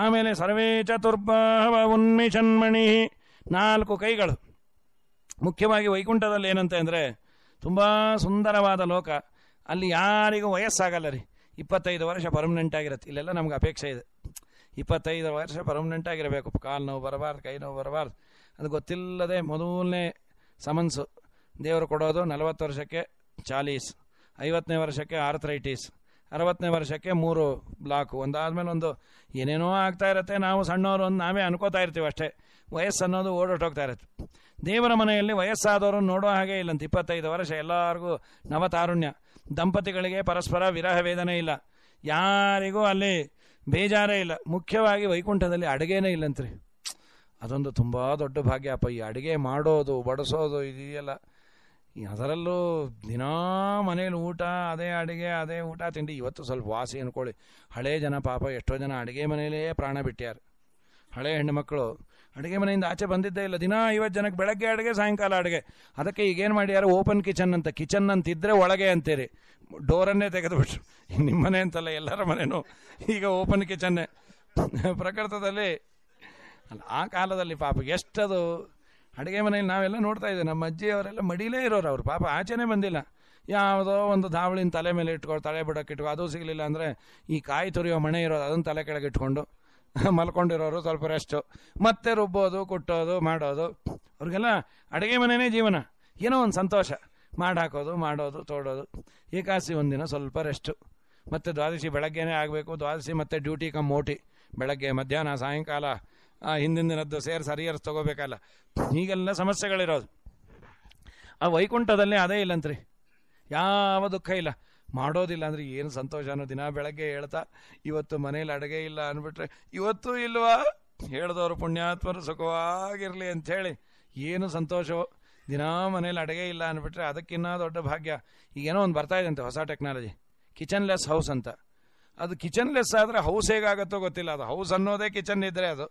ಆಮೇಲೆ ಸರ್ವೇ ಚತುರ್ಭಾವ ಉನ್ಮಿಷನ್ಮಣಿ ನಾಲ್ಕು ಕೈಗಳು ಮುಖ್ಯವಾಗಿ ವೈಕುಂಠದಲ್ಲಿ ಏನಂತ ಅಂದರೆ ತುಂಬ ಸುಂದರವಾದ ಲೋಕ ಅಲ್ಲಿ ಯಾರಿಗೂ ವಯಸ್ಸಾಗಲ್ಲ ರೀ ಇಪ್ಪತ್ತೈದು ವರ್ಷ ಪರ್ಮನೆಂಟ್ ಆಗಿರುತ್ತೆ ಇಲ್ಲೆಲ್ಲ ನಮ್ಗೆ ಅಪೇಕ್ಷೆ ಇದೆ ಇಪ್ಪತ್ತೈದು ವರ್ಷ ಪರ್ಮನೆಂಟ್ ಆಗಿರಬೇಕು ಕಾಲು ನೋವು ಬರಬಾರ್ದು ಕೈ ನೋವು ಬರಬಾರ್ದು ಅದು ಗೊತ್ತಿಲ್ಲದೆ ಮೊದಲನೇ ಸಮನ್ಸು ದೇವರು ಕೊಡೋದು ನಲವತ್ತು ವರ್ಷಕ್ಕೆ ಚಾಲೀಸ್ ಐವತ್ತನೇ ವರ್ಷಕ್ಕೆ ಆರ್ಥ್ರೈಟಿಸ್ ಅರವತ್ತನೇ ವರ್ಷಕ್ಕೆ ಮೂರು ಬ್ಲಾಕು ಒಂದಾದಮೇಲೆ ಒಂದು ಏನೇನೋ ಆಗ್ತಾ ಇರುತ್ತೆ ನಾವು ಸಣ್ಣವರು ಒಂದು ನಾವೇ ಅನ್ಕೋತಾ ಇರ್ತೀವಿ ಅಷ್ಟೇ ವಯಸ್ಸು ಅನ್ನೋದು ಓಡೋಟೋಗ್ತಾ ಇರುತ್ತೆ ದೇವರ ಮನೆಯಲ್ಲಿ ವಯಸ್ಸಾದವರು ನೋಡೋ ಹಾಗೆ ಇಲ್ಲಂತ ಇಪ್ಪತ್ತೈದು ವರ್ಷ ಎಲ್ಲರಿಗೂ ನವತಾರುಣ್ಯ ದಂಪತಿಗಳಿಗೆ ಪರಸ್ಪರ ವಿರಹ ವೇದನೆ ಇಲ್ಲ ಯಾರಿಗೂ ಅಲ್ಲಿ ಬೇಜಾರೇ ಇಲ್ಲ ಮುಖ್ಯವಾಗಿ ವೈಕುಂಠದಲ್ಲಿ ಅಡುಗೆನೇ ಇಲ್ಲಂತ್ರಿ ಅದೊಂದು ತುಂಬ ದೊಡ್ಡ ಭಾಗ್ಯ ಅಪ್ಪ ಈ ಅಡುಗೆ ಮಾಡೋದು ಬಡಿಸೋದು ಇದೆಯಲ್ಲ ಅದರಲ್ಲೂ ದಿನ ಮನೇಲಿ ಊಟ ಅದೇ ಅಡುಗೆ ಅದೇ ಊಟ ತಿಂಡಿ ಇವತ್ತು ಸ್ವಲ್ಪ ವಾಸಿ ಅಂದ್ಕೊಳ್ಳಿ ಹಳೆ ಜನ ಪಾಪ ಎಷ್ಟೋ ಜನ ಅಡುಗೆ ಮನೆಯಲ್ಲೇ ಪ್ರಾಣ ಬಿಟ್ಟ್ಯಾರ ಹಳೆ ಹೆಣ್ಣುಮಕ್ಕಳು ಅಡುಗೆ ಮನೆಯಿಂದ ಆಚೆ ಬಂದಿದ್ದೇ ಇಲ್ಲ ದಿನ ಐವತ್ತು ಜನಕ್ಕೆ ಬೆಳಗ್ಗೆ ಅಡುಗೆ ಸಾಯಂಕಾಲ ಅಡುಗೆ ಅದಕ್ಕೆ ಈಗೇನು ಮಾಡ್ಯಾರ ಓಪನ್ ಕಿಚನ್ ಅಂತ ಕಿಚನ್ ಅಂತಿದ್ದರೆ ಒಳಗೆ ಅಂತೀರಿ ಡೋರನ್ನೇ ತೆಗೆದುಬಿಟ್ರು ನಿಮ್ಮ ಮನೆ ಅಂತಲ್ಲ ಎಲ್ಲರ ಮನೆಯೂ ಈಗ ಓಪನ್ ಕಿಚನ್ನೇ ಪ್ರಕೃತದಲ್ಲಿ ಆ ಕಾಲದಲ್ಲಿ ಪಾಪ ಎಷ್ಟದು ಅಡುಗೆ ಮನೆಯಲ್ಲಿ ನಾವೆಲ್ಲ ನೋಡ್ತಾ ಇದ್ದೀವಿ ನಮ್ಮ ಅಜ್ಜಿಯವರೆಲ್ಲ ಮಡಿಲೇ ಇರೋರು ಅವರು ಪಾಪ ಆಚೆನೇ ಬಂದಿಲ್ಲ ಯಾವುದೋ ಒಂದು ಧಾವಳಿನ ತಲೆ ಮೇಲೆ ಇಟ್ಕೊಂಡು ತಲೆ ಬಿಡೋಕೆ ಇಟ್ಕೊ ಅದು ಸಿಗಲಿಲ್ಲ ಅಂದರೆ ಈ ಕಾಯಿ ತುರಿಯೋ ಮಣೆ ಇರೋದು ಅದನ್ನು ತಲೆ ಕೆಳಗೆ ಇಟ್ಕೊಂಡು ಮಲ್ಕೊಂಡಿರೋರು ಸ್ವಲ್ಪ ರೆಸ್ಟು ಮತ್ತೆ ರುಬ್ಬೋದು ಕುಟ್ಟೋದು ಮಾಡೋದು ಅವ್ರಿಗೆಲ್ಲ ಅಡುಗೆ ಮನೆಯೇ ಜೀವನ ಏನೋ ಒಂದು ಸಂತೋಷ ಮಾಡಾಕೋದು ಮಾಡೋದು ತೋಡೋದು ಏಕಾಸಿ ಒಂದಿನ ಸ್ವಲ್ಪ ರೆಸ್ಟು ಮತ್ತು ದ್ವಾದಶಿ ಬೆಳಗ್ಗೆನೇ ಆಗಬೇಕು ದ್ವಾದಶಿ ಮತ್ತೆ ಡ್ಯೂಟಿ ಕಮ್ ಮೋಟಿ ಬೆಳಗ್ಗೆ ಮಧ್ಯಾಹ್ನ ಸಾಯಂಕಾಲ ಆ ಹಿಂದಿನ ದಿನದ್ದು ಸೇರ್ ಸರಿಯರ್ಸ್ ತಗೋಬೇಕಲ್ಲ ಹೀಗೆಲ್ಲ ಸಮಸ್ಯೆಗಳಿರೋದು ಆ ವೈಕುಂಠದಲ್ಲಿ ಅದೇ ಇಲ್ಲಂತ್ರಿ ಯಾವ ದುಃಖ ಇಲ್ಲ ಮಾಡೋದಿಲ್ಲ ಅಂದರೆ ಏನು ಸಂತೋಷನೋ ದಿನ ಬೆಳಗ್ಗೆ ಹೇಳ್ತಾ ಇವತ್ತು ಮನೇಲಿ ಅಡುಗೆ ಇಲ್ಲ ಅಂದ್ಬಿಟ್ರೆ ಇವತ್ತು ಇಲ್ವಾ ಹೇಳಿದವರು ಪುಣ್ಯಾತ್ಮರು ಸುಖವಾಗಿರಲಿ ಅಂಥೇಳಿ ಏನು ಸಂತೋಷವೋ ದಿನ ಮನೇಲಿ ಅಡುಗೆ ಇಲ್ಲ ಅಂದ್ಬಿಟ್ರೆ ಅದಕ್ಕಿನ್ನ ದೊಡ್ಡ ಭಾಗ್ಯ ಈಗೇನೋ ಒಂದು ಬರ್ತಾ ಇದೆ ಅಂತೆ ಹೊಸ ಟೆಕ್ನಾಲಜಿ ಕಿಚನ್ ಲೆಸ್ ಹೌಸ್ ಅಂತ ಅದು ಕಿಚನ್ ಲೆಸ್ ಆದರೆ ಹೌಸ್ ಹೇಗಾಗುತ್ತೋ ಗೊತ್ತಿಲ್ಲ ಅದು ಹೌಸ್ ಅನ್ನೋದೇ ಕಿಚನ್ ಇದ್ದರೆ ಅದು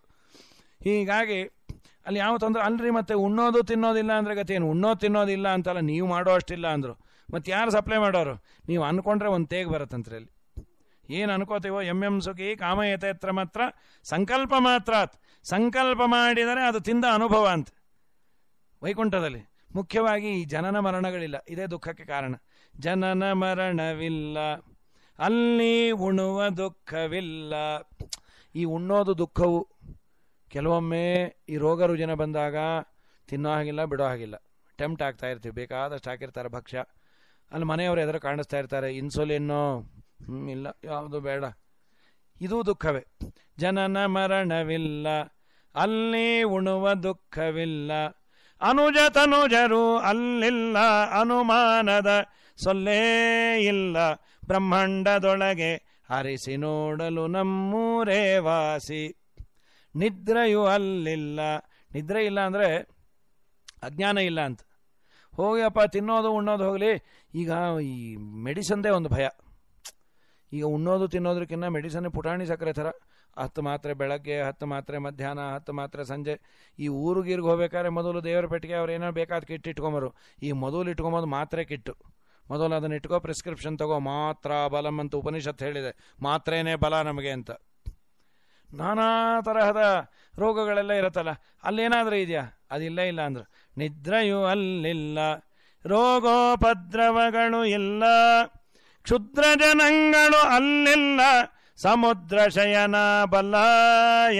ಹೀಗಾಗಿ ಅಲ್ಲಿ ಯಾವ ತೊಂದರೆ ಅಲ್ಲರಿ ಮತ್ತೆ ಉಣ್ಣೋದು ತಿನ್ನೋದಿಲ್ಲ ಅಂದರೆ ಗತಿ ಏನು ಉಣ್ಣೋದು ತಿನ್ನೋದಿಲ್ಲ ಅಂತಲ್ಲ ನೀವು ಮಾಡೋ ಅಷ್ಟಿಲ್ಲ ಅಂದರು ಮತ್ತು ಯಾರು ಸಪ್ಲೈ ಮಾಡೋರು ನೀವು ಅಂದ್ಕೊಂಡ್ರೆ ಒಂದು ತೇಗ್ ಬರುತ್ತಂತ್ರಿ ಅಲ್ಲಿ ಏನು ಅನ್ಕೋತೀವೋ ಎಮ್ ಎಮ್ ಸುಖಿ ಕಾಮಯತೇತ್ರ ಮಾತ್ರ ಸಂಕಲ್ಪ ಮಾತ್ರ ಸಂಕಲ್ಪ ಮಾಡಿದರೆ ಅದು ತಿಂದ ಅನುಭವ ಅಂತ ವೈಕುಂಠದಲ್ಲಿ ಮುಖ್ಯವಾಗಿ ಈ ಜನನ ಮರಣಗಳಿಲ್ಲ ಇದೇ ದುಃಖಕ್ಕೆ ಕಾರಣ ಜನನ ಮರಣವಿಲ್ಲ ಅಲ್ಲಿ ಉಣುವ ದುಃಖವಿಲ್ಲ ಈ ಉಣ್ಣೋದು ದುಃಖವು ಕೆಲವೊಮ್ಮೆ ಈ ರೋಗ ರುಜಿನ ಬಂದಾಗ ತಿನ್ನೋ ಹಾಗಿಲ್ಲ ಬಿಡೋ ಹಾಗಿಲ್ಲ ಟೆಂಪ್ಟ್ ಆಗ್ತಾ ಇರ್ತೀವಿ ಬೇಕಾದಷ್ಟು ಹಾಕಿರ್ತಾರೆ ಭಕ್ಷ್ಯ ಅಲ್ಲಿ ಮನೆಯವರು ಎದುರು ಕಾಣಿಸ್ತಾ ಇರ್ತಾರೆ ಇನ್ಸುಲಿನ್ನು ಇಲ್ಲ ಯಾವುದು ಬೇಡ ಇದು ದುಃಖವೇ ಜನನ ಮರಣವಿಲ್ಲ ಅಲ್ಲಿ ಉಣುವ ದುಃಖವಿಲ್ಲ ಅನುಜ ತನುಜರು ಅಲ್ಲಿಲ್ಲ ಅನುಮಾನದ ಸೊಲ್ಲೇ ಇಲ್ಲ ಬ್ರಹ್ಮಾಂಡದೊಳಗೆ ಹರಿಸಿ ನೋಡಲು ನಮ್ಮೂರೇ ವಾಸಿ ನಿದ್ರೆಯು ಅಲ್ಲಿಲ್ಲ ನಿದ್ರೆ ಇಲ್ಲ ಅಂದರೆ ಅಜ್ಞಾನ ಇಲ್ಲ ಅಂತ ಹೋಗ್ಯಪ್ಪ ತಿನ್ನೋದು ಉಣ್ಣೋದು ಹೋಗಲಿ ಈಗ ಈ ಮೆಡಿಸನ್ದೇ ಒಂದು ಭಯ ಈಗ ಉಣ್ಣೋದು ತಿನ್ನೋದಕ್ಕಿಂತ ಮೆಡಿಸನ್ ಪುಟಾಣಿ ಸಕ್ಕರೆ ಥರ ಹತ್ತು ಮಾತ್ರೆ ಬೆಳಗ್ಗೆ ಹತ್ತು ಮಾತ್ರೆ ಮಧ್ಯಾಹ್ನ ಹತ್ತು ಮಾತ್ರೆ ಸಂಜೆ ಈ ಊರಿಗೀರ್ಗೆ ಹೋಗ್ಬೇಕಾದ್ರೆ ಮೊದಲು ದೇವರ ಪೆಟ್ಟಿಗೆ ಅವ್ರು ಏನೋ ಬೇಕಾದ ಕಿಟ್ಟು ಇಟ್ಕೊಂಬರು ಈ ಮೊದಲು ಇಟ್ಕೊಂಬೋದು ಮಾತ್ರೆ ಕಿಟ್ಟು ಮೊದಲು ಅದನ್ನ ಇಟ್ಕೋ ಪ್ರಿಸ್ಕ್ರಿಪ್ಷನ್ ತಗೋ ಮಾತ್ರ ಬಲಂ ಅಂತ ಉಪನಿಷತ್ತು ಹೇಳಿದೆ ಮಾತ್ರೇನೇ ಬಲ ನಮಗೆ ಅಂತ ನಾನಾ ತರಹದ ರೋಗಗಳೆಲ್ಲ ಇರತ್ತಲ್ಲ ಅಲ್ಲೇನಾದರೂ ಇದೆಯಾ ಅದಿಲ್ಲ ಇಲ್ಲ ಅಂದರು ನಿದ್ರೆಯು ಅಲ್ಲಿಲ್ಲ ರೋಗೋಪದ್ರವಗಳು ಇಲ್ಲ ಕ್ಷುದ್ರ ಜನಗಳು ಅಲ್ಲಿಲ್ಲ ಸಮುದ್ರ ಶಯನ ಬಲ್ಲ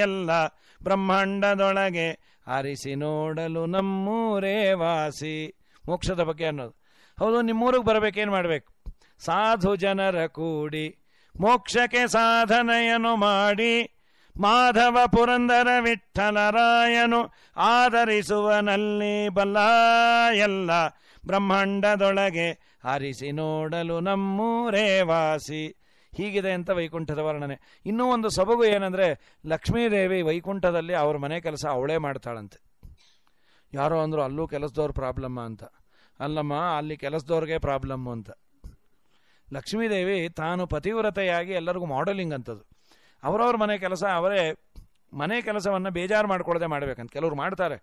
ಎಲ್ಲ ಬ್ರಹ್ಮಾಂಡದೊಳಗೆ ಅರಿಸಿ ನೋಡಲು ನಮ್ಮೂರೇ ವಾಸಿ ಮೋಕ್ಷದ ಬಗ್ಗೆ ಅನ್ನೋದು ಹೌದು ನಿಮ್ಮೂರಿಗೆ ಬರಬೇಕೇನು ಮಾಡಬೇಕು ಸಾಧು ಜನರ ಕೂಡಿ ಮೋಕ್ಷಕ್ಕೆ ಸಾಧನೆಯನ್ನು ಮಾಡಿ ಮಾಧವ ಪುರಂದರ ವಿಠಲರಾಯನು ಆಧರಿಸುವನಲ್ಲಿ ಬಲ್ಲ ಎಲ್ಲ ಬ್ರಹ್ಮಾಂಡದೊಳಗೆ ಹರಿಸಿ ನೋಡಲು ನಮ್ಮೂರೇ ವಾಸಿ ಹೀಗಿದೆ ಅಂತ ವೈಕುಂಠದ ವರ್ಣನೆ ಇನ್ನೂ ಒಂದು ಸೊಬಗು ಏನಂದರೆ ಲಕ್ಷ್ಮೀದೇವಿ ವೈಕುಂಠದಲ್ಲಿ ಅವ್ರ ಮನೆ ಕೆಲಸ ಅವಳೇ ಮಾಡ್ತಾಳಂತೆ ಯಾರೋ ಅಂದರು ಅಲ್ಲೂ ಕೆಲಸದವ್ರ ಪ್ರಾಬ್ಲಮ್ಮ ಅಂತ ಅಲ್ಲಮ್ಮ ಅಲ್ಲಿ ಕೆಲಸದವ್ರಿಗೆ ಪ್ರಾಬ್ಲಮ್ಮು ಅಂತ ಲಕ್ಷ್ಮೀದೇವಿ ತಾನು ಪತಿವ್ರತೆಯಾಗಿ ಎಲ್ಲರಿಗೂ ಮಾಡೆಲಿಂಗ್ ಅಂತದು ಅವರವ್ರ ಮನೆ ಕೆಲಸ ಅವರೇ ಮನೆ ಕೆಲಸವನ್ನು ಬೇಜಾರು ಮಾಡ್ಕೊಳ್ಳದೆ ಮಾಡ್ಬೇಕಂತ ಕೆಲವ್ರು ಮಾಡ್ತಾರೆ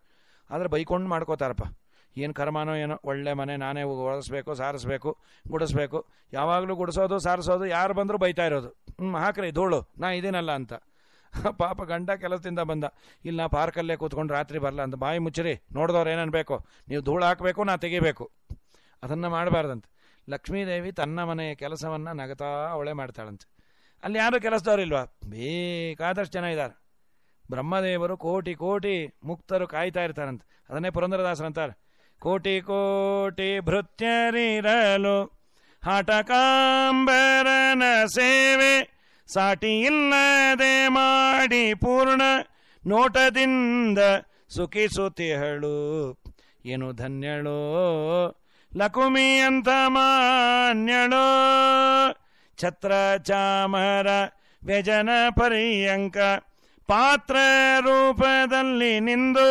ಆದರೆ ಬೈಕೊಂಡು ಮಾಡ್ಕೋತಾರಪ್ಪ ಏನು ಕರ್ಮಾನೋ ಏನೋ ಒಳ್ಳೆ ಮನೆ ನಾನೇ ಒಳಸ್ಬೇಕು ಸಾರಿಸ್ಬೇಕು ಗುಡಿಸ್ಬೇಕು ಯಾವಾಗಲೂ ಗುಡಿಸೋದು ಸಾರಿಸೋದು ಯಾರು ಬಂದರೂ ಬೈತಾ ಇರೋದು ಹ್ಞೂ ಹಾಕ್ರಿ ಧೂಳು ನಾ ಇದೇನಲ್ಲ ಅಂತ ಪಾಪ ಗಂಡ ಕೆಲಸದಿಂದ ಬಂದ ಇಲ್ಲ ನಾ ಪಾರ್ಕಲ್ಲೇ ಕೂತ್ಕೊಂಡು ರಾತ್ರಿ ಬರಲ್ಲ ಅಂತ ಬಾಯಿ ಮುಚ್ಚಿರಿ ನೋಡಿದವ್ರು ಏನನ್ಬೇಕು ನೀವು ಧೂಳು ಹಾಕಬೇಕು ನಾ ತೆಗಿಬೇಕು ಅದನ್ನು ಮಾಡಬಾರ್ದಂತೆ ಲಕ್ಷ್ಮೀದೇವಿ ತನ್ನ ಮನೆಯ ಕೆಲಸವನ್ನು ನಗತಾ ಅವಳೆ ಮಾಡ್ತಾಳಂತೆ ಅಲ್ಲಿ ಯಾರು ಕೆಲಸದವರಿಲ್ವಾ ಬೇಕಾದಷ್ಟು ಜನ ಇದ್ದಾರೆ ಬ್ರಹ್ಮದೇವರು ಕೋಟಿ ಕೋಟಿ ಮುಕ್ತರು ಕಾಯ್ತಾ ಇರ್ತಾರಂತ ಅದನ್ನೇ ಪುರಂದರದಾಸರಂತಾರೆ ಕೋಟಿ ಕೋಟಿ ಭೃತ್ಯರಿರಲು ಕಾಂಬರನ ಸೇವೆ ಸಾಟಿ ಇಲ್ಲದೆ ಮಾಡಿ ಪೂರ್ಣ ನೋಟದಿಂದ ಸುಖಿಸುತ್ತಿಹಳು ಏನು ಧನ್ಯಳೋ ಅಂತ ಮಾನ್ಯಳೋ ಛತ್ರ ಚಾಮರ ವ್ಯಜನ ಪರ್ಯಂಕ ಪಾತ್ರ ರೂಪದಲ್ಲಿ ನಿಂದು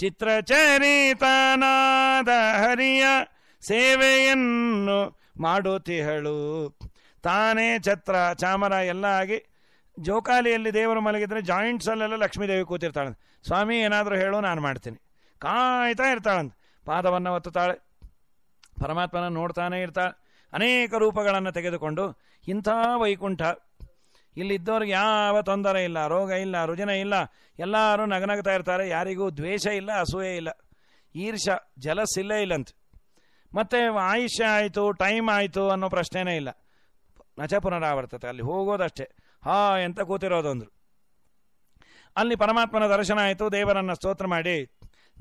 ಚಿತ್ರಚರಿತನಾದ ಹರಿಯ ಸೇವೆಯನ್ನು ಮಾಡುತ್ತಿಹಳು ತಾನೇ ಛತ್ರ ಚಾಮರ ಎಲ್ಲ ಆಗಿ ಜೋಕಾಲಿಯಲ್ಲಿ ದೇವರು ಮಲಗಿದ್ರೆ ಜಾಯಿಂಟ್ಸಲ್ಲೆಲ್ಲ ಲಕ್ಷ್ಮೀದೇವಿ ಕೂತಿರ್ತಾಳೆ ಸ್ವಾಮಿ ಏನಾದರೂ ಹೇಳು ನಾನು ಮಾಡ್ತೀನಿ ಕಾಯ್ತಾ ಇರ್ತಾಳಂತ ಪಾದವನ್ನು ಒತ್ತುತ್ತಾಳೆ ಪರಮಾತ್ಮನ ನೋಡ್ತಾನೆ ಇರ್ತಾಳೆ ಅನೇಕ ರೂಪಗಳನ್ನು ತೆಗೆದುಕೊಂಡು ಇಂಥ ವೈಕುಂಠ ಇಲ್ಲಿದ್ದವ್ರಿಗೆ ಯಾವ ತೊಂದರೆ ಇಲ್ಲ ರೋಗ ಇಲ್ಲ ರುಜಿನ ಇಲ್ಲ ಎಲ್ಲರೂ ನಗನಗ್ತಾ ಇರ್ತಾರೆ ಯಾರಿಗೂ ದ್ವೇಷ ಇಲ್ಲ ಅಸೂಯೆ ಇಲ್ಲ ಈರ್ಷ ಜಲಸಿಲ್ಲೇ ಇಲ್ಲಂತೆ ಮತ್ತೆ ಆಯುಷ್ಯ ಆಯಿತು ಟೈಮ್ ಆಯಿತು ಅನ್ನೋ ಪ್ರಶ್ನೆನೇ ಇಲ್ಲ ನಚ ಪುನರಾವರ್ತತೆ ಅಲ್ಲಿ ಹೋಗೋದಷ್ಟೇ ಹಾ ಎಂತ ಕೂತಿರೋದು ಅಲ್ಲಿ ಪರಮಾತ್ಮನ ದರ್ಶನ ಆಯಿತು ದೇವರನ್ನು ಸ್ತೋತ್ರ ಮಾಡಿ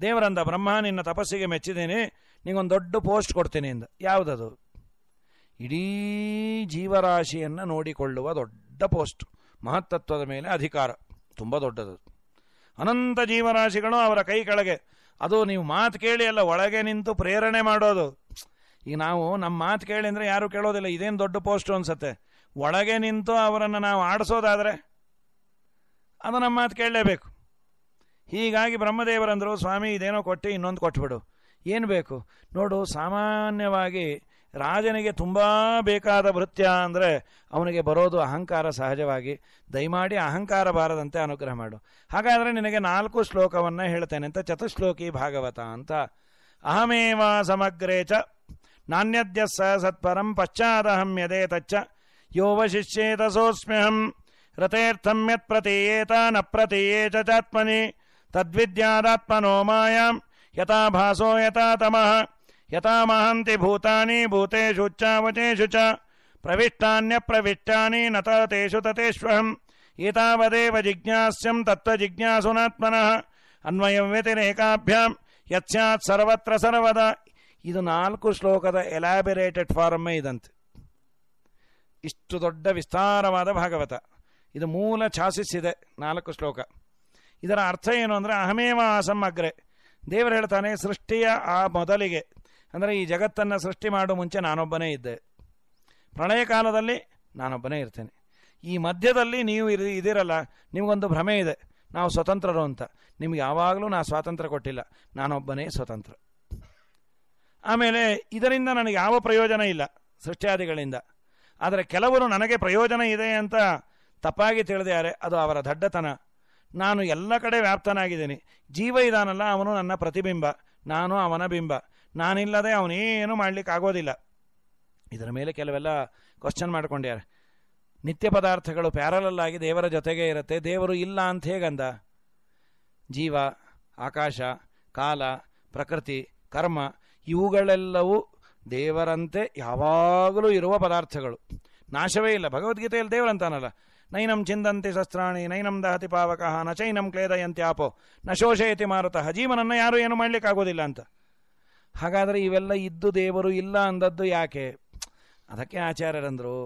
ದೇವರಂದ ಬ್ರಹ್ಮ ನಿನ್ನ ತಪಸ್ಸಿಗೆ ಮೆಚ್ಚಿದ್ದೀನಿ ನೀಗೊಂದು ದೊಡ್ಡ ಪೋಸ್ಟ್ ಕೊಡ್ತೀನಿ ಇಂದ ಯಾವುದದು ಇಡೀ ಜೀವರಾಶಿಯನ್ನು ನೋಡಿಕೊಳ್ಳುವ ದೊಡ್ಡ ಪೋಸ್ಟ್ ಮಹತ್ತತ್ವದ ಮೇಲೆ ಅಧಿಕಾರ ತುಂಬ ದೊಡ್ಡದು ಅನಂತ ಜೀವರಾಶಿಗಳು ಅವರ ಕೈ ಕೆಳಗೆ ಅದು ನೀವು ಮಾತು ಕೇಳಿ ಅಲ್ಲ ಒಳಗೆ ನಿಂತು ಪ್ರೇರಣೆ ಮಾಡೋದು ಈಗ ನಾವು ನಮ್ಮ ಮಾತು ಕೇಳಿ ಅಂದರೆ ಯಾರೂ ಕೇಳೋದಿಲ್ಲ ಇದೇನು ದೊಡ್ಡ ಪೋಸ್ಟು ಅನಿಸುತ್ತೆ ಒಳಗೆ ನಿಂತು ಅವರನ್ನು ನಾವು ಆಡಿಸೋದಾದರೆ ಅದು ನಮ್ಮ ಮಾತು ಕೇಳಲೇಬೇಕು ಹೀಗಾಗಿ ಬ್ರಹ್ಮದೇವರಂದರು ಸ್ವಾಮಿ ಇದೇನೋ ಕೊಟ್ಟು ಇನ್ನೊಂದು ಕೊಟ್ಬಿಡು ಏನು ಬೇಕು ನೋಡು ಸಾಮಾನ್ಯವಾಗಿ ರಾಜನಿಗೆ ತುಂಬ ಬೇಕಾದ ಭೃತ್ಯ ಅಂದರೆ ಅವನಿಗೆ ಬರೋದು ಅಹಂಕಾರ ಸಹಜವಾಗಿ ದಯಮಾಡಿ ಅಹಂಕಾರ ಬಾರದಂತೆ ಅನುಗ್ರಹ ಮಾಡು ಹಾಗಾದರೆ ನಿನಗೆ ನಾಲ್ಕು ಶ್ಲೋಕವನ್ನು ಹೇಳ್ತೇನೆ ಅಂತ ಚತುಶ್ಲೋಕಿ ಭಾಗವತ ಅಂತ ಅಹಮೇವ ಸಮಗ್ರೇ ಚ ನಾಣ್ಯದ್ಯ ಸ ಸತ್ಪರಂ ಪಶ್ಚಾದಹಂ ಯದೇ ತಚ್ಚ ಸೋಸ್ಮ್ಯಹಂ ರಥೇರ್ಥಂ ಯತ್ ಪ್ರತೀಯೇತ ನ ಪ್ರತೀಯೇ ಚಾತ್ಮನಿ ತದ್ವಿದ್ಯಾದಾತ್ಮನೋ ಮಾಯಾಂ ಯಥಾ ಭಾಸೋ ಯಥಾ ತಮಃ ಯಥಾಮಹಂತಿ ಭೂತಾನಿ ಭೂತೇಶುಚ್ಚಾವಚೇಷು ಚ ಪ್ರವಿಷ್ಟಾನ್ಯಪ್ರವಿಷ್ಟಾನಿ ನತ ತೇಷು ತತೇಷ್ವಹಂ ಏತಾವದೇವ ಜಿಜ್ಞಾಸ್ಯಂ ತತ್ವಜಿಜ್ಞಾಸುನಾತ್ಮನಃ ಅನ್ವಯಂ ವ್ಯತಿರೇಕಾಭ್ಯಾಂ ಯತ್ಸ್ಯಾತ್ ಸರ್ವತ್ರ ಸರ್ವದ ಇದು ನಾಲ್ಕು ಶ್ಲೋಕದ ಎಲಾಬಿರೇಟೆಡ್ ಫಾರಮ್ಮೇ ಇದಂತೆ ಇಷ್ಟು ದೊಡ್ಡ ವಿಸ್ತಾರವಾದ ಭಾಗವತ ಇದು ಮೂಲ ಛಾಸಿಸಿದೆ ನಾಲ್ಕು ಶ್ಲೋಕ ಇದರ ಅರ್ಥ ಏನು ಅಂದರೆ ಅಹಮೇವ ಆಸಂ ಅಗ್ರೆ ದೇವರು ಹೇಳ್ತಾನೆ ಸೃಷ್ಟಿಯ ಆ ಮೊದಲಿಗೆ ಅಂದರೆ ಈ ಜಗತ್ತನ್ನು ಸೃಷ್ಟಿ ಮಾಡೋ ಮುಂಚೆ ನಾನೊಬ್ಬನೇ ಇದ್ದೆ ಪ್ರಳಯ ಕಾಲದಲ್ಲಿ ನಾನೊಬ್ಬನೇ ಇರ್ತೇನೆ ಈ ಮಧ್ಯದಲ್ಲಿ ನೀವು ಇರಿ ಇದಿರಲ್ಲ ನಿಮಗೊಂದು ಭ್ರಮೆ ಇದೆ ನಾವು ಸ್ವತಂತ್ರರು ಅಂತ ನಿಮ್ಗೆ ಯಾವಾಗಲೂ ನಾ ಸ್ವಾತಂತ್ರ್ಯ ಕೊಟ್ಟಿಲ್ಲ ನಾನೊಬ್ಬನೇ ಸ್ವತಂತ್ರ ಆಮೇಲೆ ಇದರಿಂದ ನನಗೆ ಯಾವ ಪ್ರಯೋಜನ ಇಲ್ಲ ಸೃಷ್ಟಿಯಾದಿಗಳಿಂದ ಆದರೆ ಕೆಲವರು ನನಗೆ ಪ್ರಯೋಜನ ಇದೆ ಅಂತ ತಪ್ಪಾಗಿ ತಿಳಿದಿದ್ದಾರೆ ಅದು ಅವರ ದಡ್ಡತನ ನಾನು ಎಲ್ಲ ಕಡೆ ವ್ಯಾಪ್ತನಾಗಿದ್ದೀನಿ ಜೀವ ಇದಾನಲ್ಲ ಅವನು ನನ್ನ ಪ್ರತಿಬಿಂಬ ನಾನು ಅವನ ಬಿಂಬ ನಾನಿಲ್ಲದೆ ಅವನೇನು ಮಾಡಲಿಕ್ಕೆ ಆಗೋದಿಲ್ಲ ಇದರ ಮೇಲೆ ಕೆಲವೆಲ್ಲ ಕ್ವಶನ್ ಮಾಡಿಕೊಂಡ್ಯಾರೆ ನಿತ್ಯ ಪದಾರ್ಥಗಳು ಪ್ಯಾರಲಲ್ಲಾಗಿ ದೇವರ ಜೊತೆಗೆ ಇರುತ್ತೆ ದೇವರು ಇಲ್ಲ ಅಂತ ಹೇಗಂದ ಜೀವ ಆಕಾಶ ಕಾಲ ಪ್ರಕೃತಿ ಕರ್ಮ ಇವುಗಳೆಲ್ಲವೂ ದೇವರಂತೆ ಯಾವಾಗಲೂ ಇರುವ ಪದಾರ್ಥಗಳು ನಾಶವೇ ಇಲ್ಲ ಭಗವದ್ಗೀತೆಯಲ್ಲಿ ದೇವರಂತಾನಲ್ಲ ನೈನಂ ಚಿಂದಂತಿ ಶಸ್ತ್ರಾಣಿ ನೈನಂ ದಹತಿ ಪಾವಕಃ ನ ಚೈನಂ ಕ್ಲೇದಯಂತಿ ಆಪೋ ನ ಶೋಷಯತಿ ಮಾರುತಃ ಜೀವನನ್ನು ಯಾರೂ ಏನು ಮಾಡಲಿಕ್ಕಾಗೋದಿಲ್ಲ ಅಂತ ಹಾಗಾದರೆ ಇವೆಲ್ಲ ಇದ್ದು ದೇವರು ಇಲ್ಲ ಅಂದದ್ದು ಯಾಕೆ ಅದಕ್ಕೆ ಆಚಾರ್ಯರಂದರು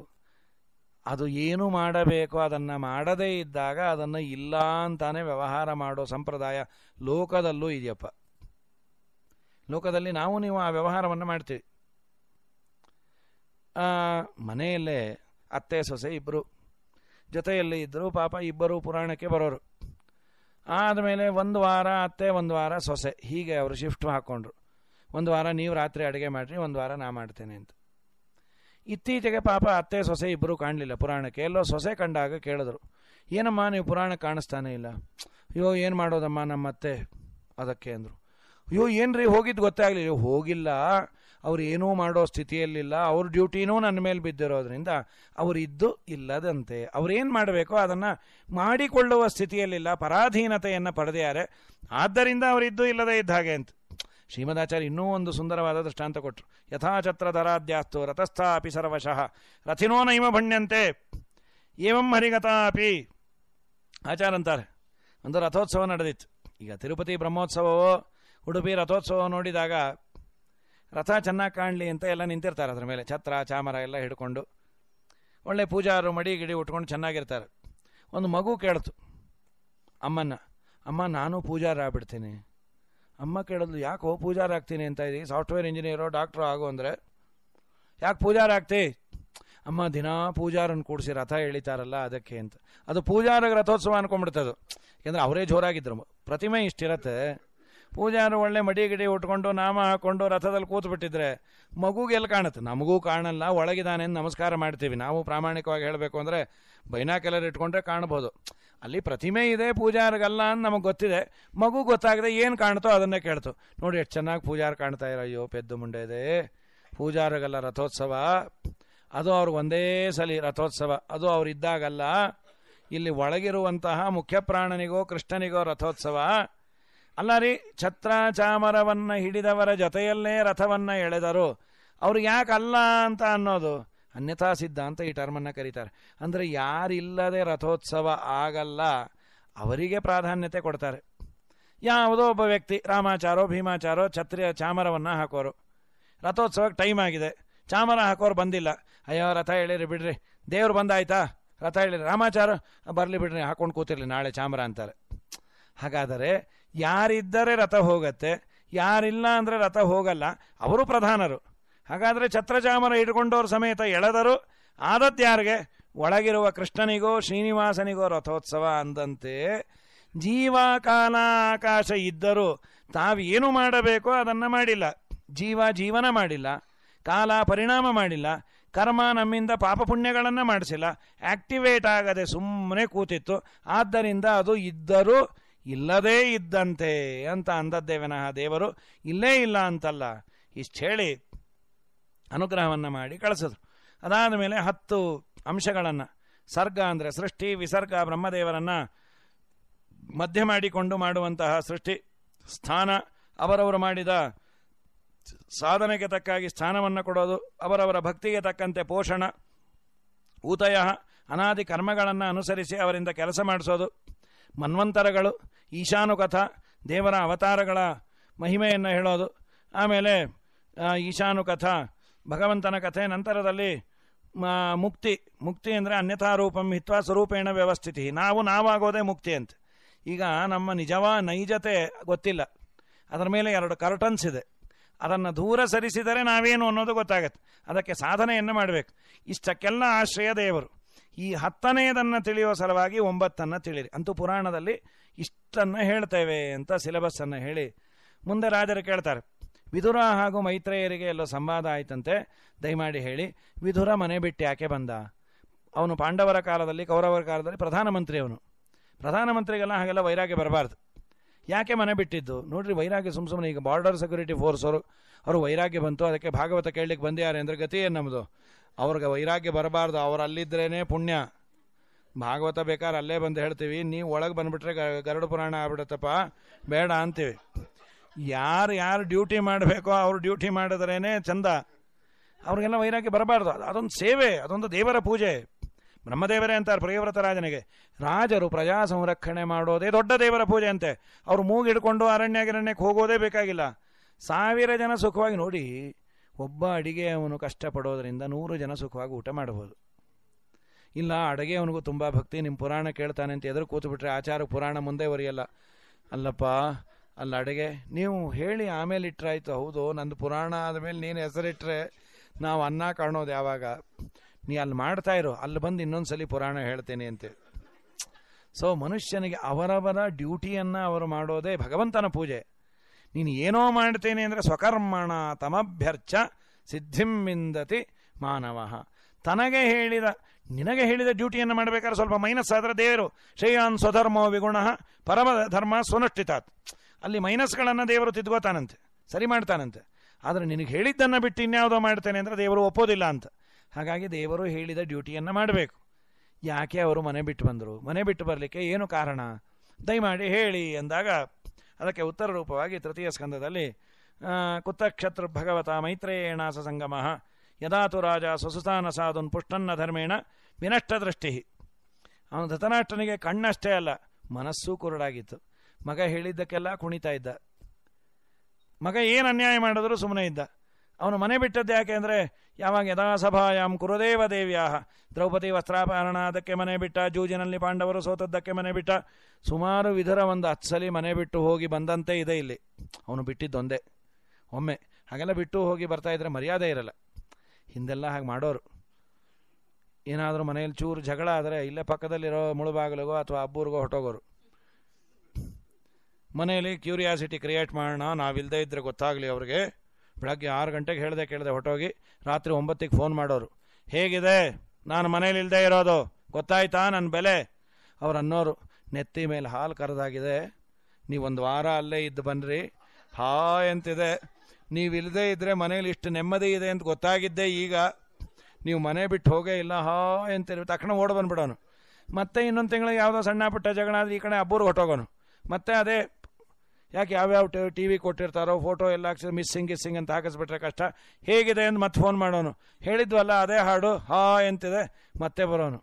ಅದು ಏನು ಮಾಡಬೇಕು ಅದನ್ನು ಮಾಡದೇ ಇದ್ದಾಗ ಅದನ್ನು ಇಲ್ಲ ಅಂತಾನೆ ವ್ಯವಹಾರ ಮಾಡೋ ಸಂಪ್ರದಾಯ ಲೋಕದಲ್ಲೂ ಇದೆಯಪ್ಪ ಲೋಕದಲ್ಲಿ ನಾವು ನೀವು ಆ ವ್ಯವಹಾರವನ್ನು ಮಾಡ್ತೀವಿ ಮನೆಯಲ್ಲೇ ಅತ್ತೆ ಸೊಸೆ ಇಬ್ಬರು ಜೊತೆಯಲ್ಲಿ ಇದ್ದರು ಪಾಪ ಇಬ್ಬರು ಪುರಾಣಕ್ಕೆ ಬರೋರು ಆದಮೇಲೆ ಒಂದು ವಾರ ಅತ್ತೆ ಒಂದು ವಾರ ಸೊಸೆ ಹೀಗೆ ಅವರು ಶಿಫ್ಟ್ ಹಾಕ್ಕೊಂಡ್ರು ಒಂದು ವಾರ ನೀವು ರಾತ್ರಿ ಅಡುಗೆ ಮಾಡಿರಿ ಒಂದು ವಾರ ನಾ ಮಾಡ್ತೇನೆ ಅಂತ ಇತ್ತೀಚೆಗೆ ಪಾಪ ಅತ್ತೆ ಸೊಸೆ ಇಬ್ಬರು ಕಾಣಲಿಲ್ಲ ಪುರಾಣಕ್ಕೆ ಎಲ್ಲೋ ಸೊಸೆ ಕಂಡಾಗ ಕೇಳಿದ್ರು ಏನಮ್ಮ ನೀವು ಪುರಾಣ ಕಾಣಿಸ್ತಾನೇ ಇಲ್ಲ ಅಯ್ಯೋ ಏನು ಮಾಡೋದಮ್ಮ ನಮ್ಮತ್ತೆ ಅದಕ್ಕೆ ಅಂದರು ಅಯ್ಯೋ ಏನು ರೀ ಹೋಗಿದ್ದು ಗೊತ್ತಾಗಲಿಲ್ಲ ಹೋಗಿಲ್ಲ ಅವ್ರು ಏನೂ ಮಾಡೋ ಸ್ಥಿತಿಯಲ್ಲಿಲ್ಲ ಅವ್ರ ಡ್ಯೂಟಿನೂ ನನ್ನ ಮೇಲೆ ಬಿದ್ದಿರೋದ್ರಿಂದ ಇದ್ದು ಇಲ್ಲದಂತೆ ಅವ್ರೇನು ಮಾಡಬೇಕೋ ಅದನ್ನು ಮಾಡಿಕೊಳ್ಳುವ ಸ್ಥಿತಿಯಲ್ಲಿಲ್ಲ ಪರಾಧೀನತೆಯನ್ನು ಪಡೆದಿದ್ದಾರೆ ಆದ್ದರಿಂದ ಅವರಿದ್ದು ಇಲ್ಲದೇ ಇದ್ದ ಹಾಗೆ ಅಂತ ಶ್ರೀಮದಾಚಾರ್ಯ ಇನ್ನೂ ಒಂದು ಸುಂದರವಾದ ದೃಷ್ಟಾಂತ ಕೊಟ್ಟರು ಯಥಾಛತ್ರಧರಾಧ್ಯಾಸ್ತು ರಥಸ್ಥಾಪಿ ಸರ್ವಶಃ ರಥಿನೋ ನೈಮ ಭಣ್ಯಂತೆ ಏವಂ ಹರಿಗತಾಪಿ ಆಚಾರ ಅಂತಾರೆ ಒಂದು ರಥೋತ್ಸವ ನಡೆದಿತ್ತು ಈಗ ತಿರುಪತಿ ಬ್ರಹ್ಮೋತ್ಸವವೋ ಉಡುಪಿ ರಥೋತ್ಸವ ನೋಡಿದಾಗ ರಥ ಚೆನ್ನಾಗಿ ಕಾಣಲಿ ಅಂತ ಎಲ್ಲ ನಿಂತಿರ್ತಾರೆ ಅದರ ಮೇಲೆ ಛತ್ರ ಚಾಮರ ಎಲ್ಲ ಹಿಡ್ಕೊಂಡು ಒಳ್ಳೆ ಪೂಜಾರು ಮಡಿ ಗಿಡಿ ಉಟ್ಕೊಂಡು ಚೆನ್ನಾಗಿರ್ತಾರೆ ಒಂದು ಮಗು ಕೇಳ್ತು ಅಮ್ಮನ್ನ ಅಮ್ಮ ನಾನು ಪೂಜಾರ ಆಗ್ಬಿಡ್ತೀನಿ ಅಮ್ಮ ಕೇಳೋದು ಯಾಕೋ ಪೂಜಾರ ಆಗ್ತೀನಿ ಅಂತ ಇದ್ದೀವಿ ಸಾಫ್ಟ್ವೇರ್ ಇಂಜಿನಿಯರು ಡಾಕ್ಟ್ರು ಆಗು ಅಂದರೆ ಯಾಕೆ ಪೂಜಾರ ಆಗ್ತಿ ಅಮ್ಮ ದಿನಾ ಪೂಜಾರನ್ನು ಕೂಡಿಸಿ ರಥ ಎಳಿತಾರಲ್ಲ ಅದಕ್ಕೆ ಅಂತ ಅದು ಪೂಜಾರ ರಥೋತ್ಸವ ಅದು ಯಾಕಂದರೆ ಅವರೇ ಜೋರಾಗಿದ್ದರು ಪ್ರತಿಮೆ ಇಷ್ಟಿರತ್ತೆ ಪೂಜಾರು ಒಳ್ಳೆ ಮಡಿ ಗಿಡಿ ಉಟ್ಕೊಂಡು ನಾಮ ಹಾಕ್ಕೊಂಡು ರಥದಲ್ಲಿ ಕೂತ್ಬಿಟ್ಟಿದ್ರೆ ಎಲ್ಲಿ ಕಾಣುತ್ತೆ ನಮಗೂ ಕಾಣಲ್ಲ ಒಳಗಿದಾನೆ ನಮಸ್ಕಾರ ಮಾಡ್ತೀವಿ ನಾವು ಪ್ರಾಮಾಣಿಕವಾಗಿ ಹೇಳಬೇಕು ಅಂದರೆ ಬೈನಾಕೆಲ್ಲರು ಇಟ್ಕೊಂಡ್ರೆ ಕಾಣ್ಬೋದು ಅಲ್ಲಿ ಪ್ರತಿಮೆ ಇದೆ ಪೂಜಾರಿಗಲ್ಲ ಅಂತ ನಮಗೆ ಗೊತ್ತಿದೆ ಮಗು ಗೊತ್ತಾಗದೆ ಏನು ಕಾಣ್ತೋ ಅದನ್ನೇ ಕೇಳ್ತು ನೋಡಿ ಎಷ್ಟು ಚೆನ್ನಾಗಿ ಪೂಜಾರ ಕಾಣ್ತಾ ಇರೋ ಅಯ್ಯೋ ಪೆದ್ದು ಮುಂಡೆ ಇದೆ ಪೂಜಾರಿಗಲ್ಲ ರಥೋತ್ಸವ ಅದು ಅವ್ರು ಒಂದೇ ಸಲಿ ರಥೋತ್ಸವ ಅದು ಇದ್ದಾಗಲ್ಲ ಇಲ್ಲಿ ಒಳಗಿರುವಂತಹ ಮುಖ್ಯ ಪ್ರಾಣನಿಗೋ ಕೃಷ್ಣನಿಗೋ ರಥೋತ್ಸವ ಅಲ್ಲ ರೀ ಛತ್ರ ಚಾಮರವನ್ನು ಹಿಡಿದವರ ಜೊತೆಯಲ್ಲೇ ರಥವನ್ನು ಎಳೆದರು ಅವ್ರಿಗೆ ಯಾಕಲ್ಲ ಅಂತ ಅನ್ನೋದು ಅನ್ಯಥಾ ಸಿದ್ಧ ಅಂತ ಈ ಟರ್ಮನ್ನು ಕರೀತಾರೆ ಅಂದರೆ ಯಾರಿಲ್ಲದೆ ರಥೋತ್ಸವ ಆಗಲ್ಲ ಅವರಿಗೆ ಪ್ರಾಧಾನ್ಯತೆ ಕೊಡ್ತಾರೆ ಯಾವುದೋ ಒಬ್ಬ ವ್ಯಕ್ತಿ ರಾಮಾಚಾರೋ ಭೀಮಾಚಾರೋ ಛತ್ರಿಯ ಚಾಮರವನ್ನು ಹಾಕೋರು ರಥೋತ್ಸವಕ್ಕೆ ಟೈಮ್ ಆಗಿದೆ ಚಾಮರ ಹಾಕೋರು ಬಂದಿಲ್ಲ ಅಯ್ಯೋ ರಥ ಹೇಳಿರಿ ಬಿಡ್ರಿ ದೇವ್ರು ಬಂದಾಯ್ತಾ ರಥ ಹೇಳಿರಿ ರಾಮಾಚಾರ ಬರಲಿ ಬಿಡ್ರಿ ಹಾಕೊಂಡು ಕೂತಿರಲಿ ನಾಳೆ ಚಾಮರ ಅಂತಾರೆ ಹಾಗಾದರೆ ಯಾರಿದ್ದರೆ ರಥ ಹೋಗತ್ತೆ ಯಾರಿಲ್ಲ ಅಂದರೆ ರಥ ಹೋಗಲ್ಲ ಅವರು ಪ್ರಧಾನರು ಹಾಗಾದರೆ ಛತ್ರಚಾಮರ ಇಟ್ಕೊಂಡವ್ರ ಸಮೇತ ಎಳೆದರು ಆದತ್ಯಾರಿಗೆ ಒಳಗಿರುವ ಕೃಷ್ಣನಿಗೋ ಶ್ರೀನಿವಾಸನಿಗೋ ರಥೋತ್ಸವ ಅಂದಂತೆ ಜೀವ ಕಾಲ ಆಕಾಶ ಇದ್ದರೂ ತಾವೇನು ಮಾಡಬೇಕೋ ಅದನ್ನು ಮಾಡಿಲ್ಲ ಜೀವ ಜೀವನ ಮಾಡಿಲ್ಲ ಕಾಲ ಪರಿಣಾಮ ಮಾಡಿಲ್ಲ ಕರ್ಮ ನಮ್ಮಿಂದ ಪಾಪ ಪುಣ್ಯಗಳನ್ನು ಮಾಡಿಸಿಲ್ಲ ಆಕ್ಟಿವೇಟ್ ಆಗದೆ ಸುಮ್ಮನೆ ಕೂತಿತ್ತು ಆದ್ದರಿಂದ ಅದು ಇದ್ದರೂ ಇಲ್ಲದೇ ಇದ್ದಂತೆ ಅಂತ ಅಂದದ್ದೇವೆನಃ ದೇವರು ಇಲ್ಲೇ ಇಲ್ಲ ಅಂತಲ್ಲ ಇಷ್ಟು ಹೇಳಿ ಅನುಗ್ರಹವನ್ನು ಮಾಡಿ ಕಳಿಸೋದು ಅದಾದ ಮೇಲೆ ಹತ್ತು ಅಂಶಗಳನ್ನು ಸರ್ಗ ಅಂದರೆ ಸೃಷ್ಟಿ ವಿಸರ್ಗ ಬ್ರಹ್ಮದೇವರನ್ನು ಮಧ್ಯ ಮಾಡಿಕೊಂಡು ಮಾಡುವಂತಹ ಸೃಷ್ಟಿ ಸ್ಥಾನ ಅವರವರು ಮಾಡಿದ ಸಾಧನೆಗೆ ತಕ್ಕಾಗಿ ಸ್ಥಾನವನ್ನು ಕೊಡೋದು ಅವರವರ ಭಕ್ತಿಗೆ ತಕ್ಕಂತೆ ಪೋಷಣ ಊತಯ ಅನಾದಿ ಕರ್ಮಗಳನ್ನು ಅನುಸರಿಸಿ ಅವರಿಂದ ಕೆಲಸ ಮಾಡಿಸೋದು ಮನ್ವಂತರಗಳು ಈಶಾನುಕಥ ದೇವರ ಅವತಾರಗಳ ಮಹಿಮೆಯನ್ನು ಹೇಳೋದು ಆಮೇಲೆ ಈಶಾನುಕಥ ಭಗವಂತನ ಕಥೆ ನಂತರದಲ್ಲಿ ಮುಕ್ತಿ ಮುಕ್ತಿ ಅಂದರೆ ಅನ್ಯಥಾರೂಪಂ ಹಿತ್ವಾ ಸ್ವರೂಪೇಣ ವ್ಯವಸ್ಥಿತಿ ನಾವು ನಾವಾಗೋದೇ ಮುಕ್ತಿ ಅಂತ ಈಗ ನಮ್ಮ ನಿಜವ ನೈಜತೆ ಗೊತ್ತಿಲ್ಲ ಅದರ ಮೇಲೆ ಎರಡು ಕರ್ಟನ್ಸ್ ಇದೆ ಅದನ್ನು ದೂರ ಸರಿಸಿದರೆ ನಾವೇನು ಅನ್ನೋದು ಗೊತ್ತಾಗತ್ತೆ ಅದಕ್ಕೆ ಸಾಧನೆಯನ್ನು ಮಾಡಬೇಕು ಇಷ್ಟಕ್ಕೆಲ್ಲ ಆಶ್ರಯ ದೇವರು ಈ ಹತ್ತನೆಯದನ್ನು ತಿಳಿಯುವ ಸಲುವಾಗಿ ಒಂಬತ್ತನ್ನು ತಿಳಿರಿ ಅಂತೂ ಪುರಾಣದಲ್ಲಿ ಇಷ್ಟನ್ನು ಹೇಳ್ತೇವೆ ಅಂತ ಸಿಲೆಬಸ್ಸನ್ನು ಹೇಳಿ ಮುಂದೆ ರಾಜರು ಕೇಳ್ತಾರೆ ವಿಧುರ ಹಾಗೂ ಮೈತ್ರೇಯರಿಗೆ ಎಲ್ಲ ಸಂವಾದ ಆಯ್ತಂತೆ ದಯಮಾಡಿ ಹೇಳಿ ವಿಧುರ ಮನೆ ಬಿಟ್ಟು ಯಾಕೆ ಬಂದ ಅವನು ಪಾಂಡವರ ಕಾಲದಲ್ಲಿ ಕೌರವರ ಕಾಲದಲ್ಲಿ ಪ್ರಧಾನಮಂತ್ರಿ ಅವನು ಪ್ರಧಾನಮಂತ್ರಿಗೆಲ್ಲ ಹಾಗೆಲ್ಲ ವೈರಾಗ್ಯ ಬರಬಾರ್ದು ಯಾಕೆ ಮನೆ ಬಿಟ್ಟಿದ್ದು ನೋಡ್ರಿ ವೈರಾಗ್ಯ ಸುಮ್ಮ ಸುಮ್ಮನೆ ಈಗ ಬಾರ್ಡರ್ ಸೆಕ್ಯೂರಿಟಿ ಫೋರ್ಸ್ ಅವರು ಅವರು ವೈರಾಗ್ಯ ಬಂತು ಅದಕ್ಕೆ ಭಾಗವತ ಕೇಳಲಿಕ್ಕೆ ಬಂದಿದ್ದಾರೆ ಅಂದರೆ ಗತಿ ಏನು ನಮ್ಮದು ಅವ್ರಿಗೆ ವೈರಾಗ್ಯ ಬರಬಾರ್ದು ಅವ್ರು ಪುಣ್ಯ ಭಾಗವತ ಬೇಕಾದ್ರೆ ಅಲ್ಲೇ ಬಂದು ಹೇಳ್ತೀವಿ ನೀವು ಒಳಗೆ ಬಂದುಬಿಟ್ರೆ ಗರುಡ ಪುರಾಣ ಆಗ್ಬಿಡುತ್ತಪ್ಪ ಬೇಡ ಅಂತೀವಿ ಯಾರು ಯಾರು ಡ್ಯೂಟಿ ಮಾಡಬೇಕೋ ಅವರು ಡ್ಯೂಟಿ ಮಾಡಿದ್ರೇನೆ ಚಂದ ಅವ್ರಿಗೆಲ್ಲ ವೈರಾಗ್ಯ ಬರಬಾರ್ದು ಅದೊಂದು ಸೇವೆ ಅದೊಂದು ದೇವರ ಪೂಜೆ ಬ್ರಹ್ಮದೇವರೇ ಅಂತಾರೆ ಪ್ರಿಯವ್ರತ ರಾಜನಿಗೆ ರಾಜರು ಪ್ರಜಾ ಸಂರಕ್ಷಣೆ ಮಾಡೋದೇ ದೊಡ್ಡ ದೇವರ ಪೂಜೆ ಅಂತೆ ಅವ್ರು ಮೂಗಿಡ್ಕೊಂಡು ಅರಣ್ಯ ಗಿರಣ್ಯಕ್ಕೆ ಹೋಗೋದೇ ಬೇಕಾಗಿಲ್ಲ ಸಾವಿರ ಜನ ಸುಖವಾಗಿ ನೋಡಿ ಒಬ್ಬ ಅಡಿಗೆ ಅವನು ಕಷ್ಟಪಡೋದರಿಂದ ನೂರು ಜನ ಸುಖವಾಗಿ ಊಟ ಮಾಡ್ಬೋದು ಇಲ್ಲ ಅಡುಗೆ ಅವನಿಗೂ ತುಂಬ ಭಕ್ತಿ ನಿಮ್ಮ ಪುರಾಣ ಕೇಳ್ತಾನೆ ಅಂತ ಎದುರು ಕೂತ್ಬಿಟ್ರೆ ಆಚಾರ ಪುರಾಣ ಮುಂದೆ ಬರೆಯಲ್ಲ ಅಲ್ಲಪ್ಪ ಅಲ್ಲಿ ಅಡುಗೆ ನೀವು ಹೇಳಿ ಆಮೇಲೆ ಇಟ್ಟರಾಯ್ತು ಹೌದು ನಂದು ಪುರಾಣ ಆದಮೇಲೆ ನೀನು ಹೆಸರಿಟ್ರೆ ನಾವು ಅನ್ನ ಕಾಣೋದು ಯಾವಾಗ ನೀ ಅಲ್ಲಿ ಇರು ಅಲ್ಲಿ ಬಂದು ಇನ್ನೊಂದು ಪುರಾಣ ಹೇಳ್ತೇನೆ ಅಂತ ಸೊ ಮನುಷ್ಯನಿಗೆ ಅವರವರ ಡ್ಯೂಟಿಯನ್ನು ಅವರು ಮಾಡೋದೇ ಭಗವಂತನ ಪೂಜೆ ನೀನು ಏನೋ ಮಾಡ್ತೇನೆ ಅಂದರೆ ಸ್ವಕರ್ಮಣ ತಮಭ್ಯರ್ಚ ಸಿದ್ಧಿಂ ಮಿಂದತಿ ಮಾನವ ತನಗೆ ಹೇಳಿದ ನಿನಗೆ ಹೇಳಿದ ಡ್ಯೂಟಿಯನ್ನು ಮಾಡಬೇಕಾದ್ರೆ ಸ್ವಲ್ಪ ಮೈನಸ್ ಆದರೆ ದೇವರು ಶ್ರೇಯಾನ್ ಸ್ವಧರ್ಮೋ ವಿಗುಣ ಪರಮ ಧರ್ಮ ಸುನುಷ್ಠಿತಾತ್ ಅಲ್ಲಿ ಮೈನಸ್ಗಳನ್ನು ದೇವರು ತಿದ್ಕೋತಾನಂತೆ ಸರಿ ಮಾಡ್ತಾನಂತೆ ಆದರೆ ನಿನಗೆ ಹೇಳಿದ್ದನ್ನು ಬಿಟ್ಟು ಇನ್ಯಾವುದೋ ಮಾಡ್ತೇನೆ ಅಂದರೆ ದೇವರು ಒಪ್ಪೋದಿಲ್ಲ ಅಂತ ಹಾಗಾಗಿ ದೇವರು ಹೇಳಿದ ಡ್ಯೂಟಿಯನ್ನು ಮಾಡಬೇಕು ಯಾಕೆ ಅವರು ಮನೆ ಬಿಟ್ಟು ಬಂದರು ಮನೆ ಬಿಟ್ಟು ಬರಲಿಕ್ಕೆ ಏನು ಕಾರಣ ದಯಮಾಡಿ ಹೇಳಿ ಅಂದಾಗ ಅದಕ್ಕೆ ಉತ್ತರ ರೂಪವಾಗಿ ತೃತೀಯ ಸ್ಕಂದದಲ್ಲಿ ಕುತ್ತಕ್ಷತ್ರು ಭಗವತ ಮೈತ್ರೇಯಣಾಸ ಸಂಗಮ ಯದಾತು ರಾಜ ಸ್ವಸುತಾನ ಸಾಧುನ್ ಪುಷ್ಟನ್ನ ಧರ್ಮೇಣ ವಿನಷ್ಟ ದೃಷ್ಟಿ ಅವನು ಧತನಾಷ್ಟನಿಗೆ ಕಣ್ಣಷ್ಟೇ ಅಲ್ಲ ಮನಸ್ಸೂ ಕುರುಡಾಗಿತ್ತು ಮಗ ಹೇಳಿದ್ದಕ್ಕೆಲ್ಲ ಕುಣಿತಾ ಇದ್ದ ಮಗ ಏನು ಅನ್ಯಾಯ ಮಾಡಿದ್ರು ಸುಮ್ಮನೆ ಇದ್ದ ಅವನು ಮನೆ ಬಿಟ್ಟದ್ದು ಯಾಕೆ ಅಂದರೆ ಯಾವಾಗ ಯಥಾ ಸಭಾಯಾಮ್ ಕುರುದೇವ ದೇವ್ಯಾಹ ದ್ರೌಪದಿ ವಸ್ತ್ರಾಪಹರಣ ಅದಕ್ಕೆ ಮನೆ ಬಿಟ್ಟ ಜೂಜಿನಲ್ಲಿ ಪಾಂಡವರು ಸೋತದ್ದಕ್ಕೆ ಮನೆ ಬಿಟ್ಟ ಸುಮಾರು ವಿಧರ ಒಂದು ಹತ್ಸಲಿ ಮನೆ ಬಿಟ್ಟು ಹೋಗಿ ಬಂದಂತೆ ಇದೆ ಇಲ್ಲಿ ಅವನು ಬಿಟ್ಟಿದ್ದೊಂದೇ ಒಮ್ಮೆ ಹಾಗೆಲ್ಲ ಬಿಟ್ಟು ಹೋಗಿ ಬರ್ತಾ ಇದ್ರೆ ಮರ್ಯಾದೆ ಇರಲ್ಲ ಹಿಂದೆಲ್ಲ ಹಾಗೆ ಮಾಡೋರು ಏನಾದರೂ ಮನೆಯಲ್ಲಿ ಚೂರು ಜಗಳ ಆದರೆ ಇಲ್ಲೇ ಪಕ್ಕದಲ್ಲಿರೋ ಮುಳುಬಾಗಿಲಿಗೋ ಅಥವಾ ಅಬ್ಬೂರಿಗೋ ಹೊಟ್ಟೋಗೋರು ಮನೆಯಲ್ಲಿ ಕ್ಯೂರಿಯಾಸಿಟಿ ಕ್ರಿಯೇಟ್ ಮಾಡೋಣ ನಾವಿಲ್ಲದೆ ಇದ್ದರೆ ಗೊತ್ತಾಗಲಿ ಅವ್ರಿಗೆ ಬೆಳಗ್ಗೆ ಆರು ಗಂಟೆಗೆ ಹೇಳಿದೆ ಕೇಳಿದೆ ಹೊಟ್ಟೋಗಿ ರಾತ್ರಿ ಒಂಬತ್ತಿಗೆ ಫೋನ್ ಮಾಡೋರು ಹೇಗಿದೆ ನಾನು ಮನೇಲಿ ಇಲ್ಲದೆ ಇರೋದು ಗೊತ್ತಾಯ್ತಾ ನನ್ನ ಬೆಲೆ ಅವ್ರು ಅನ್ನೋರು ನೆತ್ತಿ ಮೇಲೆ ಹಾಲು ಕರೆದಾಗಿದೆ ನೀವೊಂದು ವಾರ ಅಲ್ಲೇ ಇದ್ದು ಬನ್ನಿರಿ ಹಾಯ್ ಅಂತಿದೆ ನೀವಿಲ್ಲದೆ ಇದ್ದರೆ ಮನೇಲಿ ಇಷ್ಟು ನೆಮ್ಮದಿ ಇದೆ ಅಂತ ಗೊತ್ತಾಗಿದ್ದೆ ಈಗ ನೀವು ಮನೆ ಬಿಟ್ಟು ಹೋಗೇ ಇಲ್ಲ ಹಾಯ್ ಹೇಳಿ ತಕ್ಷಣ ಓಡ್ ಬಂದ್ಬಿಡೋನು ಮತ್ತೆ ಇನ್ನೊಂದು ತಿಂಗಳಿಗೆ ಯಾವುದೋ ಸಣ್ಣ ಪುಟ್ಟ ಜಗಳ ಈ ಕಡೆ ಅಬ್ಬೂರು ಹೊಟ್ಟೋಗೋನು ಮತ್ತೆ ಅದೇ ಯಾಕೆ ಯಾವ್ಯಾವ ಟಿ ವಿ ಕೊಟ್ಟಿರ್ತಾರೋ ಫೋಟೋ ಎಲ್ಲ ಹಾಕ್ಸಿದ್ರೆ ಮಿಸ್ಸಿಂಗ್ ಗಿಸ್ಸಿಂಗ್ ಅಂತ ಹಾಕಿಸ್ಬಿಟ್ರೆ ಕಷ್ಟ ಹೇಗಿದೆ ಅಂತ ಮತ್ತೆ ಫೋನ್ ಮಾಡೋನು ಹೇಳಿದ್ವಲ್ಲ ಅದೇ ಹಾಡು ಹಾ ಎಂತಿದೆ ಮತ್ತೆ ಬರೋನು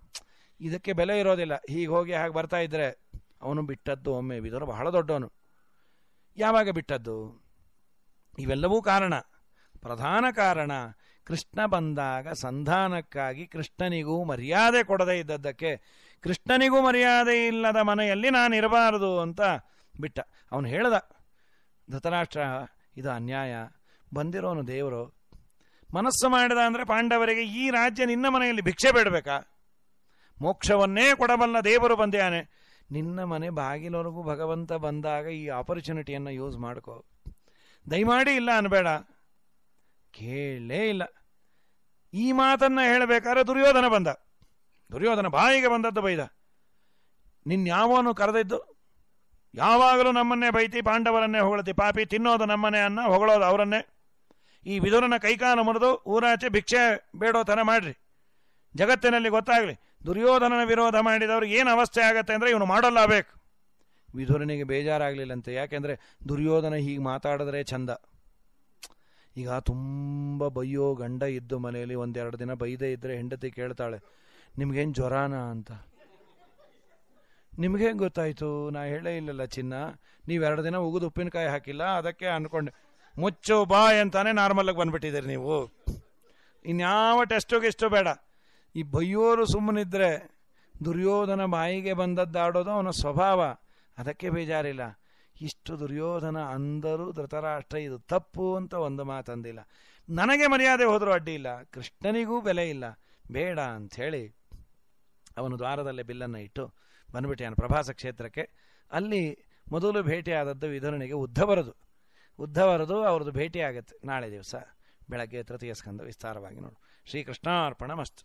ಇದಕ್ಕೆ ಬೆಲೆ ಇರೋದಿಲ್ಲ ಹೀಗೆ ಹೋಗಿ ಹಾಗೆ ಬರ್ತಾ ಇದ್ರೆ ಅವನು ಬಿಟ್ಟದ್ದು ಒಮ್ಮೆ ಬಿದೋರು ಬಹಳ ದೊಡ್ಡವನು ಯಾವಾಗ ಬಿಟ್ಟದ್ದು ಇವೆಲ್ಲವೂ ಕಾರಣ ಪ್ರಧಾನ ಕಾರಣ ಕೃಷ್ಣ ಬಂದಾಗ ಸಂಧಾನಕ್ಕಾಗಿ ಕೃಷ್ಣನಿಗೂ ಮರ್ಯಾದೆ ಕೊಡದೇ ಇದ್ದದ್ದಕ್ಕೆ ಕೃಷ್ಣನಿಗೂ ಮರ್ಯಾದೆ ಇಲ್ಲದ ಮನೆಯಲ್ಲಿ ನಾನಿರಬಾರದು ಅಂತ ಬಿಟ್ಟ ಅವನು ಹೇಳ್ದ ಧೃತರಾಷ್ಟ್ರ ಇದು ಅನ್ಯಾಯ ಬಂದಿರೋನು ದೇವರು ಮನಸ್ಸು ಮಾಡಿದ ಅಂದರೆ ಪಾಂಡವರಿಗೆ ಈ ರಾಜ್ಯ ನಿನ್ನ ಮನೆಯಲ್ಲಿ ಭಿಕ್ಷೆ ಬೇಡಬೇಕಾ ಮೋಕ್ಷವನ್ನೇ ಕೊಡಬಲ್ಲ ದೇವರು ಬಂದೆಯಾನೆ ನಿನ್ನ ಮನೆ ಬಾಗಿಲವರೆಗೂ ಭಗವಂತ ಬಂದಾಗ ಈ ಆಪರ್ಚುನಿಟಿಯನ್ನು ಯೂಸ್ ಮಾಡ್ಕೋ ದಯಮಾಡಿ ಇಲ್ಲ ಅನ್ಬೇಡ ಕೇಳಲೇ ಇಲ್ಲ ಈ ಮಾತನ್ನು ಹೇಳಬೇಕಾದ್ರೆ ದುರ್ಯೋಧನ ಬಂದ ದುರ್ಯೋಧನ ಬಾಯಿಗೆ ಬಂದದ್ದು ಬೈದ ನಿನ್ಯಾವನು ಕರೆದಿದ್ದು ಯಾವಾಗಲೂ ನಮ್ಮನ್ನೇ ಬೈತಿ ಪಾಂಡವರನ್ನೇ ಹೊಗಳತಿ ಪಾಪಿ ತಿನ್ನೋದು ನಮ್ಮನೇ ಅನ್ನ ಹೊಗಳೋದು ಅವರನ್ನೇ ಈ ವಿದುರನ ಕೈಕಾಲ ಮುರಿದು ಊರಾಚೆ ಭಿಕ್ಷೆ ಬೇಡೋ ಥರ ಮಾಡ್ರಿ ಜಗತ್ತಿನಲ್ಲಿ ಗೊತ್ತಾಗಲಿ ದುರ್ಯೋಧನನ ವಿರೋಧ ಮಾಡಿದವರು ಏನು ಅವಸ್ಥೆ ಆಗತ್ತೆ ಅಂದರೆ ಇವನು ಮಾಡಲ್ಲ ಬೇಕು ವಿದುರನಿಗೆ ಬೇಜಾರಾಗಲಿಲ್ಲಂತೆ ಯಾಕೆಂದರೆ ದುರ್ಯೋಧನ ಹೀಗೆ ಮಾತಾಡಿದ್ರೆ ಚಂದ ಈಗ ತುಂಬ ಬೈಯೋ ಗಂಡ ಇದ್ದು ಮನೆಯಲ್ಲಿ ಒಂದೆರಡು ದಿನ ಬೈದೇ ಇದ್ದರೆ ಹೆಂಡತಿ ಕೇಳ್ತಾಳೆ ನಿಮಗೇನು ಜ್ವರಾನ ಅಂತ ನಿಮಗೆ ಗೊತ್ತಾಯಿತು ನಾ ಹೇಳೇ ಇಲ್ಲಲ್ಲ ಚಿನ್ನ ನೀವು ಎರಡು ದಿನ ಉಗಿದು ಉಪ್ಪಿನಕಾಯಿ ಹಾಕಿಲ್ಲ ಅದಕ್ಕೆ ಅಂದ್ಕೊಂಡೆ ಮುಚ್ಚು ಬಾ ಅಂತಾನೆ ನಾರ್ಮಲಾಗಿ ಬಂದ್ಬಿಟ್ಟಿದ್ದೀರಿ ನೀವು ಇನ್ಯಾವ ಟೆಸ್ಟು ಇಷ್ಟು ಬೇಡ ಈ ಬೈಯೋರು ಸುಮ್ಮನಿದ್ರೆ ದುರ್ಯೋಧನ ಬಾಯಿಗೆ ಬಂದದ್ದಾಡೋದು ಅವನ ಸ್ವಭಾವ ಅದಕ್ಕೆ ಬೇಜಾರಿಲ್ಲ ಇಷ್ಟು ದುರ್ಯೋಧನ ಅಂದರೂ ಧೃತರಾಷ್ಟ್ರ ಇದು ತಪ್ಪು ಅಂತ ಒಂದು ಮಾತಂದಿಲ್ಲ ನನಗೆ ಮರ್ಯಾದೆ ಹೋದರೂ ಅಡ್ಡಿ ಇಲ್ಲ ಕೃಷ್ಣನಿಗೂ ಬೆಲೆ ಇಲ್ಲ ಬೇಡ ಅಂಥೇಳಿ ಅವನು ದ್ವಾರದಲ್ಲೇ ಬಿಲ್ಲನ್ನು ಇಟ್ಟು ನಾನು ಪ್ರಭಾಸ ಕ್ಷೇತ್ರಕ್ಕೆ ಅಲ್ಲಿ ಮೊದಲು ಭೇಟಿಯಾದದ್ದು ವಿಧುರನಿಗೆ ಉದ್ಧವರದು ಉದ್ಧವರದು ಅವ್ರದ್ದು ಭೇಟಿಯಾಗತ್ತೆ ನಾಳೆ ದಿವಸ ಬೆಳಗ್ಗೆ ತೃತೀಯ ಸ್ಕಂದ ವಿಸ್ತಾರವಾಗಿ ನೋಡು ಶ್ರೀಕೃಷ್ಣಾರ್ಪಣ ಮಸ್ತ್